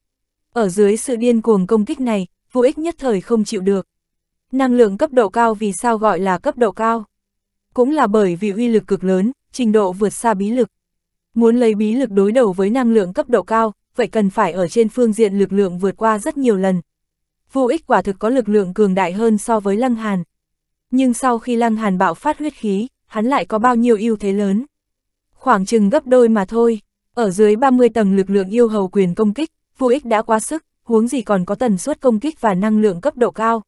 Ở dưới sự điên cuồng công kích này, vô ích nhất thời không chịu được. Năng lượng cấp độ cao vì sao gọi là cấp độ cao? Cũng là bởi vì uy lực cực lớn, trình độ vượt xa bí lực. Muốn lấy bí lực đối đầu với năng lượng cấp độ cao, vậy cần phải ở trên phương diện lực lượng vượt qua rất nhiều lần. Vô ích quả thực có lực lượng cường đại hơn so với Lăng Hàn. Nhưng sau khi Lăng Hàn bạo phát huyết khí, hắn lại có bao nhiêu ưu thế lớn. Khoảng chừng gấp đôi mà thôi. Ở dưới 30 tầng lực lượng yêu hầu quyền công kích, vô ích đã quá sức, huống gì còn có tần suất công kích và năng lượng cấp độ cao.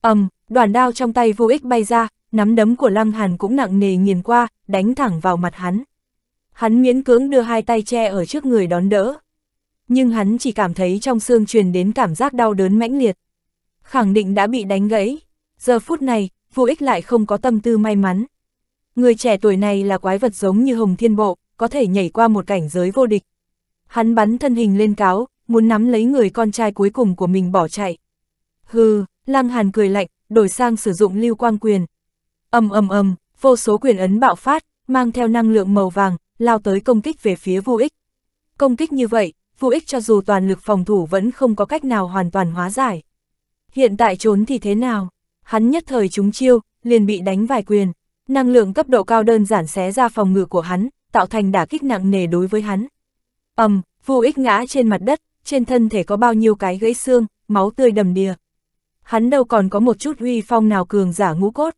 ầm, um, đoàn đao trong tay vô ích bay ra, nắm đấm của Lăng Hàn cũng nặng nề nghiền qua, đánh thẳng vào mặt hắn. Hắn miễn cưỡng đưa hai tay che ở trước người đón đỡ. Nhưng hắn chỉ cảm thấy trong xương truyền đến cảm giác đau đớn mãnh liệt. Khẳng định đã bị đánh gãy. Giờ phút này, vô ích lại không có tâm tư may mắn. Người trẻ tuổi này là quái vật giống như Hồng Thiên Bộ, có thể nhảy qua một cảnh giới vô địch. Hắn bắn thân hình lên cáo, muốn nắm lấy người con trai cuối cùng của mình bỏ chạy. Hừ, Lăng Hàn cười lạnh, đổi sang sử dụng lưu quang quyền. ầm ầm ầm, vô số quyền ấn bạo phát, mang theo năng lượng màu vàng, lao tới công kích về phía Vu Ích. Công kích như vậy, Vu Ích cho dù toàn lực phòng thủ vẫn không có cách nào hoàn toàn hóa giải. Hiện tại trốn thì thế nào? Hắn nhất thời trúng chiêu, liền bị đánh vài quyền. Năng lượng cấp độ cao đơn giản xé ra phòng ngự của hắn, tạo thành đả kích nặng nề đối với hắn. ầm, um, vô ích ngã trên mặt đất, trên thân thể có bao nhiêu cái gãy xương, máu tươi đầm đìa. Hắn đâu còn có một chút uy phong nào cường giả ngũ cốt.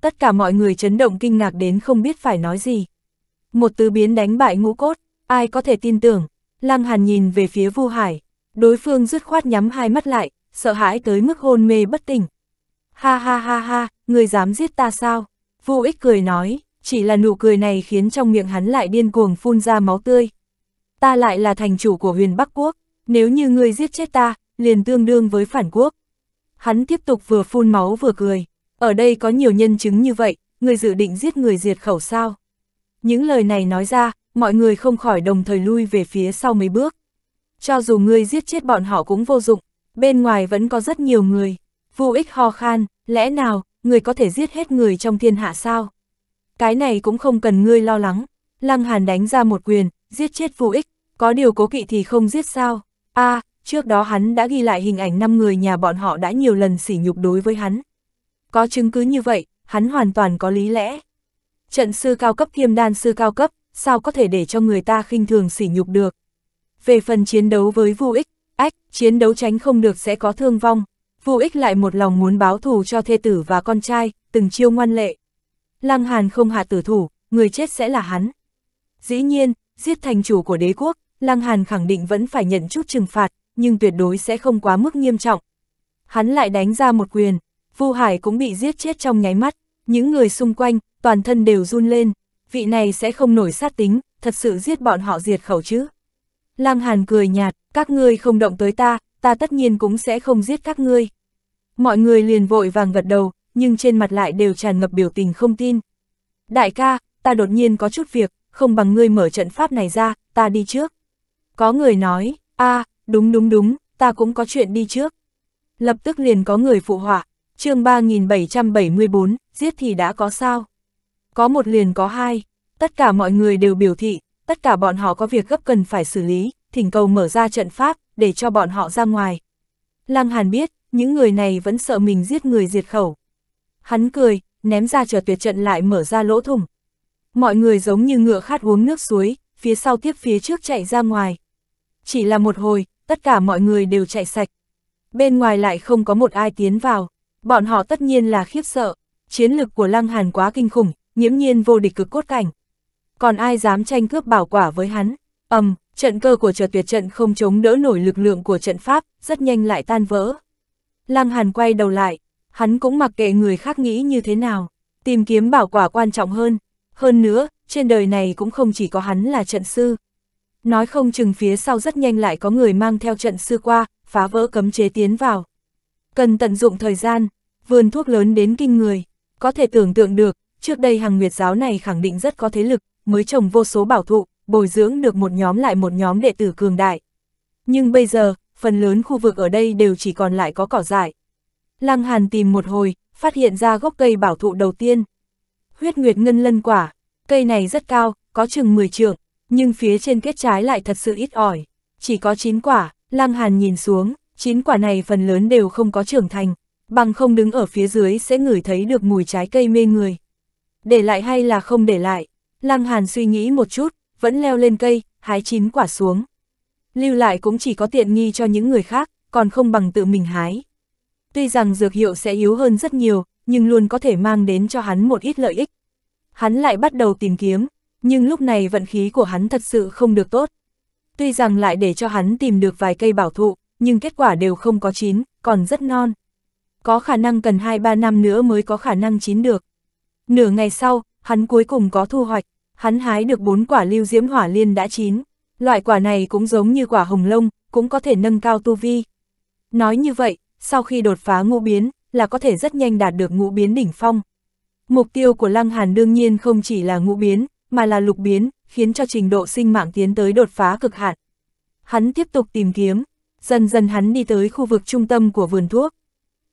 Tất cả mọi người chấn động kinh ngạc đến không biết phải nói gì. Một tứ biến đánh bại ngũ cốt, ai có thể tin tưởng. Lăng Hàn nhìn về phía Vu Hải, đối phương dứt khoát nhắm hai mắt lại, sợ hãi tới mức hôn mê bất tỉnh. Ha ha ha ha, người dám giết ta sao? Vu Ích cười nói, chỉ là nụ cười này khiến trong miệng hắn lại điên cuồng phun ra máu tươi. Ta lại là thành chủ của huyền Bắc Quốc, nếu như ngươi giết chết ta, liền tương đương với phản quốc. Hắn tiếp tục vừa phun máu vừa cười, ở đây có nhiều nhân chứng như vậy, ngươi dự định giết người diệt khẩu sao. Những lời này nói ra, mọi người không khỏi đồng thời lui về phía sau mấy bước. Cho dù ngươi giết chết bọn họ cũng vô dụng, bên ngoài vẫn có rất nhiều người. Vu ích ho khan, lẽ nào, người có thể giết hết người trong thiên hạ sao? cái này cũng không cần ngươi lo lắng. Lăng Hàn đánh ra một quyền, giết chết vô ích, có điều cố kỵ thì không giết sao. a à, trước đó hắn đã ghi lại hình ảnh năm người nhà bọn họ đã nhiều lần sỉ nhục đối với hắn. Có chứng cứ như vậy, hắn hoàn toàn có lý lẽ. Trận sư cao cấp thiêm đan sư cao cấp, sao có thể để cho người ta khinh thường sỉ nhục được. Về phần chiến đấu với vô ích, ách, chiến đấu tránh không được sẽ có thương vong. Vô ích lại một lòng muốn báo thù cho thê tử và con trai, từng chiêu ngoan lệ. Lăng Hàn không hạ tử thủ, người chết sẽ là hắn. Dĩ nhiên, giết thành chủ của đế quốc, Lăng Hàn khẳng định vẫn phải nhận chút trừng phạt, nhưng tuyệt đối sẽ không quá mức nghiêm trọng. Hắn lại đánh ra một quyền, Vu Hải cũng bị giết chết trong nháy mắt, những người xung quanh, toàn thân đều run lên, vị này sẽ không nổi sát tính, thật sự giết bọn họ diệt khẩu chứ. Lăng Hàn cười nhạt, các ngươi không động tới ta, ta tất nhiên cũng sẽ không giết các ngươi. Mọi người liền vội vàng gật đầu, nhưng trên mặt lại đều tràn ngập biểu tình không tin. Đại ca, ta đột nhiên có chút việc, không bằng ngươi mở trận pháp này ra, ta đi trước. Có người nói, a à, đúng đúng đúng, ta cũng có chuyện đi trước. Lập tức liền có người phụ họa, chương 3774, giết thì đã có sao. Có một liền có hai, tất cả mọi người đều biểu thị, tất cả bọn họ có việc gấp cần phải xử lý, thỉnh cầu mở ra trận pháp, để cho bọn họ ra ngoài. Lăng Hàn biết, những người này vẫn sợ mình giết người diệt khẩu, Hắn cười, ném ra chờ tuyệt trận lại mở ra lỗ thủng. Mọi người giống như ngựa khát uống nước suối, phía sau tiếp phía trước chạy ra ngoài. Chỉ là một hồi, tất cả mọi người đều chạy sạch. Bên ngoài lại không có một ai tiến vào, bọn họ tất nhiên là khiếp sợ. Chiến lực của Lăng Hàn quá kinh khủng, nhiễm nhiên vô địch cực cốt cảnh. Còn ai dám tranh cướp bảo quả với hắn? Ầm, trận cơ của trợ tuyệt trận không chống đỡ nổi lực lượng của trận pháp, rất nhanh lại tan vỡ. Lăng Hàn quay đầu lại, hắn cũng mặc kệ người khác nghĩ như thế nào, tìm kiếm bảo quả quan trọng hơn. Hơn nữa, trên đời này cũng không chỉ có hắn là trận sư. Nói không chừng phía sau rất nhanh lại có người mang theo trận sư qua, phá vỡ cấm chế tiến vào. Cần tận dụng thời gian, vườn thuốc lớn đến kinh người, có thể tưởng tượng được, trước đây hàng nguyệt giáo này khẳng định rất có thế lực, mới trồng vô số bảo thụ, bồi dưỡng được một nhóm lại một nhóm đệ tử cường đại. Nhưng bây giờ, phần lớn khu vực ở đây đều chỉ còn lại có cỏ dại. Lăng Hàn tìm một hồi, phát hiện ra gốc cây bảo thụ đầu tiên. Huyết Nguyệt Ngân Lân Quả, cây này rất cao, có chừng 10 trượng, nhưng phía trên kết trái lại thật sự ít ỏi. Chỉ có 9 quả, Lăng Hàn nhìn xuống, 9 quả này phần lớn đều không có trưởng thành, bằng không đứng ở phía dưới sẽ ngửi thấy được mùi trái cây mê người. Để lại hay là không để lại, Lăng Hàn suy nghĩ một chút, vẫn leo lên cây, hái 9 quả xuống. Lưu lại cũng chỉ có tiện nghi cho những người khác, còn không bằng tự mình hái. Tuy rằng dược hiệu sẽ yếu hơn rất nhiều, nhưng luôn có thể mang đến cho hắn một ít lợi ích. Hắn lại bắt đầu tìm kiếm, nhưng lúc này vận khí của hắn thật sự không được tốt. Tuy rằng lại để cho hắn tìm được vài cây bảo thụ, nhưng kết quả đều không có chín, còn rất non. Có khả năng cần 2-3 năm nữa mới có khả năng chín được. Nửa ngày sau, hắn cuối cùng có thu hoạch, hắn hái được 4 quả lưu diễm hỏa liên đã chín. Loại quả này cũng giống như quả hồng lông, cũng có thể nâng cao tu vi. Nói như vậy, sau khi đột phá ngũ biến, là có thể rất nhanh đạt được ngũ biến đỉnh phong. Mục tiêu của Lăng Hàn đương nhiên không chỉ là ngũ biến, mà là lục biến, khiến cho trình độ sinh mạng tiến tới đột phá cực hạn. Hắn tiếp tục tìm kiếm, dần dần hắn đi tới khu vực trung tâm của vườn thuốc.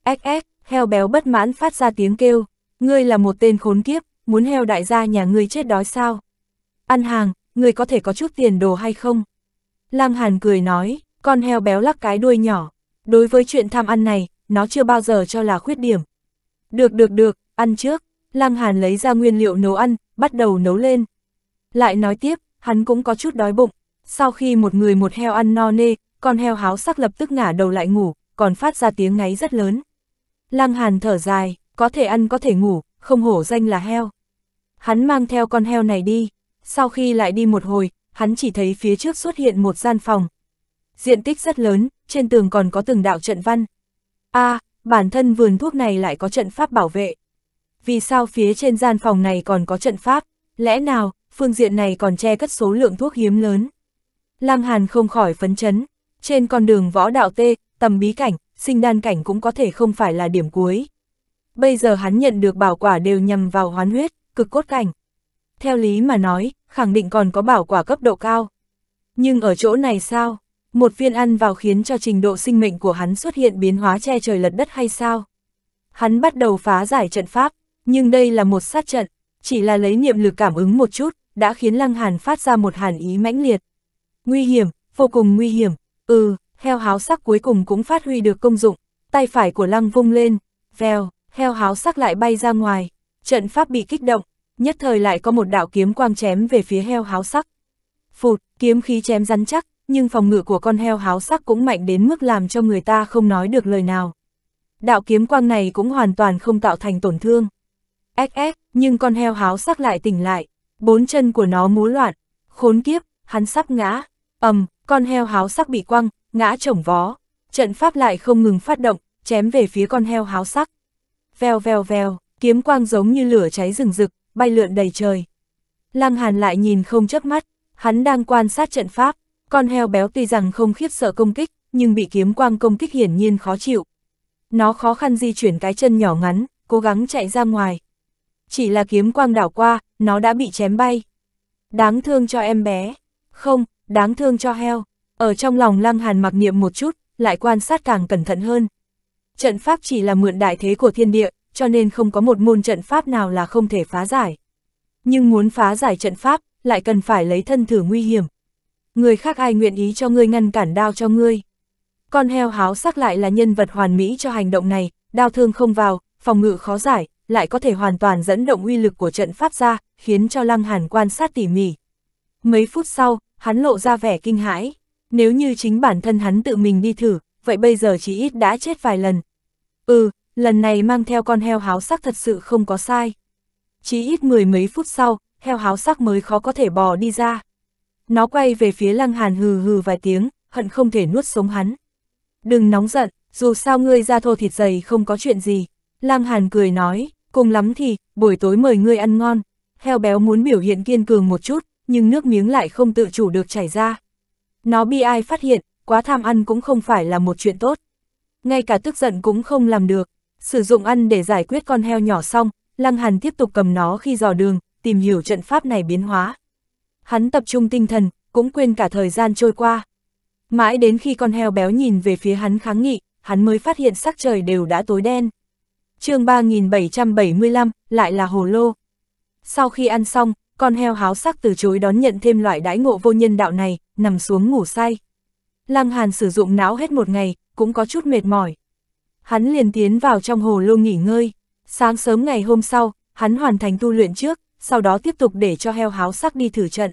Ếch heo béo bất mãn phát ra tiếng kêu, ngươi là một tên khốn kiếp, muốn heo đại gia nhà ngươi chết đói sao? Ăn hàng, ngươi có thể có chút tiền đồ hay không? Lăng Hàn cười nói, con heo béo lắc cái đuôi nhỏ, Đối với chuyện tham ăn này, nó chưa bao giờ cho là khuyết điểm. Được được được, ăn trước. Lăng Hàn lấy ra nguyên liệu nấu ăn, bắt đầu nấu lên. Lại nói tiếp, hắn cũng có chút đói bụng. Sau khi một người một heo ăn no nê, con heo háo sắc lập tức ngả đầu lại ngủ, còn phát ra tiếng ngáy rất lớn. Lăng Hàn thở dài, có thể ăn có thể ngủ, không hổ danh là heo. Hắn mang theo con heo này đi. Sau khi lại đi một hồi, hắn chỉ thấy phía trước xuất hiện một gian phòng, diện tích rất lớn, trên tường còn có từng đạo trận văn. a à, bản thân vườn thuốc này lại có trận pháp bảo vệ. Vì sao phía trên gian phòng này còn có trận pháp, lẽ nào, phương diện này còn che cất số lượng thuốc hiếm lớn. Lăng Hàn không khỏi phấn chấn, trên con đường võ đạo tê, tầm bí cảnh, sinh đan cảnh cũng có thể không phải là điểm cuối. Bây giờ hắn nhận được bảo quả đều nhằm vào hoán huyết, cực cốt cảnh. Theo lý mà nói, khẳng định còn có bảo quả cấp độ cao. Nhưng ở chỗ này sao? Một viên ăn vào khiến cho trình độ sinh mệnh của hắn xuất hiện biến hóa che trời lật đất hay sao? Hắn bắt đầu phá giải trận pháp, nhưng đây là một sát trận, chỉ là lấy niệm lực cảm ứng một chút, đã khiến Lăng Hàn phát ra một hàn ý mãnh liệt. Nguy hiểm, vô cùng nguy hiểm, ừ, heo háo sắc cuối cùng cũng phát huy được công dụng, tay phải của Lăng vung lên, vèo, heo háo sắc lại bay ra ngoài, trận pháp bị kích động, nhất thời lại có một đạo kiếm quang chém về phía heo háo sắc. Phụt, kiếm khí chém rắn chắc, nhưng phòng ngự của con heo háo sắc cũng mạnh đến mức làm cho người ta không nói được lời nào. Đạo kiếm quang này cũng hoàn toàn không tạo thành tổn thương. XX, nhưng con heo háo sắc lại tỉnh lại, bốn chân của nó múa loạn, khốn kiếp, hắn sắp ngã, ầm, con heo háo sắc bị quăng, ngã chổng vó, trận pháp lại không ngừng phát động, chém về phía con heo háo sắc. Vèo vèo vèo, kiếm quang giống như lửa cháy rừng rực, bay lượn đầy trời. Lăng Hàn lại nhìn không chớp mắt, hắn đang quan sát trận pháp. Con heo béo tuy rằng không khiếp sợ công kích, nhưng bị kiếm quang công kích hiển nhiên khó chịu. Nó khó khăn di chuyển cái chân nhỏ ngắn, cố gắng chạy ra ngoài. Chỉ là kiếm quang đảo qua, nó đã bị chém bay. Đáng thương cho em bé. Không, đáng thương cho heo. Ở trong lòng Lăng Hàn mặc niệm một chút, lại quan sát càng cẩn thận hơn. Trận pháp chỉ là mượn đại thế của thiên địa, cho nên không có một môn trận pháp nào là không thể phá giải. Nhưng muốn phá giải trận pháp, lại cần phải lấy thân thử nguy hiểm, Người khác ai nguyện ý cho ngươi ngăn cản đao cho ngươi. Con heo háo sắc lại là nhân vật hoàn mỹ cho hành động này, đao thương không vào, phòng ngự khó giải, lại có thể hoàn toàn dẫn động uy lực của trận pháp ra, khiến cho Lăng Hàn quan sát tỉ mỉ. Mấy phút sau, hắn lộ ra vẻ kinh hãi. Nếu như chính bản thân hắn tự mình đi thử, vậy bây giờ chỉ ít đã chết vài lần. Ừ, lần này mang theo con heo háo sắc thật sự không có sai. Chỉ ít mười mấy phút sau, heo háo sắc mới khó có thể bò đi ra. Nó quay về phía Lăng Hàn hừ hừ vài tiếng, hận không thể nuốt sống hắn. Đừng nóng giận, dù sao ngươi ra thô thịt dày không có chuyện gì. Lăng Hàn cười nói, cùng lắm thì, buổi tối mời ngươi ăn ngon. Heo béo muốn biểu hiện kiên cường một chút, nhưng nước miếng lại không tự chủ được chảy ra. Nó bị ai phát hiện, quá tham ăn cũng không phải là một chuyện tốt. Ngay cả tức giận cũng không làm được. Sử dụng ăn để giải quyết con heo nhỏ xong, Lăng Hàn tiếp tục cầm nó khi dò đường, tìm hiểu trận pháp này biến hóa. Hắn tập trung tinh thần, cũng quên cả thời gian trôi qua. Mãi đến khi con heo béo nhìn về phía hắn kháng nghị, hắn mới phát hiện sắc trời đều đã tối đen. chương 3775, lại là hồ lô. Sau khi ăn xong, con heo háo sắc từ chối đón nhận thêm loại đãi ngộ vô nhân đạo này, nằm xuống ngủ say. Lăng Hàn sử dụng não hết một ngày, cũng có chút mệt mỏi. Hắn liền tiến vào trong hồ lô nghỉ ngơi. Sáng sớm ngày hôm sau, hắn hoàn thành tu luyện trước, sau đó tiếp tục để cho heo háo sắc đi thử trận.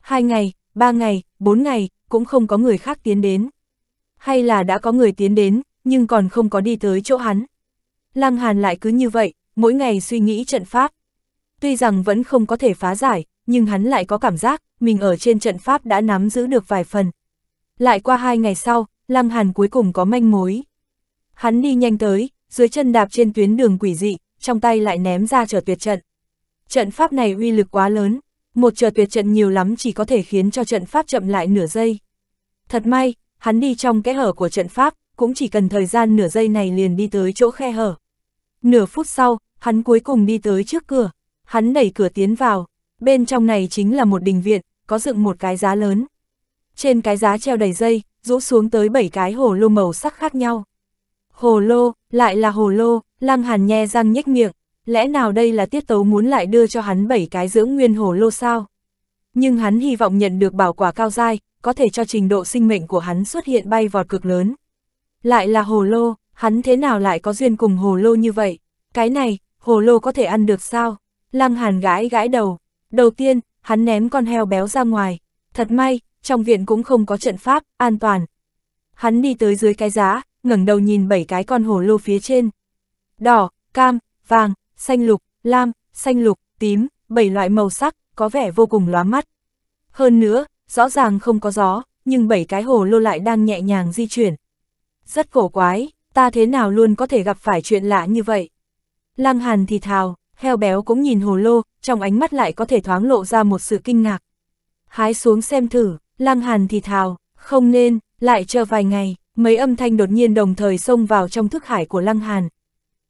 Hai ngày, ba ngày, bốn ngày, cũng không có người khác tiến đến. Hay là đã có người tiến đến, nhưng còn không có đi tới chỗ hắn. Lăng Hàn lại cứ như vậy, mỗi ngày suy nghĩ trận pháp. Tuy rằng vẫn không có thể phá giải, nhưng hắn lại có cảm giác, mình ở trên trận pháp đã nắm giữ được vài phần. Lại qua hai ngày sau, Lăng Hàn cuối cùng có manh mối. Hắn đi nhanh tới, dưới chân đạp trên tuyến đường quỷ dị, trong tay lại ném ra trở tuyệt trận. Trận pháp này uy lực quá lớn, một chờ tuyệt trận nhiều lắm chỉ có thể khiến cho trận pháp chậm lại nửa giây. Thật may, hắn đi trong kẽ hở của trận pháp, cũng chỉ cần thời gian nửa giây này liền đi tới chỗ khe hở. Nửa phút sau, hắn cuối cùng đi tới trước cửa, hắn đẩy cửa tiến vào, bên trong này chính là một đình viện, có dựng một cái giá lớn. Trên cái giá treo đầy dây, rũ xuống tới bảy cái hồ lô màu sắc khác nhau. Hồ lô, lại là hồ lô, lăng hàn nhe răng nhếch miệng, Lẽ nào đây là tiết tấu muốn lại đưa cho hắn bảy cái dưỡng nguyên hồ lô sao? Nhưng hắn hy vọng nhận được bảo quả cao dai, có thể cho trình độ sinh mệnh của hắn xuất hiện bay vọt cực lớn. Lại là hồ lô, hắn thế nào lại có duyên cùng hồ lô như vậy? Cái này, hồ lô có thể ăn được sao? Lăng hàn gãi gãi đầu. Đầu tiên, hắn ném con heo béo ra ngoài. Thật may, trong viện cũng không có trận pháp, an toàn. Hắn đi tới dưới cái giá, ngẩng đầu nhìn bảy cái con hồ lô phía trên. Đỏ, cam, vàng, xanh lục, lam, xanh lục, tím, bảy loại màu sắc, có vẻ vô cùng lóa mắt. Hơn nữa, rõ ràng không có gió, nhưng bảy cái hồ lô lại đang nhẹ nhàng di chuyển. Rất cổ quái, ta thế nào luôn có thể gặp phải chuyện lạ như vậy. Lăng Hàn thì thào, heo béo cũng nhìn hồ lô, trong ánh mắt lại có thể thoáng lộ ra một sự kinh ngạc. Hái xuống xem thử, Lăng Hàn thì thào, không nên, lại chờ vài ngày, mấy âm thanh đột nhiên đồng thời xông vào trong thức hải của Lăng Hàn.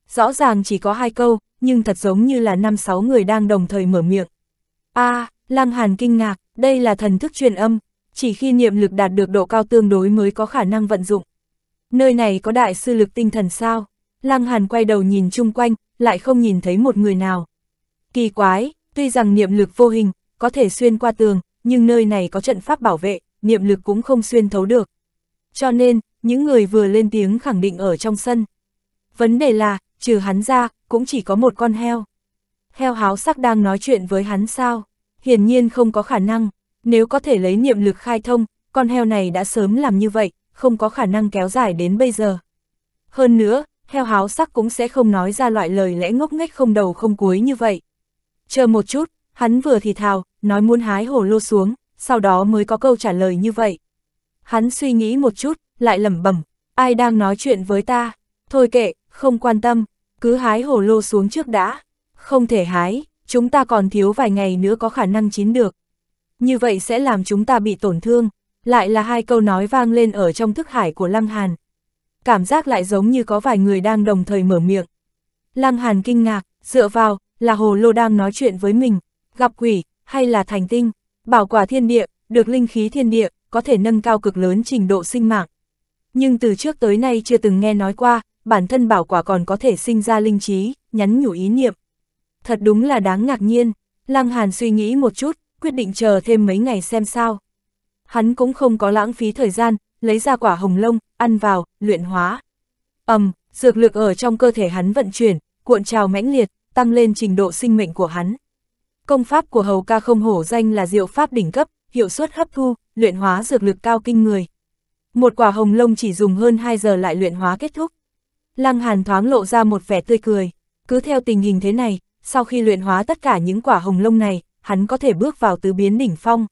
Rõ ràng chỉ có hai câu, nhưng thật giống như là năm sáu người đang đồng thời mở miệng. a à, Lăng Hàn kinh ngạc, đây là thần thức truyền âm, chỉ khi niệm lực đạt được độ cao tương đối mới có khả năng vận dụng. Nơi này có đại sư lực tinh thần sao? Lăng Hàn quay đầu nhìn chung quanh, lại không nhìn thấy một người nào. Kỳ quái, tuy rằng niệm lực vô hình, có thể xuyên qua tường, nhưng nơi này có trận pháp bảo vệ, niệm lực cũng không xuyên thấu được. Cho nên, những người vừa lên tiếng khẳng định ở trong sân. Vấn đề là, trừ hắn ra, cũng chỉ có một con heo. Heo háo sắc đang nói chuyện với hắn sao? Hiển nhiên không có khả năng, nếu có thể lấy niệm lực khai thông, con heo này đã sớm làm như vậy, không có khả năng kéo dài đến bây giờ. Hơn nữa, heo háo sắc cũng sẽ không nói ra loại lời lẽ ngốc nghếch không đầu không cuối như vậy. Chờ một chút, hắn vừa thì thào, nói muốn hái hổ lô xuống, sau đó mới có câu trả lời như vậy. Hắn suy nghĩ một chút, lại lẩm bẩm, ai đang nói chuyện với ta? Thôi kệ, không quan tâm, cứ hái hồ lô xuống trước đã. Không thể hái, chúng ta còn thiếu vài ngày nữa có khả năng chín được. Như vậy sẽ làm chúng ta bị tổn thương, lại là hai câu nói vang lên ở trong thức hải của Lăng Hàn. Cảm giác lại giống như có vài người đang đồng thời mở miệng. Lăng Hàn kinh ngạc, dựa vào, là hồ lô đang nói chuyện với mình, gặp quỷ, hay là thành tinh, bảo quả thiên địa, được linh khí thiên địa, có thể nâng cao cực lớn trình độ sinh mạng. Nhưng từ trước tới nay chưa từng nghe nói qua, bản thân bảo quả còn có thể sinh ra linh trí, nhắn nhủ ý niệm. Thật đúng là đáng ngạc nhiên, Lăng Hàn suy nghĩ một chút, quyết định chờ thêm mấy ngày xem sao. Hắn cũng không có lãng phí thời gian, lấy ra quả hồng lông, ăn vào, luyện hóa. ầm, dược lực ở trong cơ thể hắn vận chuyển, cuộn trào mãnh liệt, tăng lên trình độ sinh mệnh của hắn. Công pháp của hầu ca không hổ danh là diệu pháp đỉnh cấp, hiệu suất hấp thu, luyện hóa dược lực cao kinh người. Một quả hồng lông chỉ dùng hơn 2 giờ lại luyện hóa kết thúc. Lăng Hàn thoáng lộ ra một vẻ tươi cười, cứ theo tình hình thế này, sau khi luyện hóa tất cả những quả hồng lông này, hắn có thể bước vào tứ biến đỉnh phong.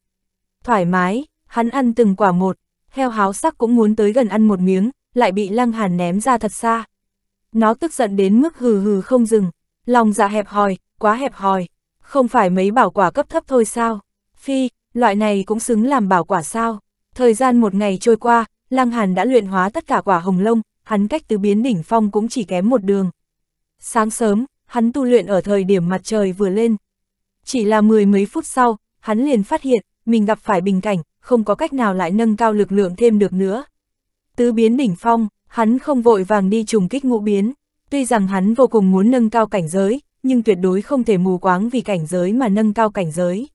Thoải mái, hắn ăn từng quả một, heo háo sắc cũng muốn tới gần ăn một miếng, lại bị Lăng Hàn ném ra thật xa. Nó tức giận đến mức hừ hừ không dừng, lòng dạ hẹp hòi, quá hẹp hòi, không phải mấy bảo quả cấp thấp thôi sao? Phi, loại này cũng xứng làm bảo quả sao? Thời gian một ngày trôi qua, Lăng Hàn đã luyện hóa tất cả quả hồng lông, hắn cách tứ biến đỉnh phong cũng chỉ kém một đường. Sáng sớm, hắn tu luyện ở thời điểm mặt trời vừa lên. Chỉ là mười mấy phút sau, hắn liền phát hiện, mình gặp phải bình cảnh, không có cách nào lại nâng cao lực lượng thêm được nữa. Tứ biến đỉnh phong, hắn không vội vàng đi trùng kích ngũ biến, tuy rằng hắn vô cùng muốn nâng cao cảnh giới, nhưng tuyệt đối không thể mù quáng vì cảnh giới mà nâng cao cảnh giới.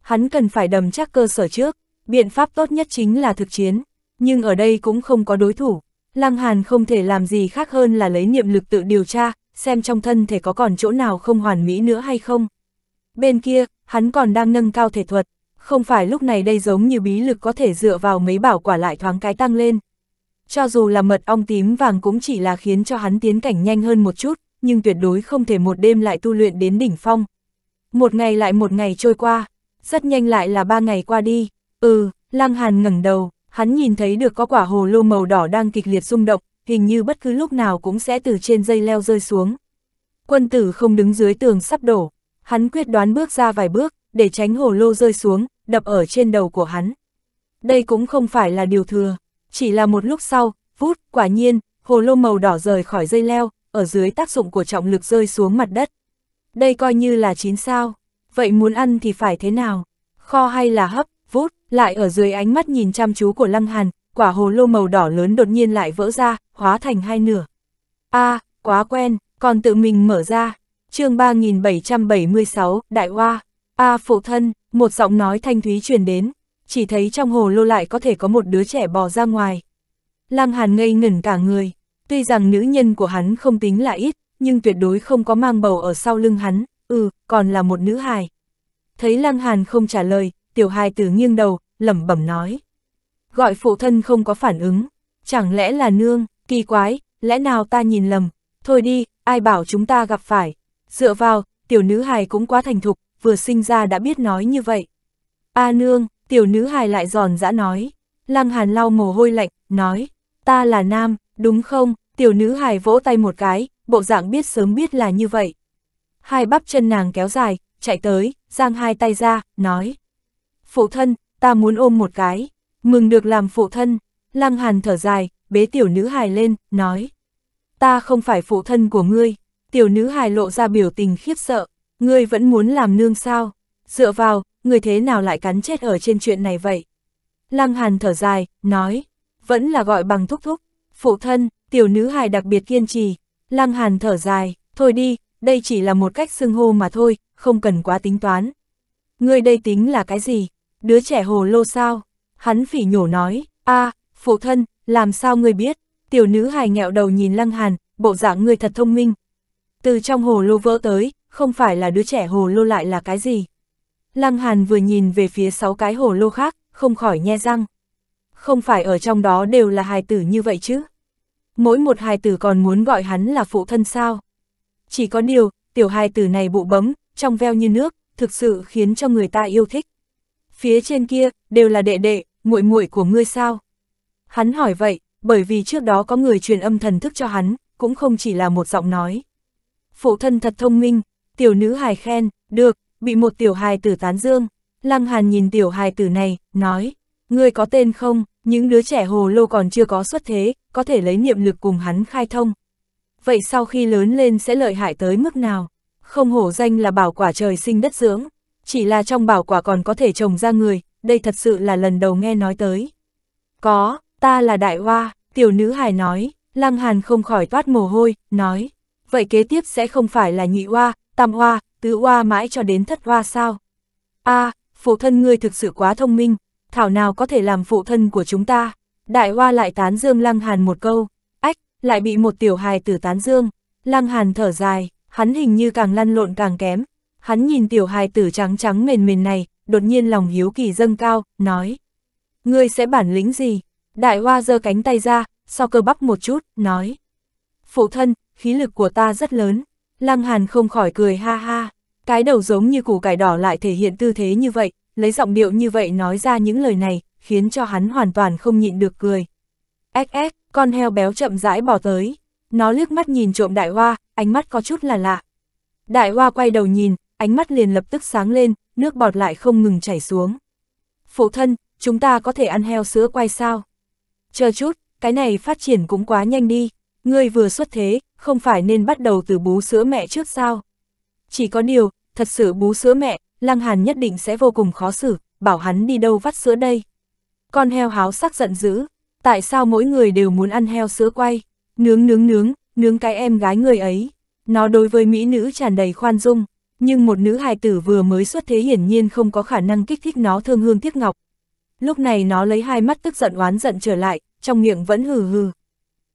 Hắn cần phải đầm chắc cơ sở trước, biện pháp tốt nhất chính là thực chiến, nhưng ở đây cũng không có đối thủ, Lăng Hàn không thể làm gì khác hơn là lấy niệm lực tự điều tra, xem trong thân thể có còn chỗ nào không hoàn mỹ nữa hay không. Bên kia, hắn còn đang nâng cao thể thuật, không phải lúc này đây giống như bí lực có thể dựa vào mấy bảo quả lại thoáng cái tăng lên. Cho dù là mật ong tím vàng cũng chỉ là khiến cho hắn tiến cảnh nhanh hơn một chút, nhưng tuyệt đối không thể một đêm lại tu luyện đến đỉnh phong. Một ngày lại một ngày trôi qua, rất nhanh lại là ba ngày qua đi, ừ, Lăng Hàn ngẩng đầu, Hắn nhìn thấy được có quả hồ lô màu đỏ đang kịch liệt rung động, hình như bất cứ lúc nào cũng sẽ từ trên dây leo rơi xuống. Quân tử không đứng dưới tường sắp đổ, hắn quyết đoán bước ra vài bước, để tránh hồ lô rơi xuống, đập ở trên đầu của hắn. Đây cũng không phải là điều thừa, chỉ là một lúc sau, phút, quả nhiên, hồ lô màu đỏ rời khỏi dây leo, ở dưới tác dụng của trọng lực rơi xuống mặt đất. Đây coi như là chín sao, vậy muốn ăn thì phải thế nào? Kho hay là hấp? vút, lại ở dưới ánh mắt nhìn chăm chú của Lăng Hàn, quả hồ lô màu đỏ lớn đột nhiên lại vỡ ra, hóa thành hai nửa. a à, quá quen, còn tự mình mở ra. chương 3776, Đại Hoa. a à, phụ thân, một giọng nói thanh thúy truyền đến, chỉ thấy trong hồ lô lại có thể có một đứa trẻ bò ra ngoài. Lăng Hàn ngây ngẩn cả người, tuy rằng nữ nhân của hắn không tính là ít, nhưng tuyệt đối không có mang bầu ở sau lưng hắn, ừ, còn là một nữ hài. Thấy Lăng Hàn không trả lời, tiểu hài tử nghiêng đầu, lẩm bẩm nói. Gọi phụ thân không có phản ứng, chẳng lẽ là nương, kỳ quái, lẽ nào ta nhìn lầm, thôi đi, ai bảo chúng ta gặp phải, dựa vào, tiểu nữ hài cũng quá thành thục, vừa sinh ra đã biết nói như vậy. A nương, tiểu nữ hài lại giòn giã nói, lăng hàn lau mồ hôi lạnh, nói, ta là nam, đúng không, tiểu nữ hài vỗ tay một cái, bộ dạng biết sớm biết là như vậy. Hai bắp chân nàng kéo dài, chạy tới, giang hai tay ra, nói, phụ thân, ta muốn ôm một cái, mừng được làm phụ thân, lăng hàn thở dài, bế tiểu nữ hài lên, nói. Ta không phải phụ thân của ngươi, tiểu nữ hài lộ ra biểu tình khiếp sợ, ngươi vẫn muốn làm nương sao, dựa vào, người thế nào lại cắn chết ở trên chuyện này vậy? Lăng hàn thở dài, nói, vẫn là gọi bằng thúc thúc, phụ thân, tiểu nữ hài đặc biệt kiên trì, lăng hàn thở dài, thôi đi, đây chỉ là một cách xưng hô mà thôi, không cần quá tính toán. Ngươi đây tính là cái gì? đứa trẻ hồ lô sao? Hắn phỉ nhổ nói, a phụ thân, làm sao ngươi biết? Tiểu nữ hài nghẹo đầu nhìn Lăng Hàn, bộ dạng ngươi thật thông minh. Từ trong hồ lô vỡ tới, không phải là đứa trẻ hồ lô lại là cái gì? Lăng Hàn vừa nhìn về phía sáu cái hồ lô khác, không khỏi nhe răng. Không phải ở trong đó đều là hài tử như vậy chứ? Mỗi một hài tử còn muốn gọi hắn là phụ thân sao? Chỉ có điều, tiểu hài tử này bụ bấm, trong veo như nước, thực sự khiến cho người ta yêu thích phía trên kia, đều là đệ đệ, muội muội của ngươi sao? Hắn hỏi vậy, bởi vì trước đó có người truyền âm thần thức cho hắn, cũng không chỉ là một giọng nói. Phụ thân thật thông minh, tiểu nữ hài khen, được, bị một tiểu hài tử tán dương. Lăng Hàn nhìn tiểu hài tử này, nói, ngươi có tên không, những đứa trẻ hồ lô còn chưa có xuất thế, có thể lấy niệm lực cùng hắn khai thông. Vậy sau khi lớn lên sẽ lợi hại tới mức nào? Không hổ danh là bảo quả trời sinh đất dưỡng chỉ là trong bảo quả còn có thể trồng ra người, đây thật sự là lần đầu nghe nói tới. Có, ta là đại hoa, tiểu nữ hài nói, lăng hàn không khỏi toát mồ hôi, nói, vậy kế tiếp sẽ không phải là nhị hoa, tam hoa, tứ hoa mãi cho đến thất hoa sao? a à, phụ thân ngươi thực sự quá thông minh, thảo nào có thể làm phụ thân của chúng ta? Đại hoa lại tán dương lăng hàn một câu, ách, lại bị một tiểu hài tử tán dương, lăng hàn thở dài, hắn hình như càng lăn lộn càng kém, Hắn nhìn tiểu hài tử trắng trắng mềm mềm này, đột nhiên lòng hiếu kỳ dâng cao, nói. Ngươi sẽ bản lĩnh gì? Đại hoa giơ cánh tay ra, so cơ bắp một chút, nói. Phụ thân, khí lực của ta rất lớn. Lăng Hàn không khỏi cười ha ha. Cái đầu giống như củ cải đỏ lại thể hiện tư thế như vậy, lấy giọng điệu như vậy nói ra những lời này, khiến cho hắn hoàn toàn không nhịn được cười. Ếch ếch, con heo béo chậm rãi bỏ tới. Nó liếc mắt nhìn trộm đại hoa, ánh mắt có chút là lạ. Đại hoa quay đầu nhìn, ánh mắt liền lập tức sáng lên, nước bọt lại không ngừng chảy xuống. Phụ thân, chúng ta có thể ăn heo sữa quay sao? Chờ chút, cái này phát triển cũng quá nhanh đi, ngươi vừa xuất thế, không phải nên bắt đầu từ bú sữa mẹ trước sao? Chỉ có điều, thật sự bú sữa mẹ, Lăng Hàn nhất định sẽ vô cùng khó xử, bảo hắn đi đâu vắt sữa đây. Con heo háo sắc giận dữ, tại sao mỗi người đều muốn ăn heo sữa quay? Nướng nướng nướng, nướng cái em gái người ấy. Nó đối với mỹ nữ tràn đầy khoan dung nhưng một nữ hài tử vừa mới xuất thế hiển nhiên không có khả năng kích thích nó thương hương tiếc ngọc. Lúc này nó lấy hai mắt tức giận oán giận trở lại, trong miệng vẫn hừ hừ.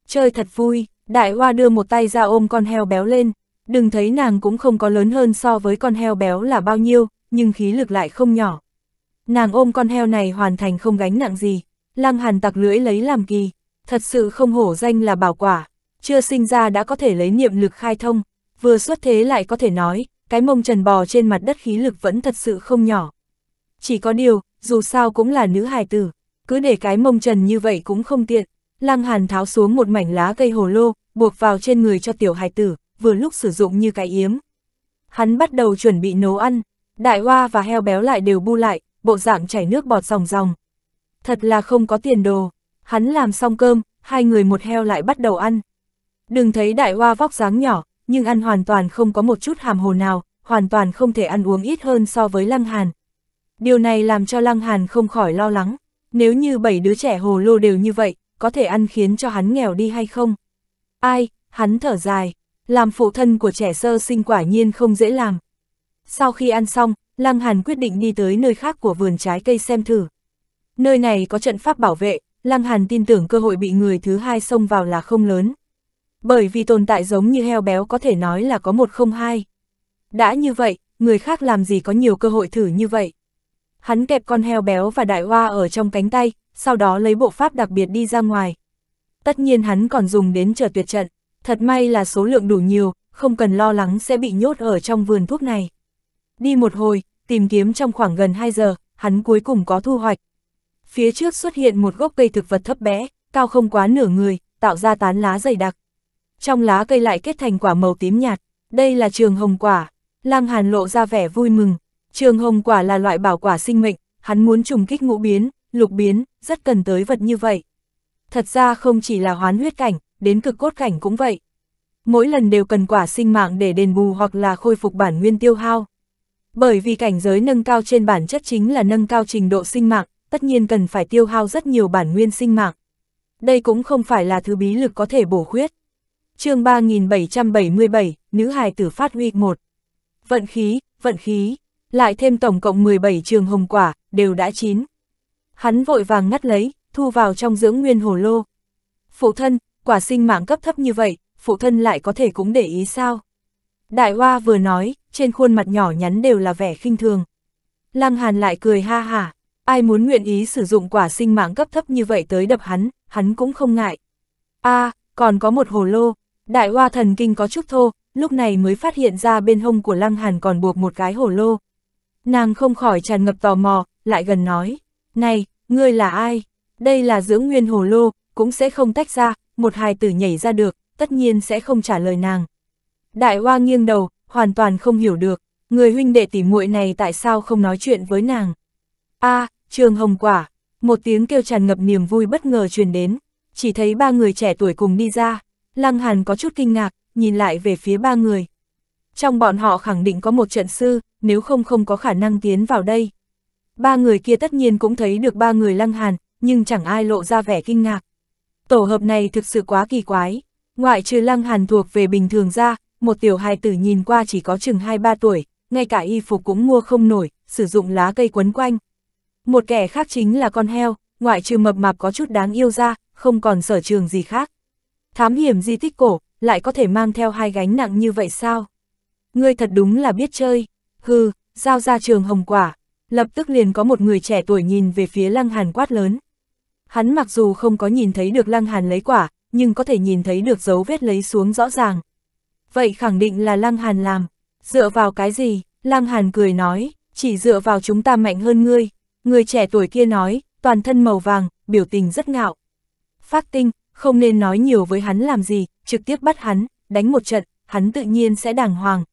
Chơi thật vui, đại hoa đưa một tay ra ôm con heo béo lên, đừng thấy nàng cũng không có lớn hơn so với con heo béo là bao nhiêu, nhưng khí lực lại không nhỏ. Nàng ôm con heo này hoàn thành không gánh nặng gì, lăng hàn tặc lưỡi lấy làm kỳ, thật sự không hổ danh là bảo quả, chưa sinh ra đã có thể lấy niệm lực khai thông, vừa xuất thế lại có thể nói, cái mông trần bò trên mặt đất khí lực vẫn thật sự không nhỏ. Chỉ có điều, dù sao cũng là nữ hài tử, cứ để cái mông trần như vậy cũng không tiện. Lăng Hàn tháo xuống một mảnh lá cây hồ lô, buộc vào trên người cho tiểu hài tử, vừa lúc sử dụng như cái yếm. Hắn bắt đầu chuẩn bị nấu ăn, đại hoa và heo béo lại đều bu lại, bộ dạng chảy nước bọt ròng ròng. Thật là không có tiền đồ, hắn làm xong cơm, hai người một heo lại bắt đầu ăn. Đừng thấy đại hoa vóc dáng nhỏ, nhưng ăn hoàn toàn không có một chút hàm hồ nào, hoàn toàn không thể ăn uống ít hơn so với Lăng Hàn. Điều này làm cho Lăng Hàn không khỏi lo lắng, nếu như bảy đứa trẻ hồ lô đều như vậy, có thể ăn khiến cho hắn nghèo đi hay không? Ai, hắn thở dài, làm phụ thân của trẻ sơ sinh quả nhiên không dễ làm. Sau khi ăn xong, Lăng Hàn quyết định đi tới nơi khác của vườn trái cây xem thử. Nơi này có trận pháp bảo vệ, Lăng Hàn tin tưởng cơ hội bị người thứ hai xông vào là không lớn. Bởi vì tồn tại giống như heo béo có thể nói là có một không hai. Đã như vậy, người khác làm gì có nhiều cơ hội thử như vậy. Hắn kẹp con heo béo và đại hoa ở trong cánh tay, sau đó lấy bộ pháp đặc biệt đi ra ngoài. Tất nhiên hắn còn dùng đến chờ tuyệt trận, thật may là số lượng đủ nhiều, không cần lo lắng sẽ bị nhốt ở trong vườn thuốc này. Đi một hồi, tìm kiếm trong khoảng gần 2 giờ, hắn cuối cùng có thu hoạch. Phía trước xuất hiện một gốc cây thực vật thấp bé, cao không quá nửa người, tạo ra tán lá dày đặc trong lá cây lại kết thành quả màu tím nhạt, đây là trường hồng quả. Lăng Hàn lộ ra vẻ vui mừng, trường hồng quả là loại bảo quả sinh mệnh, hắn muốn trùng kích ngũ biến, lục biến, rất cần tới vật như vậy. Thật ra không chỉ là hoán huyết cảnh, đến cực cốt cảnh cũng vậy. Mỗi lần đều cần quả sinh mạng để đền bù hoặc là khôi phục bản nguyên tiêu hao. Bởi vì cảnh giới nâng cao trên bản chất chính là nâng cao trình độ sinh mạng, tất nhiên cần phải tiêu hao rất nhiều bản nguyên sinh mạng. Đây cũng không phải là thứ bí lực có thể bổ khuyết chương 3777, nữ hài tử phát huy một Vận khí, vận khí, lại thêm tổng cộng 17 trường hồng quả, đều đã chín. Hắn vội vàng ngắt lấy, thu vào trong dưỡng nguyên hồ lô. Phụ thân, quả sinh mạng cấp thấp như vậy, phụ thân lại có thể cũng để ý sao? Đại Hoa vừa nói, trên khuôn mặt nhỏ nhắn đều là vẻ khinh thường. Lăng Hàn lại cười ha hả, ai muốn nguyện ý sử dụng quả sinh mạng cấp thấp như vậy tới đập hắn, hắn cũng không ngại. a à, còn có một hồ lô, Đại hoa thần kinh có chút thô, lúc này mới phát hiện ra bên hông của Lăng Hàn còn buộc một cái hổ lô. Nàng không khỏi tràn ngập tò mò, lại gần nói, này, ngươi là ai? Đây là dưỡng nguyên hổ lô, cũng sẽ không tách ra, một hài tử nhảy ra được, tất nhiên sẽ không trả lời nàng. Đại hoa nghiêng đầu, hoàn toàn không hiểu được, người huynh đệ tỉ muội này tại sao không nói chuyện với nàng. a à, trường hồng quả, một tiếng kêu tràn ngập niềm vui bất ngờ truyền đến, chỉ thấy ba người trẻ tuổi cùng đi ra. Lăng Hàn có chút kinh ngạc, nhìn lại về phía ba người. Trong bọn họ khẳng định có một trận sư, nếu không không có khả năng tiến vào đây. Ba người kia tất nhiên cũng thấy được ba người Lăng Hàn, nhưng chẳng ai lộ ra vẻ kinh ngạc. Tổ hợp này thực sự quá kỳ quái, ngoại trừ Lăng Hàn thuộc về bình thường ra, một tiểu hài tử nhìn qua chỉ có chừng 2-3 tuổi, ngay cả y phục cũng mua không nổi, sử dụng lá cây quấn quanh. Một kẻ khác chính là con heo, ngoại trừ mập mạp có chút đáng yêu ra, không còn sở trường gì khác. Thám hiểm di tích cổ, lại có thể mang theo hai gánh nặng như vậy sao? Ngươi thật đúng là biết chơi. Hừ, giao ra trường hồng quả. Lập tức liền có một người trẻ tuổi nhìn về phía Lăng Hàn quát lớn. Hắn mặc dù không có nhìn thấy được Lăng Hàn lấy quả, nhưng có thể nhìn thấy được dấu vết lấy xuống rõ ràng. Vậy khẳng định là Lăng Hàn làm. Dựa vào cái gì? Lăng Hàn cười nói, chỉ dựa vào chúng ta mạnh hơn ngươi. Người trẻ tuổi kia nói, toàn thân màu vàng, biểu tình rất ngạo. Phát tinh, không nên nói nhiều với hắn làm gì, trực tiếp bắt hắn, đánh một trận, hắn tự nhiên sẽ đàng hoàng.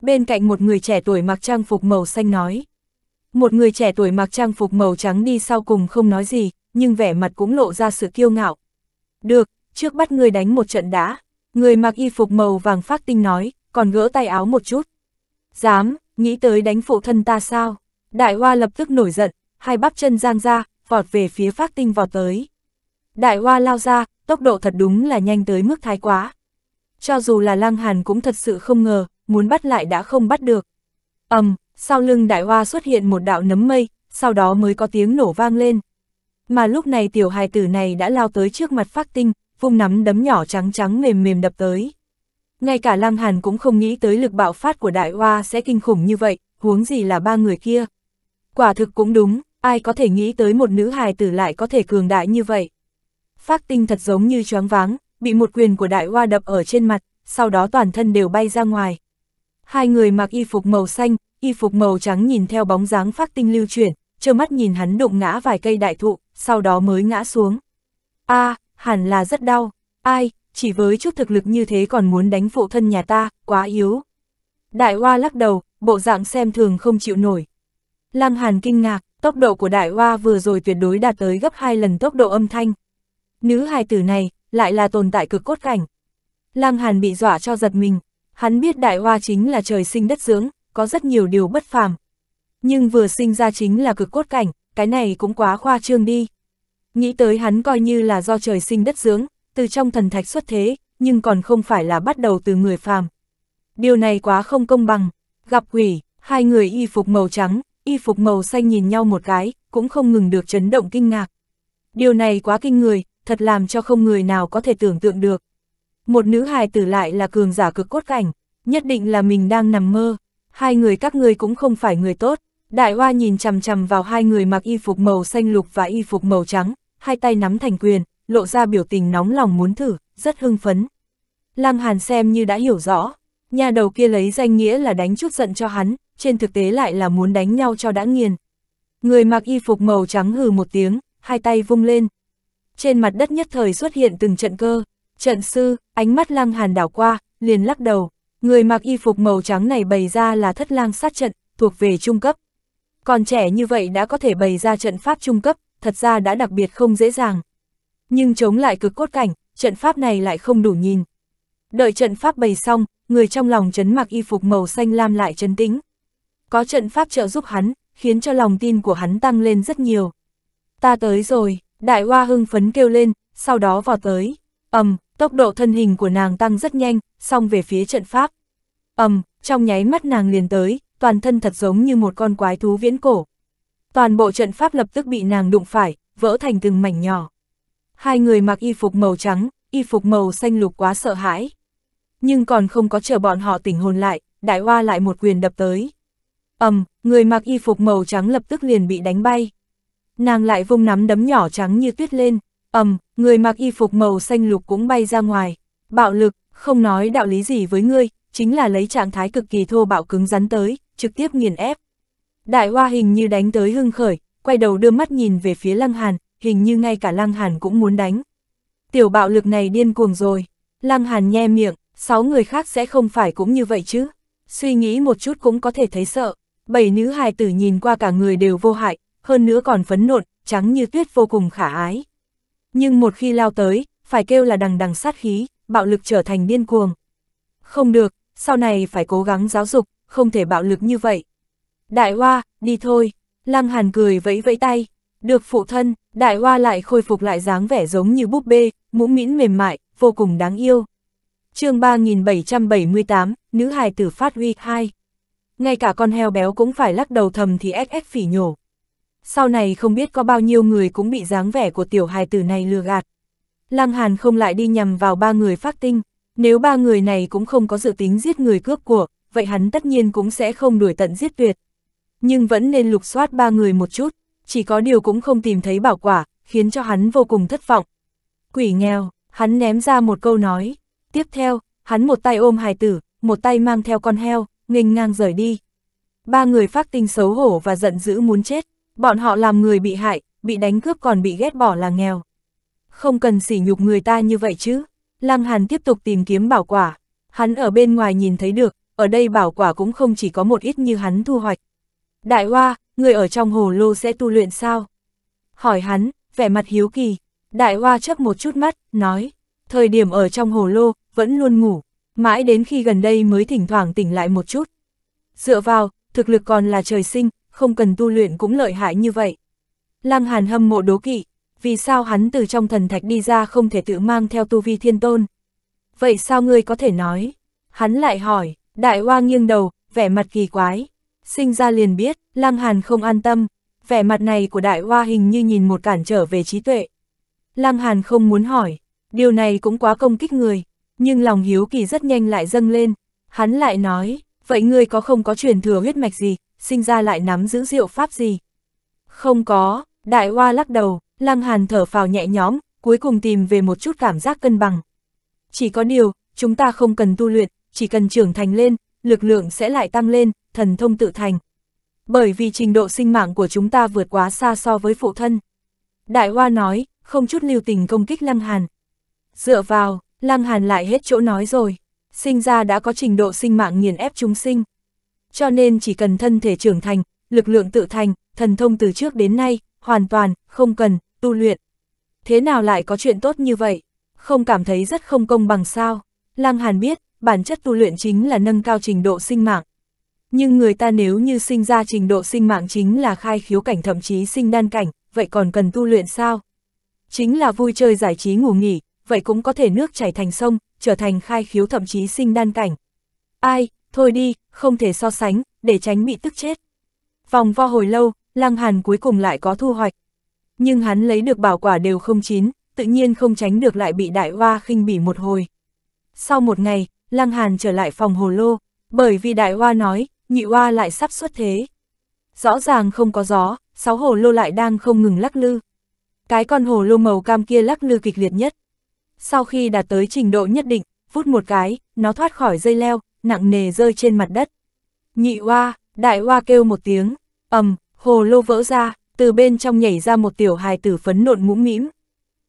Bên cạnh một người trẻ tuổi mặc trang phục màu xanh nói. Một người trẻ tuổi mặc trang phục màu trắng đi sau cùng không nói gì, nhưng vẻ mặt cũng lộ ra sự kiêu ngạo. Được, trước bắt người đánh một trận đã. Người mặc y phục màu vàng phát tinh nói, còn gỡ tay áo một chút. Dám, nghĩ tới đánh phụ thân ta sao? Đại hoa lập tức nổi giận, hai bắp chân giang ra, vọt về phía phát tinh vọt tới. Đại hoa lao ra, tốc độ thật đúng là nhanh tới mức thái quá. Cho dù là lăng hàn cũng thật sự không ngờ, muốn bắt lại đã không bắt được. ầm, um, sau lưng đại hoa xuất hiện một đạo nấm mây, sau đó mới có tiếng nổ vang lên. Mà lúc này tiểu hài tử này đã lao tới trước mặt phát tinh, vung nắm đấm nhỏ trắng trắng mềm mềm đập tới. Ngay cả Lăng Hàn cũng không nghĩ tới lực bạo phát của đại hoa sẽ kinh khủng như vậy, huống gì là ba người kia. Quả thực cũng đúng, ai có thể nghĩ tới một nữ hài tử lại có thể cường đại như vậy. Phác tinh thật giống như choáng váng, bị một quyền của đại hoa đập ở trên mặt, sau đó toàn thân đều bay ra ngoài. Hai người mặc y phục màu xanh, y phục màu trắng nhìn theo bóng dáng phát tinh lưu chuyển, trơ mắt nhìn hắn đụng ngã vài cây đại thụ, sau đó mới ngã xuống. a hẳn là rất đau, ai, chỉ với chút thực lực như thế còn muốn đánh phụ thân nhà ta, quá yếu. Đại hoa lắc đầu, bộ dạng xem thường không chịu nổi. Lăng hàn kinh ngạc, tốc độ của đại hoa vừa rồi tuyệt đối đạt tới gấp hai lần tốc độ âm thanh. Nữ hài tử này, lại là tồn tại cực cốt cảnh. Lăng Hàn bị dọa cho giật mình, hắn biết đại hoa chính là trời sinh đất dưỡng, có rất nhiều điều bất phàm. Nhưng vừa sinh ra chính là cực cốt cảnh, cái này cũng quá khoa trương đi. Nghĩ tới hắn coi như là do trời sinh đất dưỡng, từ trong thần thạch xuất thế, nhưng còn không phải là bắt đầu từ người phàm. Điều này quá không công bằng, gặp quỷ, hai người y phục màu trắng, y phục màu xanh nhìn nhau một cái, cũng không ngừng được chấn động kinh ngạc. Điều này quá kinh người, thật làm cho không người nào có thể tưởng tượng được. Một nữ hài tử lại là cường giả cực cốt cảnh, nhất định là mình đang nằm mơ. Hai người các ngươi cũng không phải người tốt. Đại hoa nhìn chằm chằm vào hai người mặc y phục màu xanh lục và y phục màu trắng, hai tay nắm thành quyền, lộ ra biểu tình nóng lòng muốn thử, rất hưng phấn. Lăng Hàn xem như đã hiểu rõ, nhà đầu kia lấy danh nghĩa là đánh chút giận cho hắn, trên thực tế lại là muốn đánh nhau cho đã nghiền. Người mặc y phục màu trắng hừ một tiếng, hai tay vung lên, trên mặt đất nhất thời xuất hiện từng trận cơ. Trận sư, ánh mắt lăng hàn đảo qua, liền lắc đầu. Người mặc y phục màu trắng này bày ra là thất lang sát trận, thuộc về trung cấp. Còn trẻ như vậy đã có thể bày ra trận pháp trung cấp, thật ra đã đặc biệt không dễ dàng. Nhưng chống lại cực cốt cảnh, trận pháp này lại không đủ nhìn. Đợi trận pháp bày xong, người trong lòng chấn mặc y phục màu xanh lam lại chấn tĩnh. Có trận pháp trợ giúp hắn, khiến cho lòng tin của hắn tăng lên rất nhiều. Ta tới rồi, Đại hoa hưng phấn kêu lên, sau đó vọt tới. ầm, um, tốc độ thân hình của nàng tăng rất nhanh, song về phía trận pháp. ầm, um, trong nháy mắt nàng liền tới, toàn thân thật giống như một con quái thú viễn cổ. Toàn bộ trận pháp lập tức bị nàng đụng phải, vỡ thành từng mảnh nhỏ. Hai người mặc y phục màu trắng, y phục màu xanh lục quá sợ hãi. Nhưng còn không có chờ bọn họ tỉnh hồn lại, đại hoa lại một quyền đập tới. ầm, um, người mặc y phục màu trắng lập tức liền bị đánh bay nàng lại vung nắm đấm nhỏ trắng như tuyết lên, ầm, người mặc y phục màu xanh lục cũng bay ra ngoài. Bạo lực, không nói đạo lý gì với ngươi, chính là lấy trạng thái cực kỳ thô bạo cứng rắn tới, trực tiếp nghiền ép. Đại hoa hình như đánh tới hưng khởi, quay đầu đưa mắt nhìn về phía Lăng Hàn, hình như ngay cả Lăng Hàn cũng muốn đánh. Tiểu bạo lực này điên cuồng rồi. Lăng Hàn nhe miệng, sáu người khác sẽ không phải cũng như vậy chứ. Suy nghĩ một chút cũng có thể thấy sợ. Bảy nữ hài tử nhìn qua cả người đều vô hại, hơn nữa còn phấn nộn, trắng như tuyết vô cùng khả ái. Nhưng một khi lao tới, phải kêu là đằng đằng sát khí, bạo lực trở thành điên cuồng. Không được, sau này phải cố gắng giáo dục, không thể bạo lực như vậy. Đại Hoa, đi thôi, Lăng Hàn cười vẫy vẫy tay. Được phụ thân, Đại Hoa lại khôi phục lại dáng vẻ giống như búp bê, mũm mĩn mềm mại, vô cùng đáng yêu. chương 3778, Nữ hài tử phát huy 2. Ngay cả con heo béo cũng phải lắc đầu thầm thì ếch ếch phỉ nhổ sau này không biết có bao nhiêu người cũng bị dáng vẻ của tiểu hài tử này lừa gạt. Lăng Hàn không lại đi nhằm vào ba người phát tinh, nếu ba người này cũng không có dự tính giết người cướp của, vậy hắn tất nhiên cũng sẽ không đuổi tận giết tuyệt. Nhưng vẫn nên lục soát ba người một chút, chỉ có điều cũng không tìm thấy bảo quả, khiến cho hắn vô cùng thất vọng. Quỷ nghèo, hắn ném ra một câu nói. Tiếp theo, hắn một tay ôm hài tử, một tay mang theo con heo, nghênh ngang rời đi. Ba người phát tinh xấu hổ và giận dữ muốn chết, Bọn họ làm người bị hại, bị đánh cướp còn bị ghét bỏ là nghèo. Không cần sỉ nhục người ta như vậy chứ. Lăng Hàn tiếp tục tìm kiếm bảo quả. Hắn ở bên ngoài nhìn thấy được, ở đây bảo quả cũng không chỉ có một ít như hắn thu hoạch. Đại Hoa, người ở trong hồ lô sẽ tu luyện sao? Hỏi hắn, vẻ mặt hiếu kỳ. Đại Hoa chấp một chút mắt, nói. Thời điểm ở trong hồ lô, vẫn luôn ngủ. Mãi đến khi gần đây mới thỉnh thoảng tỉnh lại một chút. Dựa vào, thực lực còn là trời sinh, không cần tu luyện cũng lợi hại như vậy. Lăng Hàn hâm mộ đố kỵ, vì sao hắn từ trong thần thạch đi ra không thể tự mang theo tu vi thiên tôn? Vậy sao ngươi có thể nói? Hắn lại hỏi, đại hoa nghiêng đầu, vẻ mặt kỳ quái. Sinh ra liền biết, Lăng Hàn không an tâm, vẻ mặt này của đại hoa hình như nhìn một cản trở về trí tuệ. Lăng Hàn không muốn hỏi, điều này cũng quá công kích người, nhưng lòng hiếu kỳ rất nhanh lại dâng lên. Hắn lại nói, vậy ngươi có không có truyền thừa huyết mạch gì, sinh ra lại nắm giữ diệu pháp gì. Không có, đại hoa lắc đầu, lăng hàn thở phào nhẹ nhõm, cuối cùng tìm về một chút cảm giác cân bằng. Chỉ có điều, chúng ta không cần tu luyện, chỉ cần trưởng thành lên, lực lượng sẽ lại tăng lên, thần thông tự thành. Bởi vì trình độ sinh mạng của chúng ta vượt quá xa so với phụ thân. Đại Hoa nói, không chút lưu tình công kích Lăng Hàn. Dựa vào, Lăng Hàn lại hết chỗ nói rồi. Sinh ra đã có trình độ sinh mạng nghiền ép chúng sinh cho nên chỉ cần thân thể trưởng thành, lực lượng tự thành, thần thông từ trước đến nay, hoàn toàn, không cần, tu luyện. Thế nào lại có chuyện tốt như vậy? Không cảm thấy rất không công bằng sao? Lăng Hàn biết, bản chất tu luyện chính là nâng cao trình độ sinh mạng. Nhưng người ta nếu như sinh ra trình độ sinh mạng chính là khai khiếu cảnh thậm chí sinh đan cảnh, vậy còn cần tu luyện sao? Chính là vui chơi giải trí ngủ nghỉ, vậy cũng có thể nước chảy thành sông, trở thành khai khiếu thậm chí sinh đan cảnh. Ai, thôi đi, không thể so sánh, để tránh bị tức chết. Vòng vo hồi lâu, Lăng Hàn cuối cùng lại có thu hoạch. Nhưng hắn lấy được bảo quả đều không chín, tự nhiên không tránh được lại bị đại hoa khinh bỉ một hồi. Sau một ngày, Lăng Hàn trở lại phòng hồ lô, bởi vì đại hoa nói, nhị hoa lại sắp xuất thế. Rõ ràng không có gió, sáu hồ lô lại đang không ngừng lắc lư. Cái con hồ lô màu cam kia lắc lư kịch liệt nhất. Sau khi đạt tới trình độ nhất định, vút một cái, nó thoát khỏi dây leo, nặng nề rơi trên mặt đất. Nhị hoa, đại hoa kêu một tiếng, ầm, hồ lô vỡ ra, từ bên trong nhảy ra một tiểu hài tử phấn nộn mũm mĩm.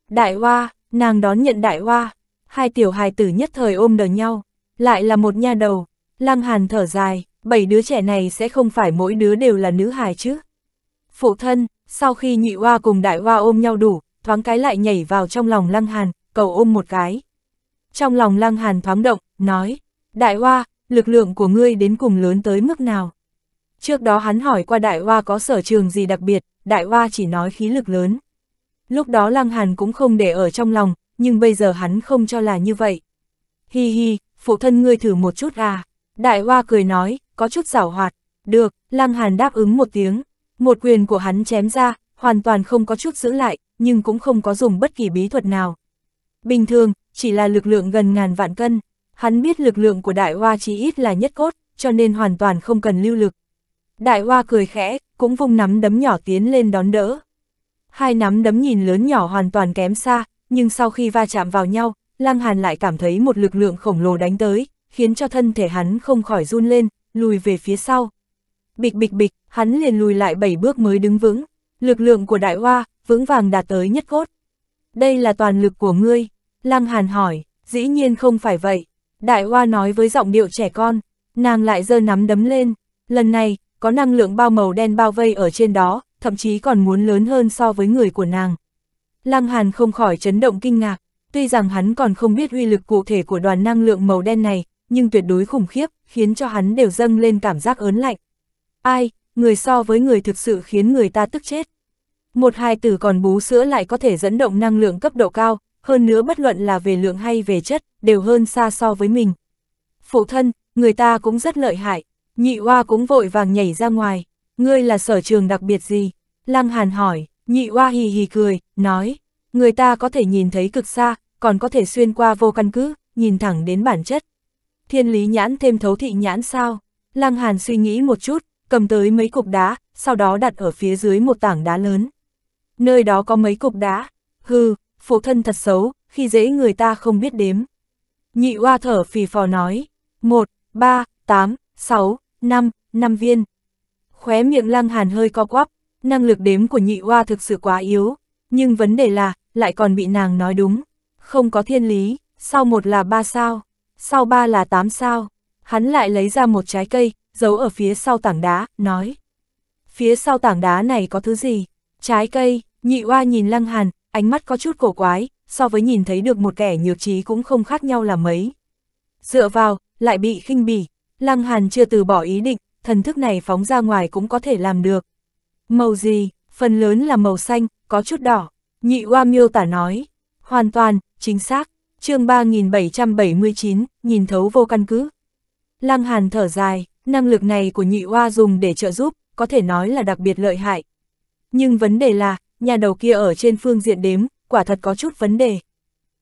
Đại hoa, nàng đón nhận đại hoa, hai tiểu hài tử nhất thời ôm đờ nhau, lại là một nha đầu, lăng hàn thở dài, bảy đứa trẻ này sẽ không phải mỗi đứa đều là nữ hài chứ. Phụ thân, sau khi nhị hoa cùng đại hoa ôm nhau đủ, thoáng cái lại nhảy vào trong lòng lăng hàn, cầu ôm một cái. Trong lòng lăng hàn thoáng động, nói, Đại Hoa, lực lượng của ngươi đến cùng lớn tới mức nào? Trước đó hắn hỏi qua Đại Hoa có sở trường gì đặc biệt, Đại Hoa chỉ nói khí lực lớn. Lúc đó Lăng Hàn cũng không để ở trong lòng, nhưng bây giờ hắn không cho là như vậy. Hi hi, phụ thân ngươi thử một chút à? Đại Hoa cười nói, có chút giảo hoạt. Được, Lăng Hàn đáp ứng một tiếng. Một quyền của hắn chém ra, hoàn toàn không có chút giữ lại, nhưng cũng không có dùng bất kỳ bí thuật nào. Bình thường, chỉ là lực lượng gần ngàn vạn cân. Hắn biết lực lượng của đại hoa chí ít là nhất cốt, cho nên hoàn toàn không cần lưu lực. Đại hoa cười khẽ, cũng vung nắm đấm nhỏ tiến lên đón đỡ. Hai nắm đấm nhìn lớn nhỏ hoàn toàn kém xa, nhưng sau khi va chạm vào nhau, Lăng Hàn lại cảm thấy một lực lượng khổng lồ đánh tới, khiến cho thân thể hắn không khỏi run lên, lùi về phía sau. Bịch bịch bịch, hắn liền lùi lại bảy bước mới đứng vững, lực lượng của đại hoa, vững vàng đạt tới nhất cốt. Đây là toàn lực của ngươi, Lăng Hàn hỏi, dĩ nhiên không phải vậy, Đại Hoa nói với giọng điệu trẻ con, nàng lại giơ nắm đấm lên, lần này, có năng lượng bao màu đen bao vây ở trên đó, thậm chí còn muốn lớn hơn so với người của nàng. Lăng Hàn không khỏi chấn động kinh ngạc, tuy rằng hắn còn không biết uy lực cụ thể của đoàn năng lượng màu đen này, nhưng tuyệt đối khủng khiếp, khiến cho hắn đều dâng lên cảm giác ớn lạnh. Ai, người so với người thực sự khiến người ta tức chết. Một hai tử còn bú sữa lại có thể dẫn động năng lượng cấp độ cao, hơn nữa bất luận là về lượng hay về chất, đều hơn xa so với mình. Phụ thân, người ta cũng rất lợi hại, nhị hoa cũng vội vàng nhảy ra ngoài, ngươi là sở trường đặc biệt gì? Lăng Hàn hỏi, nhị hoa hì hì cười, nói, người ta có thể nhìn thấy cực xa, còn có thể xuyên qua vô căn cứ, nhìn thẳng đến bản chất. Thiên lý nhãn thêm thấu thị nhãn sao? Lăng Hàn suy nghĩ một chút, cầm tới mấy cục đá, sau đó đặt ở phía dưới một tảng đá lớn. Nơi đó có mấy cục đá, hừ, phụ thân thật xấu, khi dễ người ta không biết đếm. Nhị oa thở phì phò nói, một ba tám sáu năm năm viên. Khóe miệng lăng hàn hơi co quắp, năng lực đếm của nhị oa thực sự quá yếu, nhưng vấn đề là, lại còn bị nàng nói đúng. Không có thiên lý, sau một là ba sao, sau ba là tám sao. Hắn lại lấy ra một trái cây, giấu ở phía sau tảng đá, nói. Phía sau tảng đá này có thứ gì? Trái cây, nhị oa nhìn lăng hàn, ánh mắt có chút cổ quái, so với nhìn thấy được một kẻ nhược trí cũng không khác nhau là mấy. Dựa vào, lại bị khinh bỉ, Lăng Hàn chưa từ bỏ ý định, thần thức này phóng ra ngoài cũng có thể làm được. Màu gì, phần lớn là màu xanh, có chút đỏ, nhị oa miêu tả nói, hoàn toàn, chính xác, chương 3779, nhìn thấu vô căn cứ. Lăng Hàn thở dài, năng lực này của nhị oa dùng để trợ giúp, có thể nói là đặc biệt lợi hại. Nhưng vấn đề là, nhà đầu kia ở trên phương diện đếm, quả thật có chút vấn đề.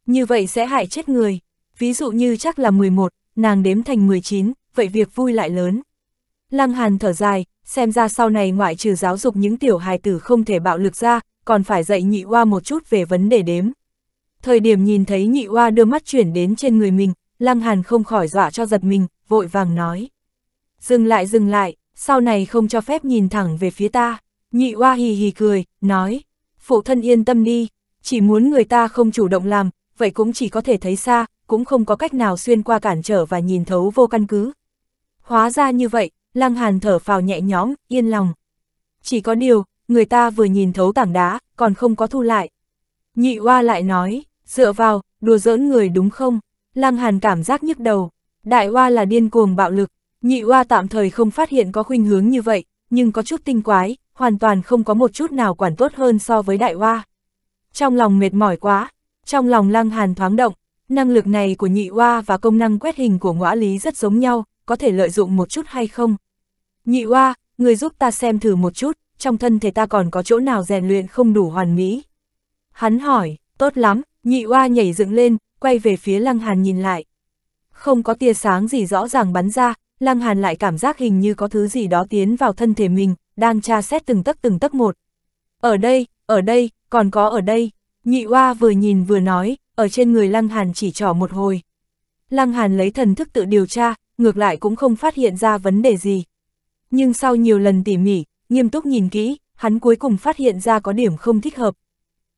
Như vậy sẽ hại chết người, ví dụ như chắc là 11, nàng đếm thành 19, vậy việc vui lại lớn. Lăng Hàn thở dài, xem ra sau này ngoại trừ giáo dục những tiểu hài tử không thể bạo lực ra, còn phải dạy nhị oa một chút về vấn đề đếm. Thời điểm nhìn thấy nhị oa đưa mắt chuyển đến trên người mình, Lăng Hàn không khỏi dọa cho giật mình, vội vàng nói. Dừng lại dừng lại, sau này không cho phép nhìn thẳng về phía ta. Nhị oa hì hì cười, nói, phụ thân yên tâm đi, chỉ muốn người ta không chủ động làm, vậy cũng chỉ có thể thấy xa, cũng không có cách nào xuyên qua cản trở và nhìn thấu vô căn cứ. Hóa ra như vậy, Lăng Hàn thở phào nhẹ nhõm, yên lòng. Chỉ có điều, người ta vừa nhìn thấu tảng đá, còn không có thu lại. Nhị Hoa lại nói, dựa vào, đùa giỡn người đúng không? Lăng Hàn cảm giác nhức đầu. Đại Hoa là điên cuồng bạo lực, Nhị Hoa tạm thời không phát hiện có khuynh hướng như vậy, nhưng có chút tinh quái, hoàn toàn không có một chút nào quản tốt hơn so với đại hoa. Trong lòng mệt mỏi quá, trong lòng lăng hàn thoáng động, năng lực này của nhị hoa và công năng quét hình của ngõa lý rất giống nhau, có thể lợi dụng một chút hay không? Nhị hoa, người giúp ta xem thử một chút, trong thân thể ta còn có chỗ nào rèn luyện không đủ hoàn mỹ. Hắn hỏi, tốt lắm, nhị hoa nhảy dựng lên, quay về phía lăng hàn nhìn lại. Không có tia sáng gì rõ ràng bắn ra, lăng hàn lại cảm giác hình như có thứ gì đó tiến vào thân thể mình, đang tra xét từng tấc từng tấc một. Ở đây, ở đây, còn có ở đây, nhị oa vừa nhìn vừa nói, ở trên người Lăng Hàn chỉ trỏ một hồi. Lăng Hàn lấy thần thức tự điều tra, ngược lại cũng không phát hiện ra vấn đề gì. Nhưng sau nhiều lần tỉ mỉ, nghiêm túc nhìn kỹ, hắn cuối cùng phát hiện ra có điểm không thích hợp.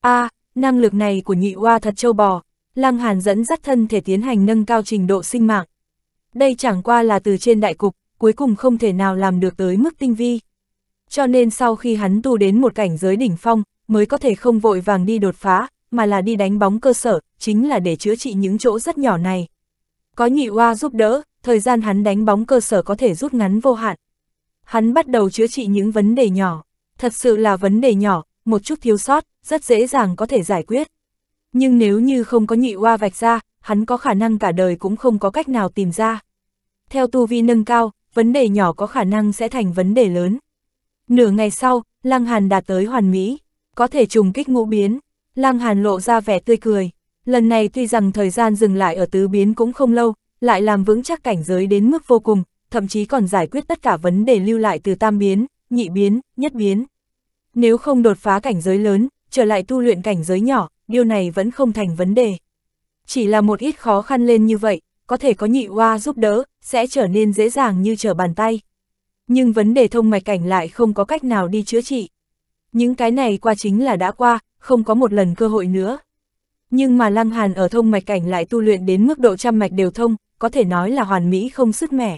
a à, năng lực này của nhị oa thật châu bò, Lăng Hàn dẫn dắt thân thể tiến hành nâng cao trình độ sinh mạng. Đây chẳng qua là từ trên đại cục, cuối cùng không thể nào làm được tới mức tinh vi cho nên sau khi hắn tu đến một cảnh giới đỉnh phong, mới có thể không vội vàng đi đột phá, mà là đi đánh bóng cơ sở, chính là để chữa trị những chỗ rất nhỏ này. Có nhị oa giúp đỡ, thời gian hắn đánh bóng cơ sở có thể rút ngắn vô hạn. Hắn bắt đầu chữa trị những vấn đề nhỏ, thật sự là vấn đề nhỏ, một chút thiếu sót, rất dễ dàng có thể giải quyết. Nhưng nếu như không có nhị oa vạch ra, hắn có khả năng cả đời cũng không có cách nào tìm ra. Theo tu vi nâng cao, vấn đề nhỏ có khả năng sẽ thành vấn đề lớn. Nửa ngày sau, Lăng Hàn đạt tới hoàn mỹ, có thể trùng kích ngũ biến. Lăng Hàn lộ ra vẻ tươi cười. Lần này tuy rằng thời gian dừng lại ở tứ biến cũng không lâu, lại làm vững chắc cảnh giới đến mức vô cùng, thậm chí còn giải quyết tất cả vấn đề lưu lại từ tam biến, nhị biến, nhất biến. Nếu không đột phá cảnh giới lớn, trở lại tu luyện cảnh giới nhỏ, điều này vẫn không thành vấn đề. Chỉ là một ít khó khăn lên như vậy, có thể có nhị hoa giúp đỡ, sẽ trở nên dễ dàng như trở bàn tay nhưng vấn đề thông mạch cảnh lại không có cách nào đi chữa trị. Những cái này qua chính là đã qua, không có một lần cơ hội nữa. Nhưng mà Lăng Hàn ở thông mạch cảnh lại tu luyện đến mức độ trăm mạch đều thông, có thể nói là hoàn mỹ không sứt mẻ.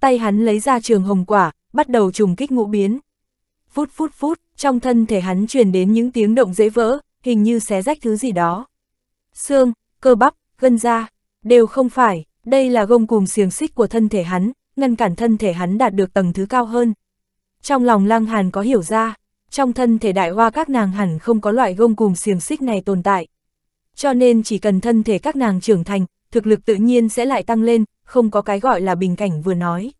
Tay hắn lấy ra trường hồng quả, bắt đầu trùng kích ngũ biến. Phút phút phút, trong thân thể hắn truyền đến những tiếng động dễ vỡ, hình như xé rách thứ gì đó. Xương, cơ bắp, gân da, đều không phải, đây là gông cùm xiềng xích của thân thể hắn, ngăn cản thân thể hắn đạt được tầng thứ cao hơn. Trong lòng Lăng Hàn có hiểu ra, trong thân thể đại hoa các nàng hẳn không có loại gông cùng xiềng xích này tồn tại. Cho nên chỉ cần thân thể các nàng trưởng thành, thực lực tự nhiên sẽ lại tăng lên, không có cái gọi là bình cảnh vừa nói.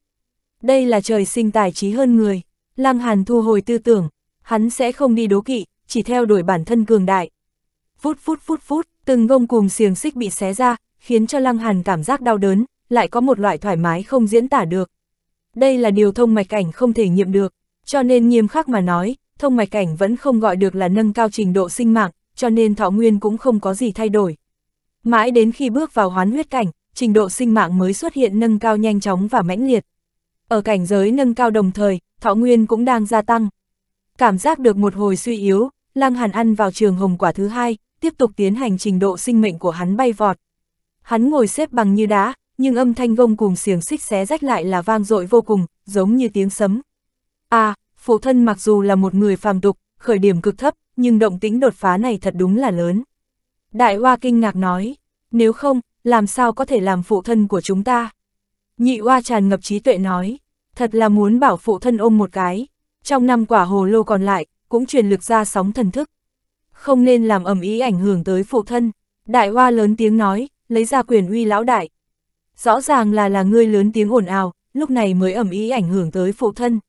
Đây là trời sinh tài trí hơn người, Lăng Hàn thu hồi tư tưởng, hắn sẽ không đi đố kỵ, chỉ theo đuổi bản thân cường đại. Phút phút phút phút, từng gông cùng xiềng xích bị xé ra, khiến cho Lăng Hàn cảm giác đau đớn, lại có một loại thoải mái không diễn tả được. Đây là điều thông mạch cảnh không thể nghiệm được, cho nên nghiêm khắc mà nói, thông mạch cảnh vẫn không gọi được là nâng cao trình độ sinh mạng, cho nên thọ nguyên cũng không có gì thay đổi. Mãi đến khi bước vào hoán huyết cảnh, trình độ sinh mạng mới xuất hiện nâng cao nhanh chóng và mãnh liệt. Ở cảnh giới nâng cao đồng thời, thọ nguyên cũng đang gia tăng. Cảm giác được một hồi suy yếu, lang Hàn ăn vào trường hồng quả thứ hai, tiếp tục tiến hành trình độ sinh mệnh của hắn bay vọt. Hắn ngồi xếp bằng như đá, nhưng âm thanh gông cùng xiềng xích xé rách lại là vang dội vô cùng, giống như tiếng sấm. À, phụ thân mặc dù là một người phàm tục, khởi điểm cực thấp, nhưng động tĩnh đột phá này thật đúng là lớn. Đại Hoa kinh ngạc nói, nếu không, làm sao có thể làm phụ thân của chúng ta? Nhị Hoa tràn ngập trí tuệ nói, thật là muốn bảo phụ thân ôm một cái, trong năm quả hồ lô còn lại, cũng truyền lực ra sóng thần thức. Không nên làm ẩm ý ảnh hưởng tới phụ thân, đại hoa lớn tiếng nói, lấy ra quyền uy lão đại, rõ ràng là là ngươi lớn tiếng ồn ào, lúc này mới ẩm ý ảnh hưởng tới phụ thân.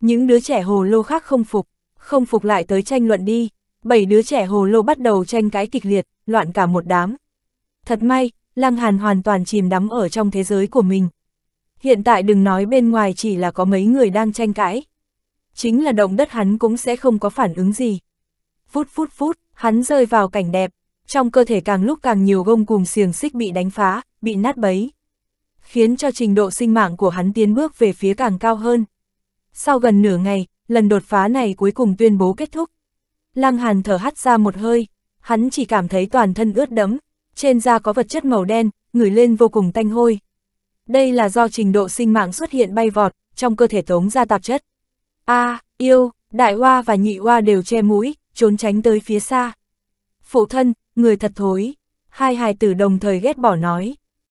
Những đứa trẻ hồ lô khác không phục, không phục lại tới tranh luận đi, bảy đứa trẻ hồ lô bắt đầu tranh cãi kịch liệt, loạn cả một đám. Thật may, Lăng Hàn hoàn toàn chìm đắm ở trong thế giới của mình. Hiện tại đừng nói bên ngoài chỉ là có mấy người đang tranh cãi. Chính là động đất hắn cũng sẽ không có phản ứng gì. Phút phút phút, hắn rơi vào cảnh đẹp, trong cơ thể càng lúc càng nhiều gông cùng xiềng xích bị đánh phá, bị nát bấy khiến cho trình độ sinh mạng của hắn tiến bước về phía càng cao hơn. Sau gần nửa ngày, lần đột phá này cuối cùng tuyên bố kết thúc. Lăng Hàn thở hắt ra một hơi, hắn chỉ cảm thấy toàn thân ướt đẫm, trên da có vật chất màu đen, ngửi lên vô cùng tanh hôi. Đây là do trình độ sinh mạng xuất hiện bay vọt, trong cơ thể tống ra tạp chất. A, à, yêu, đại hoa và nhị hoa đều che mũi, trốn tránh tới phía xa. Phụ thân, người thật thối, hai hài tử đồng thời ghét bỏ nói.